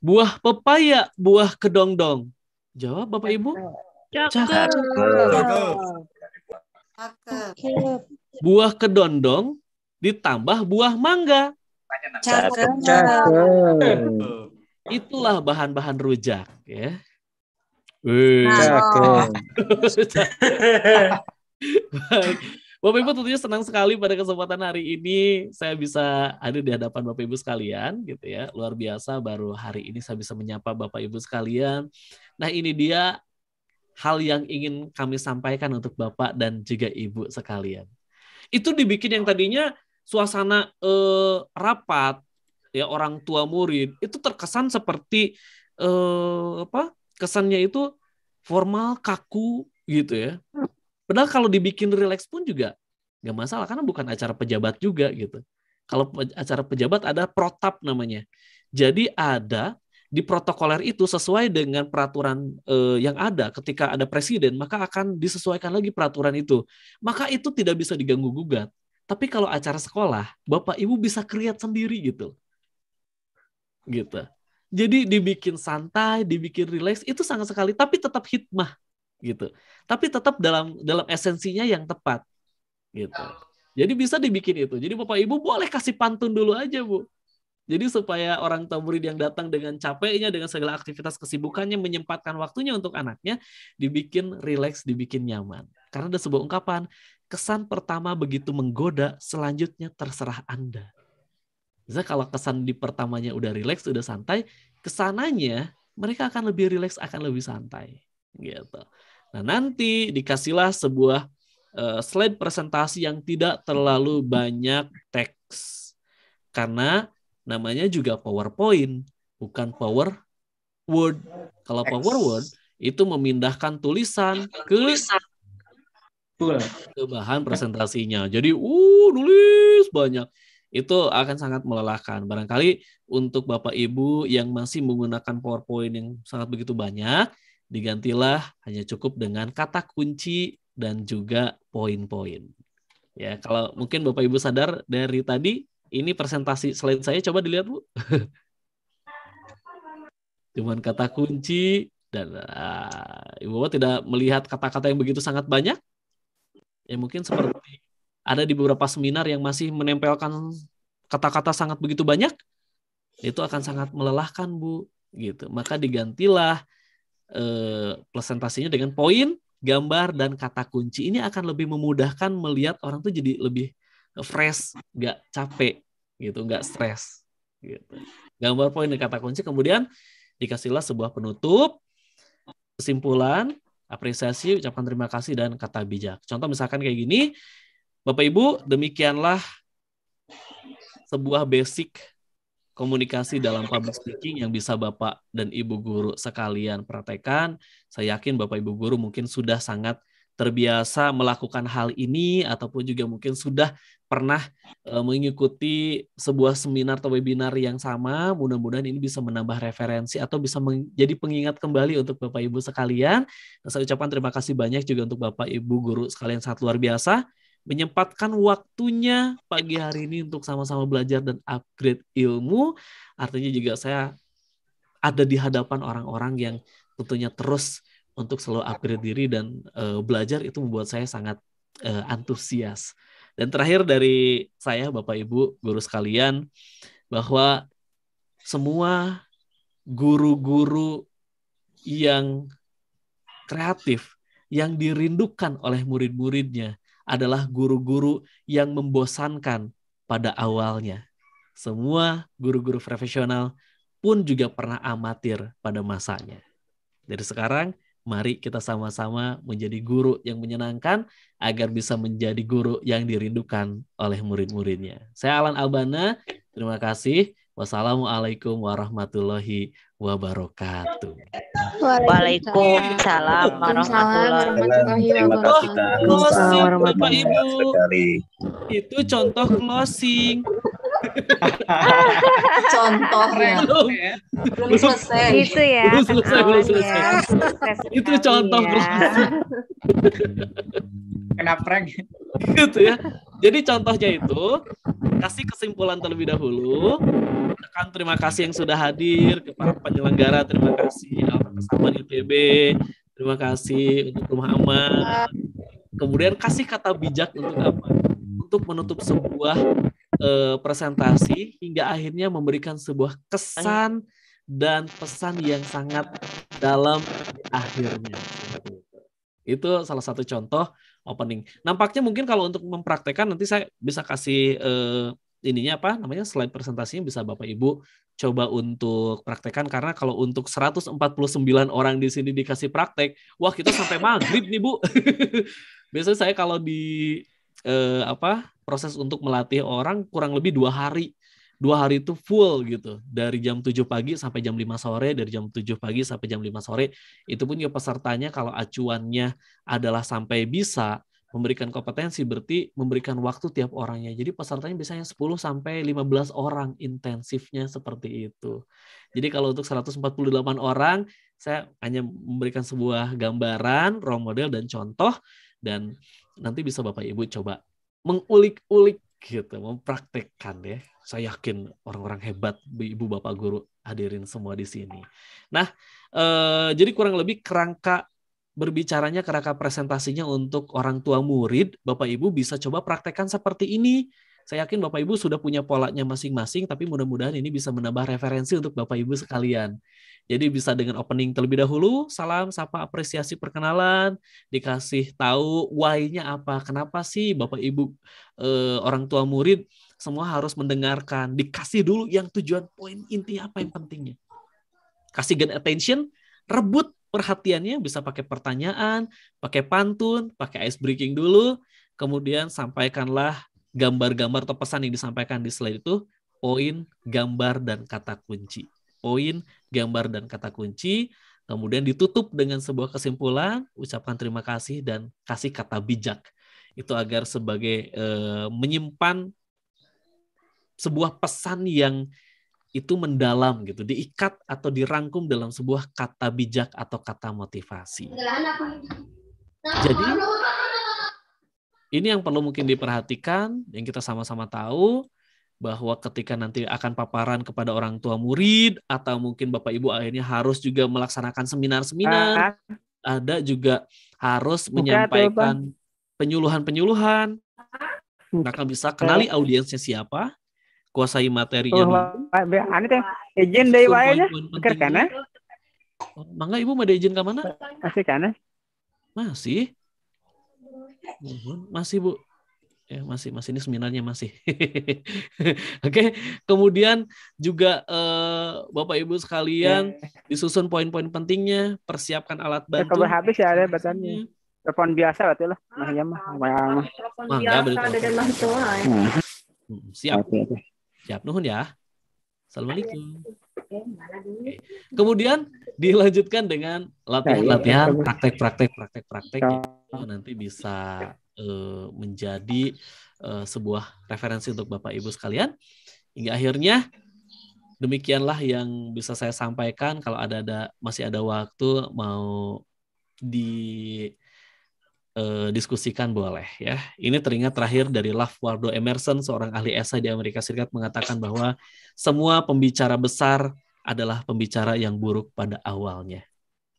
E: Buah pepaya, buah kedongdong. Jawab Bapak Ibu.
D: Cakep. Cakep.
E: Buah kedondong ditambah buah mangga. Cakep. Itulah bahan-bahan rujak ya. Wih, nah. Bapak Ibu tentunya senang sekali pada kesempatan hari ini saya bisa ada di hadapan Bapak Ibu sekalian gitu ya. Luar biasa baru hari ini saya bisa menyapa Bapak Ibu sekalian. Nah, ini dia hal yang ingin kami sampaikan untuk Bapak dan juga Ibu sekalian. Itu dibikin yang tadinya suasana eh, rapat ya orang tua murid itu terkesan seperti eh, apa kesannya itu formal kaku gitu ya hmm. padahal kalau dibikin relax pun juga nggak masalah karena bukan acara pejabat juga gitu kalau acara pejabat ada protap namanya jadi ada di protokoler itu sesuai dengan peraturan eh, yang ada ketika ada presiden maka akan disesuaikan lagi peraturan itu maka itu tidak bisa diganggu gugat tapi kalau acara sekolah, Bapak Ibu bisa create sendiri gitu. Gitu. Jadi dibikin santai, dibikin relax itu sangat sekali tapi tetap hikmah gitu. Tapi tetap dalam dalam esensinya yang tepat gitu. Jadi bisa dibikin itu. Jadi Bapak Ibu boleh kasih pantun dulu aja, Bu. Jadi supaya orang tua murid yang datang dengan capeknya, dengan segala aktivitas kesibukannya, menyempatkan waktunya untuk anaknya, dibikin rileks, dibikin nyaman. Karena ada sebuah ungkapan, kesan pertama begitu menggoda, selanjutnya terserah Anda. Jadi kalau kesan di pertamanya udah rileks, udah santai, kesananya mereka akan lebih rileks, akan lebih santai. Gitu. Nah nanti dikasihlah sebuah eh, slide presentasi yang tidak terlalu banyak teks. Karena namanya juga PowerPoint, bukan Power Word. Kalau Power Word itu memindahkan tulisan ke tulisan Kan? bahan presentasinya. Jadi, uh, nulis banyak. Itu akan sangat melelahkan. Barangkali untuk Bapak Ibu yang masih menggunakan PowerPoint yang sangat begitu banyak, digantilah hanya cukup dengan kata kunci dan juga poin-poin. Ya, kalau mungkin Bapak Ibu sadar dari tadi ini presentasi selain saya coba dilihat, Bu. Cuman kata kunci dan uh, Ibu tidak melihat kata-kata yang begitu sangat banyak ya mungkin seperti ada di beberapa seminar yang masih menempelkan kata-kata sangat begitu banyak itu akan sangat melelahkan bu gitu maka digantilah eh, presentasinya dengan poin gambar dan kata kunci ini akan lebih memudahkan melihat orang tuh jadi lebih fresh nggak capek gitu nggak stres gitu gambar poin dan kata kunci kemudian dikasihlah sebuah penutup kesimpulan apresiasi, ucapkan terima kasih, dan kata bijak. Contoh misalkan kayak gini, Bapak Ibu, demikianlah sebuah basic komunikasi dalam public speaking yang bisa Bapak dan Ibu guru sekalian praktekan Saya yakin Bapak Ibu guru mungkin sudah sangat terbiasa melakukan hal ini ataupun juga mungkin sudah pernah uh, mengikuti sebuah seminar atau webinar yang sama, mudah-mudahan ini bisa menambah referensi atau bisa menjadi pengingat kembali untuk Bapak Ibu sekalian. Saya ucapkan terima kasih banyak juga untuk Bapak Ibu guru sekalian sangat luar biasa menyempatkan waktunya pagi hari ini untuk sama-sama belajar dan upgrade ilmu. Artinya juga saya ada di hadapan orang-orang yang tentunya terus untuk selalu upgrade diri dan uh, belajar itu membuat saya sangat uh, antusias. Dan terakhir dari saya Bapak Ibu guru sekalian bahwa semua guru-guru yang kreatif yang dirindukan oleh murid-muridnya adalah guru-guru yang membosankan pada awalnya. Semua guru-guru profesional pun juga pernah amatir pada masanya. Dari sekarang, Mari kita sama-sama menjadi guru yang menyenangkan agar bisa menjadi guru yang dirindukan oleh murid-muridnya. Saya Alan Albana, terima kasih. Wassalamualaikum warahmatullahi wabarakatuh. Waalaikumsalam
F: warahmatullahi wabarakatuh.
B: Oh, closing Bapak
E: Itu contoh closing.
A: Contohnya. Belum,
D: Itu ya. Iya, itu contoh iya.
E: Kena prank. gitu ya. Jadi contohnya itu kasih kesimpulan terlebih dahulu. Tekan terima kasih yang sudah hadir ke para penyelenggara, terima kasih Alkasaman ITB, terima kasih untuk rumah aman. Kemudian kasih kata bijak untuk apa? Untuk menutup sebuah uh, presentasi hingga akhirnya memberikan sebuah kesan dan pesan yang sangat dalam akhirnya. Itu salah satu contoh opening. Nampaknya mungkin kalau untuk mempraktekkan nanti saya bisa kasih eh, ininya apa namanya slide presentasinya bisa Bapak Ibu coba untuk praktekkan karena kalau untuk 149 orang di sini dikasih praktek, wah kita sampai maghrib nih Bu. Biasanya saya kalau di eh, apa proses untuk melatih orang kurang lebih dua hari dua hari itu full gitu dari jam 7 pagi sampai jam 5 sore dari jam 7 pagi sampai jam 5 sore itu pun juga ya pesertanya kalau acuannya adalah sampai bisa memberikan kompetensi berarti memberikan waktu tiap orangnya. Jadi pesertanya biasanya 10 sampai 15 orang intensifnya seperti itu. Jadi kalau untuk 148 orang saya hanya memberikan sebuah gambaran, role model dan contoh dan nanti bisa Bapak Ibu coba mengulik-ulik gitu, mempraktekkan ya. Saya yakin orang-orang hebat, ibu bapak guru hadirin semua di sini. Nah, eh, jadi kurang lebih kerangka berbicaranya kerangka presentasinya untuk orang tua murid, Bapak Ibu bisa coba praktekkan seperti ini saya yakin Bapak Ibu sudah punya polanya masing-masing, tapi mudah-mudahan ini bisa menambah referensi untuk Bapak Ibu sekalian. Jadi bisa dengan opening terlebih dahulu, salam, sapa, apresiasi, perkenalan, dikasih tahu why-nya apa, kenapa sih Bapak Ibu eh, orang tua murid semua harus mendengarkan, dikasih dulu yang tujuan poin inti apa yang pentingnya. Kasih gen attention, rebut perhatiannya bisa pakai pertanyaan, pakai pantun, pakai ice breaking dulu, kemudian sampaikanlah gambar-gambar atau pesan yang disampaikan di slide itu poin, gambar, dan kata kunci. Poin, gambar, dan kata kunci. Kemudian ditutup dengan sebuah kesimpulan, ucapkan terima kasih dan kasih kata bijak. Itu agar sebagai e, menyimpan sebuah pesan yang itu mendalam gitu, diikat atau dirangkum dalam sebuah kata bijak atau kata motivasi. Jadi ini yang perlu mungkin diperhatikan, yang kita sama-sama tahu bahwa ketika nanti akan paparan kepada orang tua murid atau mungkin Bapak Ibu akhirnya harus juga melaksanakan seminar-seminar, uh, ada juga harus buka, menyampaikan penyuluhan-penyuluhan. Hmm. Maka bisa kenali audiensnya siapa, kuasai materinya. Oh,
A: anu teh izin dari wae oh,
E: Mangga Ibu mau izin ke mana? Masih kana. Masih. Masih Bu. Ya, masih masih ini seminarnya masih. Oke, okay. kemudian juga uh, Bapak Ibu sekalian yeah. disusun poin-poin pentingnya, persiapkan alat ya, bantu. Kalau habis
A: ya ada batannya. Iya. Telepon biasa berarti lah. Nah, iya ah, ya
E: mah. Telepon biasa ada dalam Siap. Okay, okay. Siap nuhun ya. Assalamualaikum.
D: Oke.
E: Kemudian dilanjutkan dengan latihan-latihan, iya, praktek-praktek, praktek-praktek. Ya nanti bisa uh, menjadi uh, sebuah referensi untuk Bapak Ibu sekalian. Hingga akhirnya demikianlah yang bisa saya sampaikan kalau ada ada masih ada waktu mau di eh, diskusikan boleh ya. Ini teringat terakhir dari Love Waldo Emerson, seorang ahli esai di Amerika Serikat mengatakan bahwa semua pembicara besar adalah pembicara yang buruk pada awalnya.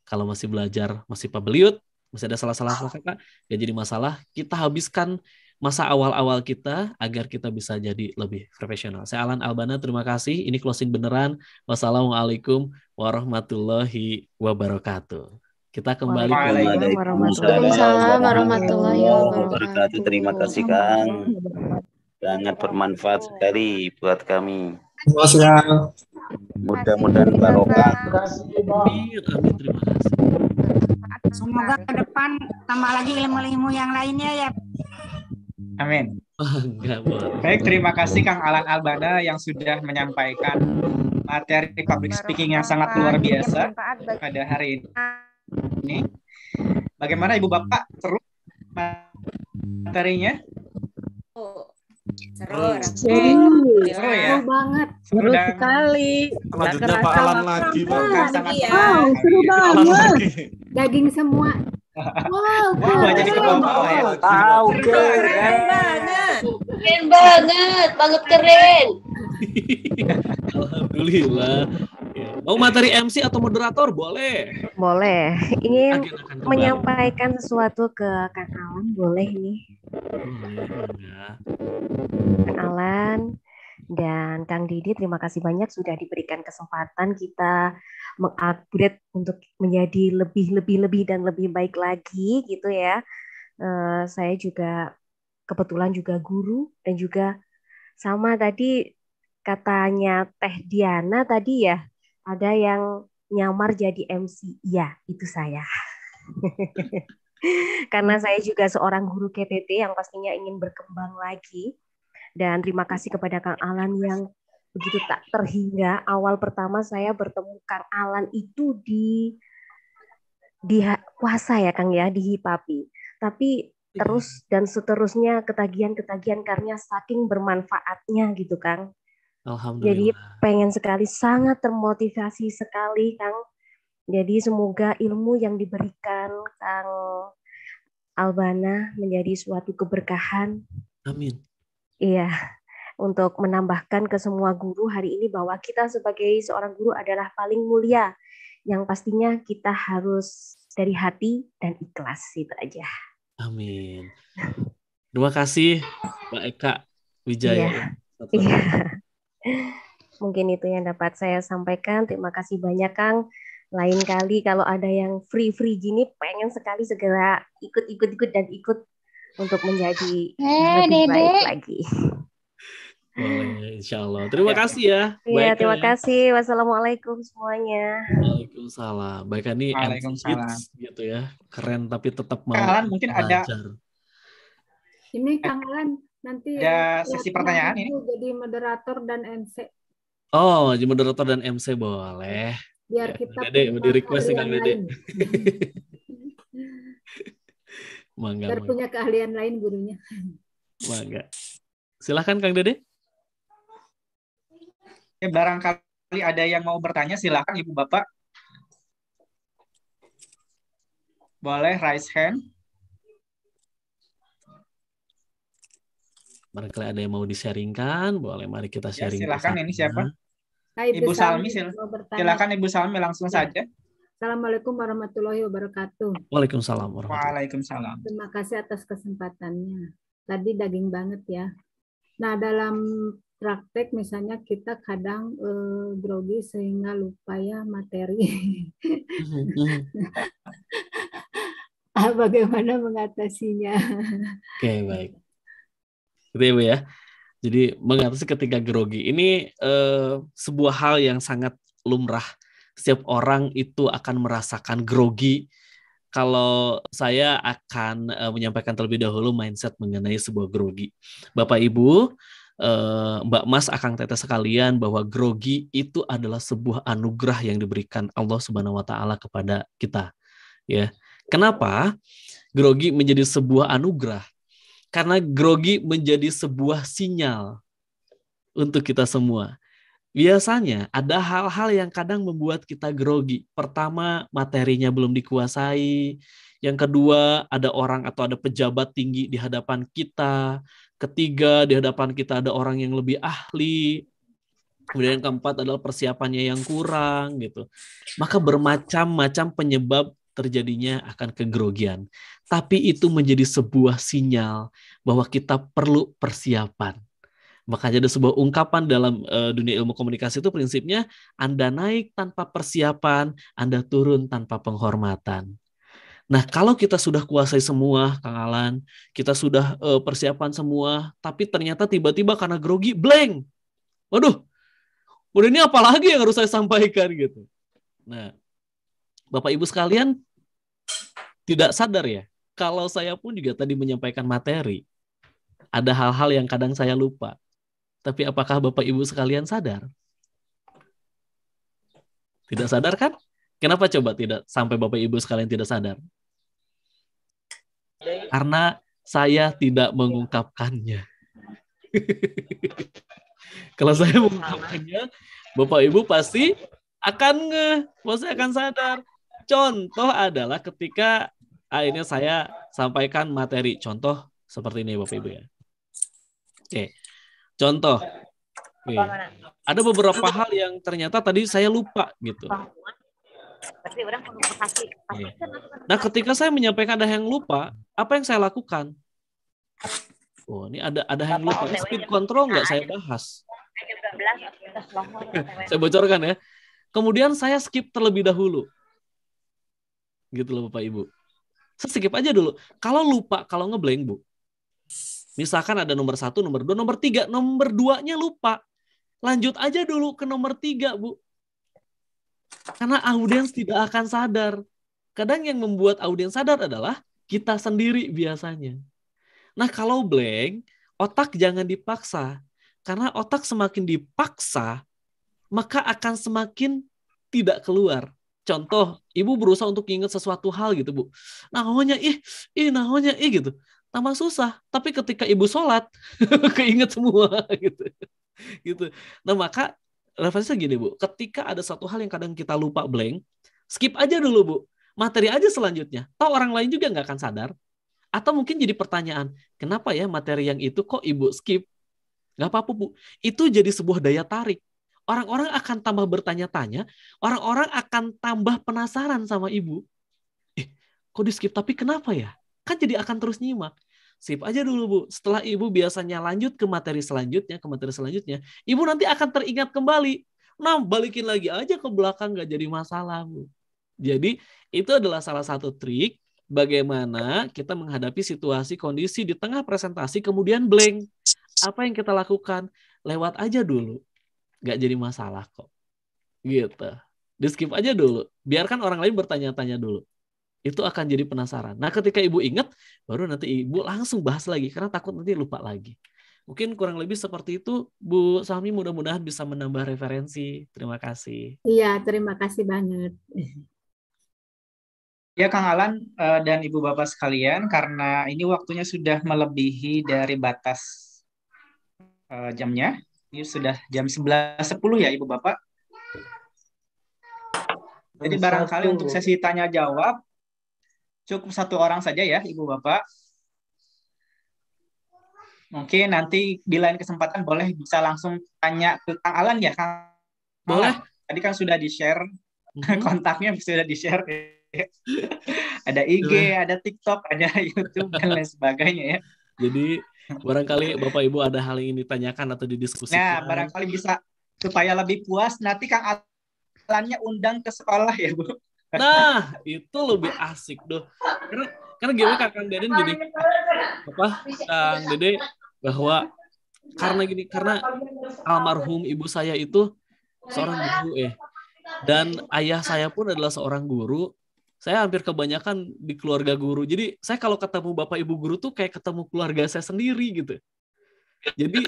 E: Kalau masih belajar, masih pebeliut, masih ada salah-salah kata ah. gak ya, jadi masalah kita habiskan masa awal-awal kita agar kita bisa jadi lebih profesional. Saya Alan Albana, terima kasih. Ini closing beneran. Wassalamualaikum warahmatullahi
B: wabarakatuh. Kita kembali Waalaikumsalam warahmatullahi wabarakatuh. Terima kasih Kang. Sangat bermanfaat sekali buat kami. Mudah-mudahan barokah. Terima
A: kasih.
F: Semoga ke depan tambah lagi ilmu-ilmu yang lainnya
D: ya.
A: Amin. Baik, terima kasih Kang Alan Albada yang sudah menyampaikan materi public speaking yang sangat luar biasa
D: pada hari
A: ini. Bagaimana Ibu Bapak seru materinya? Oh. Seru, seru, seru ya. Seru banget. Seru, seru
D: sekali.
F: Selanjutnya Pak Alan lagi, kan iya. Pak.
A: Ya. Wow, seru banget.
F: Daging semua. Wow, wow, jadi ke bawah ya. Tahu
A: keren. keren
D: banget. Keren banget, banget keren.
E: Alhamdulillah. Mau oh, materi MC atau moderator boleh.
F: Boleh. Ingin
D: menyampaikan
F: sesuatu ke Kang Alan boleh nih. Kang Alan dan Kang Didi, terima kasih banyak sudah diberikan kesempatan kita mengupgrade untuk menjadi lebih lebih lebih dan lebih baik lagi gitu ya. Eh, saya juga kebetulan juga guru dan juga sama tadi katanya Teh Diana tadi ya ada yang nyamar jadi MC. Iya, itu saya. Karena hmm. saya juga seorang guru KTT yang pastinya ingin berkembang lagi. Dan terima kasih kepada Kang Alan yang begitu tak terhingga. Awal pertama saya bertemu Kang Alan itu di di puasa ya Kang ya, di Hipapi. Tapi iya. terus dan seterusnya ketagihan-ketagihan karena saking bermanfaatnya gitu Kang. Alhamdulillah. Jadi pengen sekali, sangat termotivasi sekali Kang jadi semoga ilmu yang diberikan Kang Albana menjadi suatu keberkahan. Amin. Iya, untuk menambahkan ke semua guru hari ini bahwa kita sebagai seorang guru adalah paling mulia yang pastinya kita harus dari hati dan ikhlas itu aja.
E: Amin. Terima kasih Mbak Eka Wijaya.
F: Iya. Mungkin itu yang dapat saya sampaikan. Terima kasih banyak Kang lain kali kalau ada yang free-free gini pengen sekali segera ikut-ikut-ikut dan ikut untuk menjadi eh, lebih dede. baik lagi.
E: Boleh, insya Allah. Terima ya. kasih ya. Iya, terima
F: kasih. Wassalamualaikum semuanya.
E: Waalaikumsalam. Baik ini Waalaikumsalam. gitu ya. Keren tapi tetap mau. Kalian mungkin belajar. ada.
D: Ini kangen nanti ada ya, sesi pertanyaan ini. Jadi moderator dan MC.
E: Oh, jadi moderator dan MC boleh biar ya, kita Dede, di request dengan Bede. mangga, biar mangga. punya
D: keahlian
A: lain gurunya.
E: Mangga. Silahkan Kang Dede.
A: Ya, barangkali ada yang mau bertanya silahkan Ibu Bapak. Boleh raise hand.
E: Barangkali ada yang mau disaringkan, boleh mari kita ya, sharing. Ya, silahkan ini siapa?
A: Hai, nah, Ibu, Salmi, sil silakan Ibu Salmi langsung ya. saja.
F: Assalamualaikum warahmatullahi wabarakatuh.
A: Waalaikumsalam
E: Waalaikumsalam.
F: Terima kasih atas kesempatannya. Tadi daging banget ya. Nah, dalam praktek misalnya kita kadang eh, grogi sehingga lupa ya materi.
D: Ah, bagaimana mengatasinya? Oke,
E: okay, baik. Itu ya. ya. Jadi mengatasi ketika grogi ini uh, sebuah hal yang sangat lumrah. Setiap orang itu akan merasakan grogi. Kalau saya akan uh, menyampaikan terlebih dahulu mindset mengenai sebuah grogi. Bapak Ibu, uh, Mbak Mas, Akang tanya sekalian bahwa grogi itu adalah sebuah anugerah yang diberikan Allah Subhanahu wa taala kepada kita. Ya. Kenapa grogi menjadi sebuah anugerah? Karena grogi menjadi sebuah sinyal untuk kita semua. Biasanya ada hal-hal yang kadang membuat kita grogi. Pertama, materinya belum dikuasai. Yang kedua, ada orang atau ada pejabat tinggi di hadapan kita. Ketiga, di hadapan kita ada orang yang lebih ahli. Kemudian yang keempat adalah persiapannya yang kurang gitu. Maka bermacam-macam penyebab terjadinya akan kegrogian tapi itu menjadi sebuah sinyal bahwa kita perlu persiapan. Makanya ada sebuah ungkapan dalam uh, dunia ilmu komunikasi itu prinsipnya Anda naik tanpa persiapan, Anda turun tanpa penghormatan. Nah, kalau kita sudah kuasai semua, Kang Alan, kita sudah uh, persiapan semua, tapi ternyata tiba-tiba karena grogi, blank. Waduh, udah ini apa lagi yang harus saya sampaikan gitu. Nah, Bapak Ibu sekalian tidak sadar ya kalau saya pun juga tadi menyampaikan materi, ada hal-hal yang kadang saya lupa. Tapi apakah Bapak Ibu sekalian sadar? Tidak sadar kan? Kenapa coba tidak sampai Bapak Ibu sekalian tidak sadar? Karena saya tidak mengungkapkannya. kalau saya mengungkapkannya, Bapak Ibu pasti akan nge, pasti akan sadar. Contoh adalah ketika akhirnya saya sampaikan materi contoh seperti ini Bapak Ibu ya. Oke. Contoh. Oke. Ada beberapa hal yang ternyata tadi saya lupa gitu. Iya. Nah, ketika saya menyampaikan ada yang lupa, apa yang saya lakukan? Oh, ini ada ada yang lupa. Speed control nggak saya bahas? saya bocorkan ya. Kemudian saya skip terlebih dahulu. Gitu loh Bapak Ibu. Saya skip aja dulu. Kalau lupa, kalau ngeblank, Bu. Misalkan ada nomor satu, nomor dua, nomor tiga. Nomor duanya lupa. Lanjut aja dulu ke nomor tiga, Bu. Karena audiens tidak akan sadar. Kadang yang membuat audiens sadar adalah kita sendiri biasanya. Nah, kalau blank, otak jangan dipaksa. Karena otak semakin dipaksa, maka akan semakin tidak keluar contoh ibu berusaha untuk ingat sesuatu hal gitu bu nahonya ih ih nahonya ih gitu tambah susah tapi ketika ibu sholat keinget semua gitu gitu nah maka referensinya gini bu ketika ada satu hal yang kadang kita lupa blank skip aja dulu bu materi aja selanjutnya tau orang lain juga nggak akan sadar atau mungkin jadi pertanyaan kenapa ya materi yang itu kok ibu skip nggak apa-apa bu itu jadi sebuah daya tarik orang-orang akan tambah bertanya-tanya, orang-orang akan tambah penasaran sama ibu. Eh, kok di skip tapi kenapa ya? Kan jadi akan terus nyimak. Sip aja dulu, Bu. Setelah ibu biasanya lanjut ke materi selanjutnya, ke materi selanjutnya, ibu nanti akan teringat kembali. Nah, balikin lagi aja ke belakang nggak jadi masalah, Bu. Jadi, itu adalah salah satu trik bagaimana kita menghadapi situasi kondisi di tengah presentasi kemudian blank. Apa yang kita lakukan? Lewat aja dulu nggak jadi masalah kok gitu di skip aja dulu biarkan orang lain bertanya-tanya dulu itu akan jadi penasaran nah ketika ibu ingat baru nanti ibu langsung bahas lagi karena takut nanti lupa lagi mungkin kurang lebih seperti itu Bu Salmi mudah-mudahan bisa
A: menambah referensi terima kasih
F: iya terima kasih banget
A: Ya Kang Alan eh, dan Ibu Bapak sekalian, karena ini waktunya sudah melebihi dari batas eh, jamnya, ini sudah jam 11.10 ya Ibu Bapak.
B: Jadi barangkali untuk sesi
A: tanya jawab cukup satu orang saja ya Ibu Bapak. Oke nanti di lain kesempatan boleh bisa langsung tanya ke Kang Alan ya Kang. Boleh. Tadi kan sudah di-share hmm. kontaknya sudah di-share. ada IG, ada TikTok, ada YouTube dan lain sebagainya ya.
E: Jadi barangkali Bapak Ibu ada hal yang ingin ditanyakan atau didiskusikan. Nah, barangkali
A: bisa supaya lebih puas nanti Kang Alannya undang ke sekolah ya, Bu. Nah, itu lebih asik doh. Karena karena gimana kang Deden jadi apa
E: Kang Dede bahwa karena gini karena almarhum ibu saya itu seorang guru ya. Dan ayah saya pun adalah seorang guru saya hampir kebanyakan di keluarga guru. Jadi saya kalau ketemu bapak ibu guru tuh kayak ketemu keluarga saya sendiri gitu. Jadi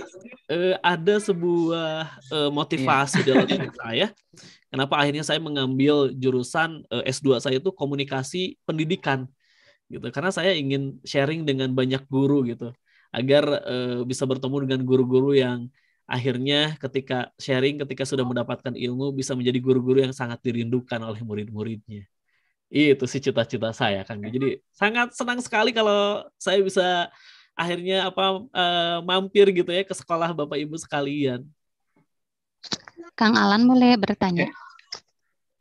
E: eh, ada sebuah eh, motivasi yeah. dalam diri saya. Kenapa akhirnya saya mengambil jurusan eh, S2 saya itu komunikasi pendidikan gitu. Karena saya ingin sharing dengan banyak guru gitu agar eh, bisa bertemu dengan guru-guru yang akhirnya ketika sharing ketika sudah mendapatkan ilmu bisa menjadi guru-guru yang sangat dirindukan oleh murid-muridnya itu sih cita-cita saya kan jadi sangat senang sekali kalau saya bisa akhirnya apa uh, mampir gitu ya ke sekolah bapak ibu sekalian
F: Kang Alan boleh bertanya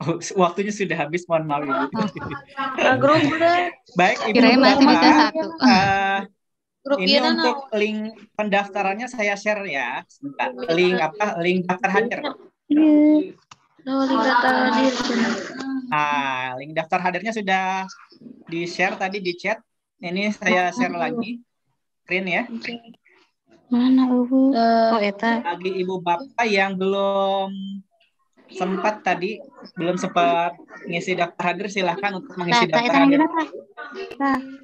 A: oh, waktunya sudah habis mohon maaf ya. oh. baik ibu Kira masih bisa satu uh, ini untuk link pendaftarannya saya share ya iya. link apa link daftar hadir
D: yeah. Oh, link daftar hadir.
A: Nah, link daftar hadirnya sudah di-share tadi di chat. Ini saya share lagi. Screen ya.
F: Mana Ibu? Eh, oh, Eta.
A: Bagi Ibu Bapak yang belum sempat tadi, belum sempat ngisi daftar hadir, silahkan untuk mengisi daftar hadir.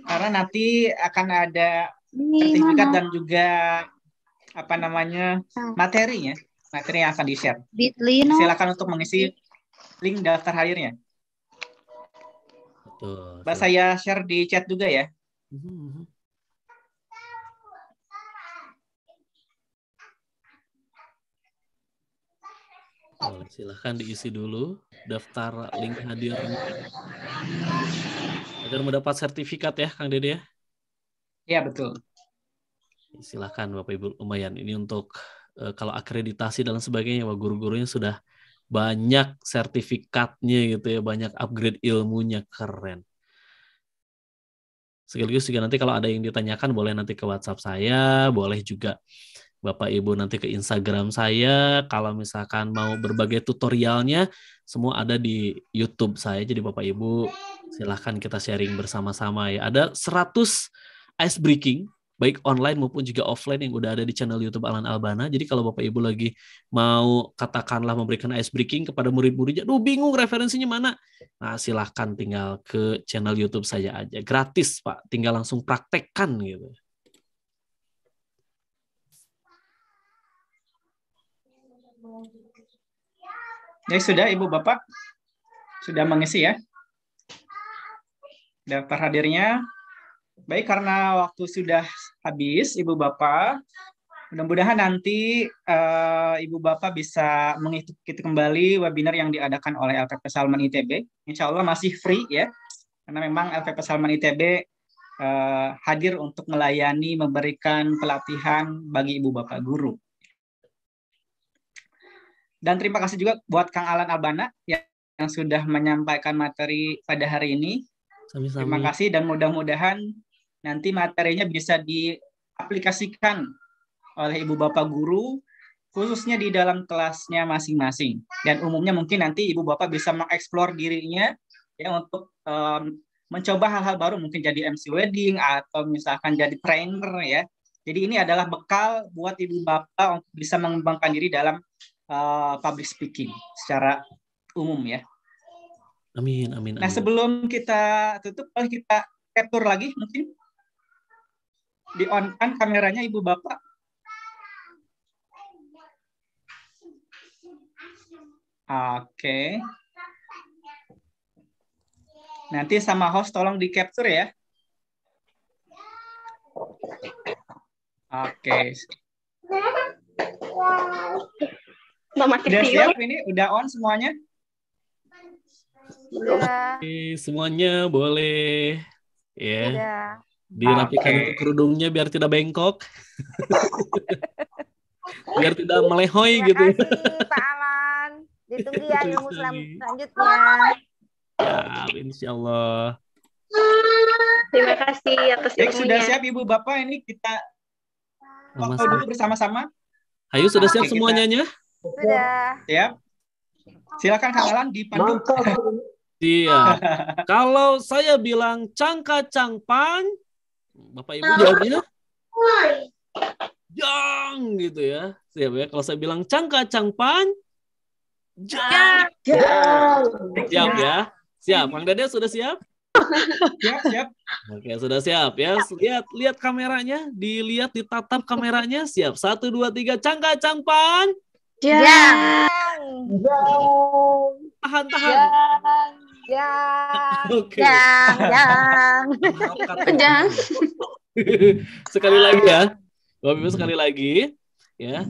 A: Karena nanti akan ada sertifikat dan juga apa namanya nah. materinya materi yang akan di-share. No. Silakan untuk mengisi link daftar hadirnya.
B: Betul. Mbak
A: saya share di chat juga ya. Mm -hmm.
E: Oh, silahkan diisi dulu daftar link hadirnya agar mendapat sertifikat ya Kang Dede ya. Iya betul. Silahkan Bapak Ibu lumayan ini untuk e, kalau akreditasi dan sebagainya wah guru-gurunya sudah banyak sertifikatnya gitu ya banyak upgrade ilmunya keren sekaligus juga nanti kalau ada yang ditanyakan boleh nanti ke WhatsApp saya boleh juga Bapak Ibu nanti ke Instagram saya. Kalau misalkan mau berbagai tutorialnya, semua ada di YouTube saya. Jadi Bapak Ibu silahkan kita sharing bersama-sama ya. Ada 100 ice breaking baik online maupun juga offline yang udah ada di channel YouTube Alan Albana. Jadi kalau Bapak Ibu lagi mau katakanlah memberikan ice breaking kepada murid-muridnya, duh bingung referensinya mana. Nah, silahkan tinggal ke channel YouTube saya aja. Gratis, Pak. Tinggal langsung praktekkan gitu.
A: Ya sudah Ibu Bapak sudah mengisi ya daftar hadirnya. Baik, karena waktu sudah habis Ibu Bapak. Mudah-mudahan nanti uh, Ibu Bapak bisa mengikuti kembali webinar yang diadakan oleh LPP Salman ITB. Insya Allah masih free ya, karena memang LPP Salman ITB uh, eh, hadir untuk melayani, memberikan pelatihan bagi Ibu Bapak Guru. Dan terima kasih juga buat Kang Alan Albana yang, yang sudah menyampaikan materi pada hari ini.
B: Sambil -sambil. Terima kasih
A: dan mudah-mudahan nanti materinya bisa diaplikasikan oleh ibu bapak guru khususnya di dalam kelasnya masing-masing dan umumnya mungkin nanti ibu bapak bisa mengeksplor dirinya ya untuk um, mencoba hal-hal baru mungkin jadi MC wedding atau misalkan jadi trainer ya jadi ini adalah bekal buat ibu bapak untuk bisa mengembangkan diri dalam uh, public speaking secara umum ya
E: amin amin, nah, amin. nah
A: sebelum kita tutup boleh kita capture lagi mungkin di on kan kameranya ibu bapak oke nanti sama host tolong di capture ya oke okay. Udah siap ini? Udah on semuanya? Belum.
E: Semuanya boleh. Ya. Yeah dirapikan okay. kerudungnya biar tidak bengkok biar tidak melehoi Terima gitu kasih, Pak
F: Alan ditunggu ya yang selanjutnya
B: ya insya Allah
A: Terima kasih atas
B: Baik, sudah siap Ibu Bapak ini kita
A: foto dulu bersama-sama. Ayo sudah siap Oke, semuanya Kita... Sudah. Siap. Silakan Kang Alan dipandu. Iya.
E: Kalau saya bilang cangka cangpang Bapak Ibu nah, jawabnya jang gitu ya. Siap ya. Kalau saya bilang cangka cangpan
D: jang. jang. Siap ya.
E: Siap. Mang Dede sudah siap? siap, siap. Oke, sudah siap ya. Lihat lihat kameranya, dilihat ditatap kameranya. Siap. Satu, dua, tiga. Cangka cangpan. Jang. Jang. Tahan, tahan.
D: Jang. Okay. Jang, jang. jang.
E: sekali lagi ya. Bapak Ibu sekali lagi ya.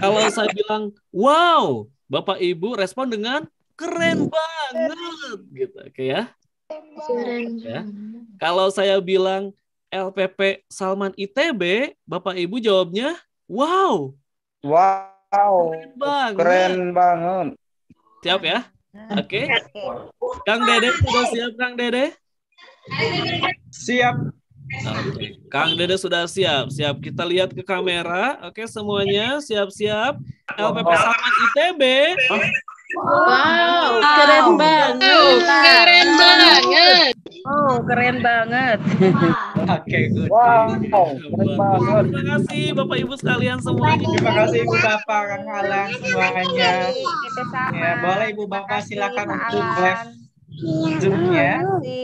E: Kalau saya bilang wow, Bapak Ibu respon dengan keren banget gitu. Oke okay, ya.
D: Keren. Ya.
E: Kalau saya bilang LPP Salman ITB, Bapak Ibu jawabnya wow. Wow. Keren banget. Keren banget. Siap ya? Oke. Okay. Kang Dede sudah siap Kang Dede? Siap. Okay. Kang Dede sudah siap. Siap. Kita lihat ke kamera. Oke, okay, semuanya siap-siap. LPP Saman ITB. Wow,
D: keren banget. Keren banget. Oh, keren banget.
E: Oke, okay, good. Wow, Terima kasih Bapak Ibu sekalian semua. Terima kasih Ibu Bapak,
B: Kang Alang semuanya. Ya, boleh Ibu Bapak silakan untuk live
E: Zoom
A: ya. Di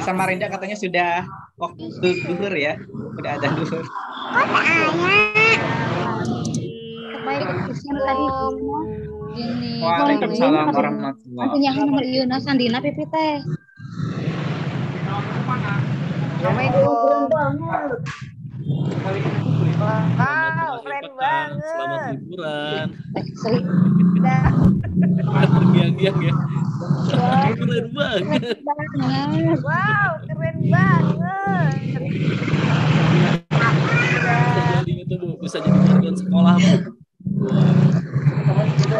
A: Samarinda katanya sudah waktu duhur ya. sudah ada duhur.
F: Waalaikumsalam warahmatullahi wabarakatuh. Punya nomor Yunus Sandina PPT.
D: Assalamualaikum. Wow, keren banget. Selamat liburan. Udah.
E: Tergiang-giang ya. Keren
D: banget. Wow, keren banget.
E: Bisa jadi tuh, bisa jadi tujuan sekolah. Wow.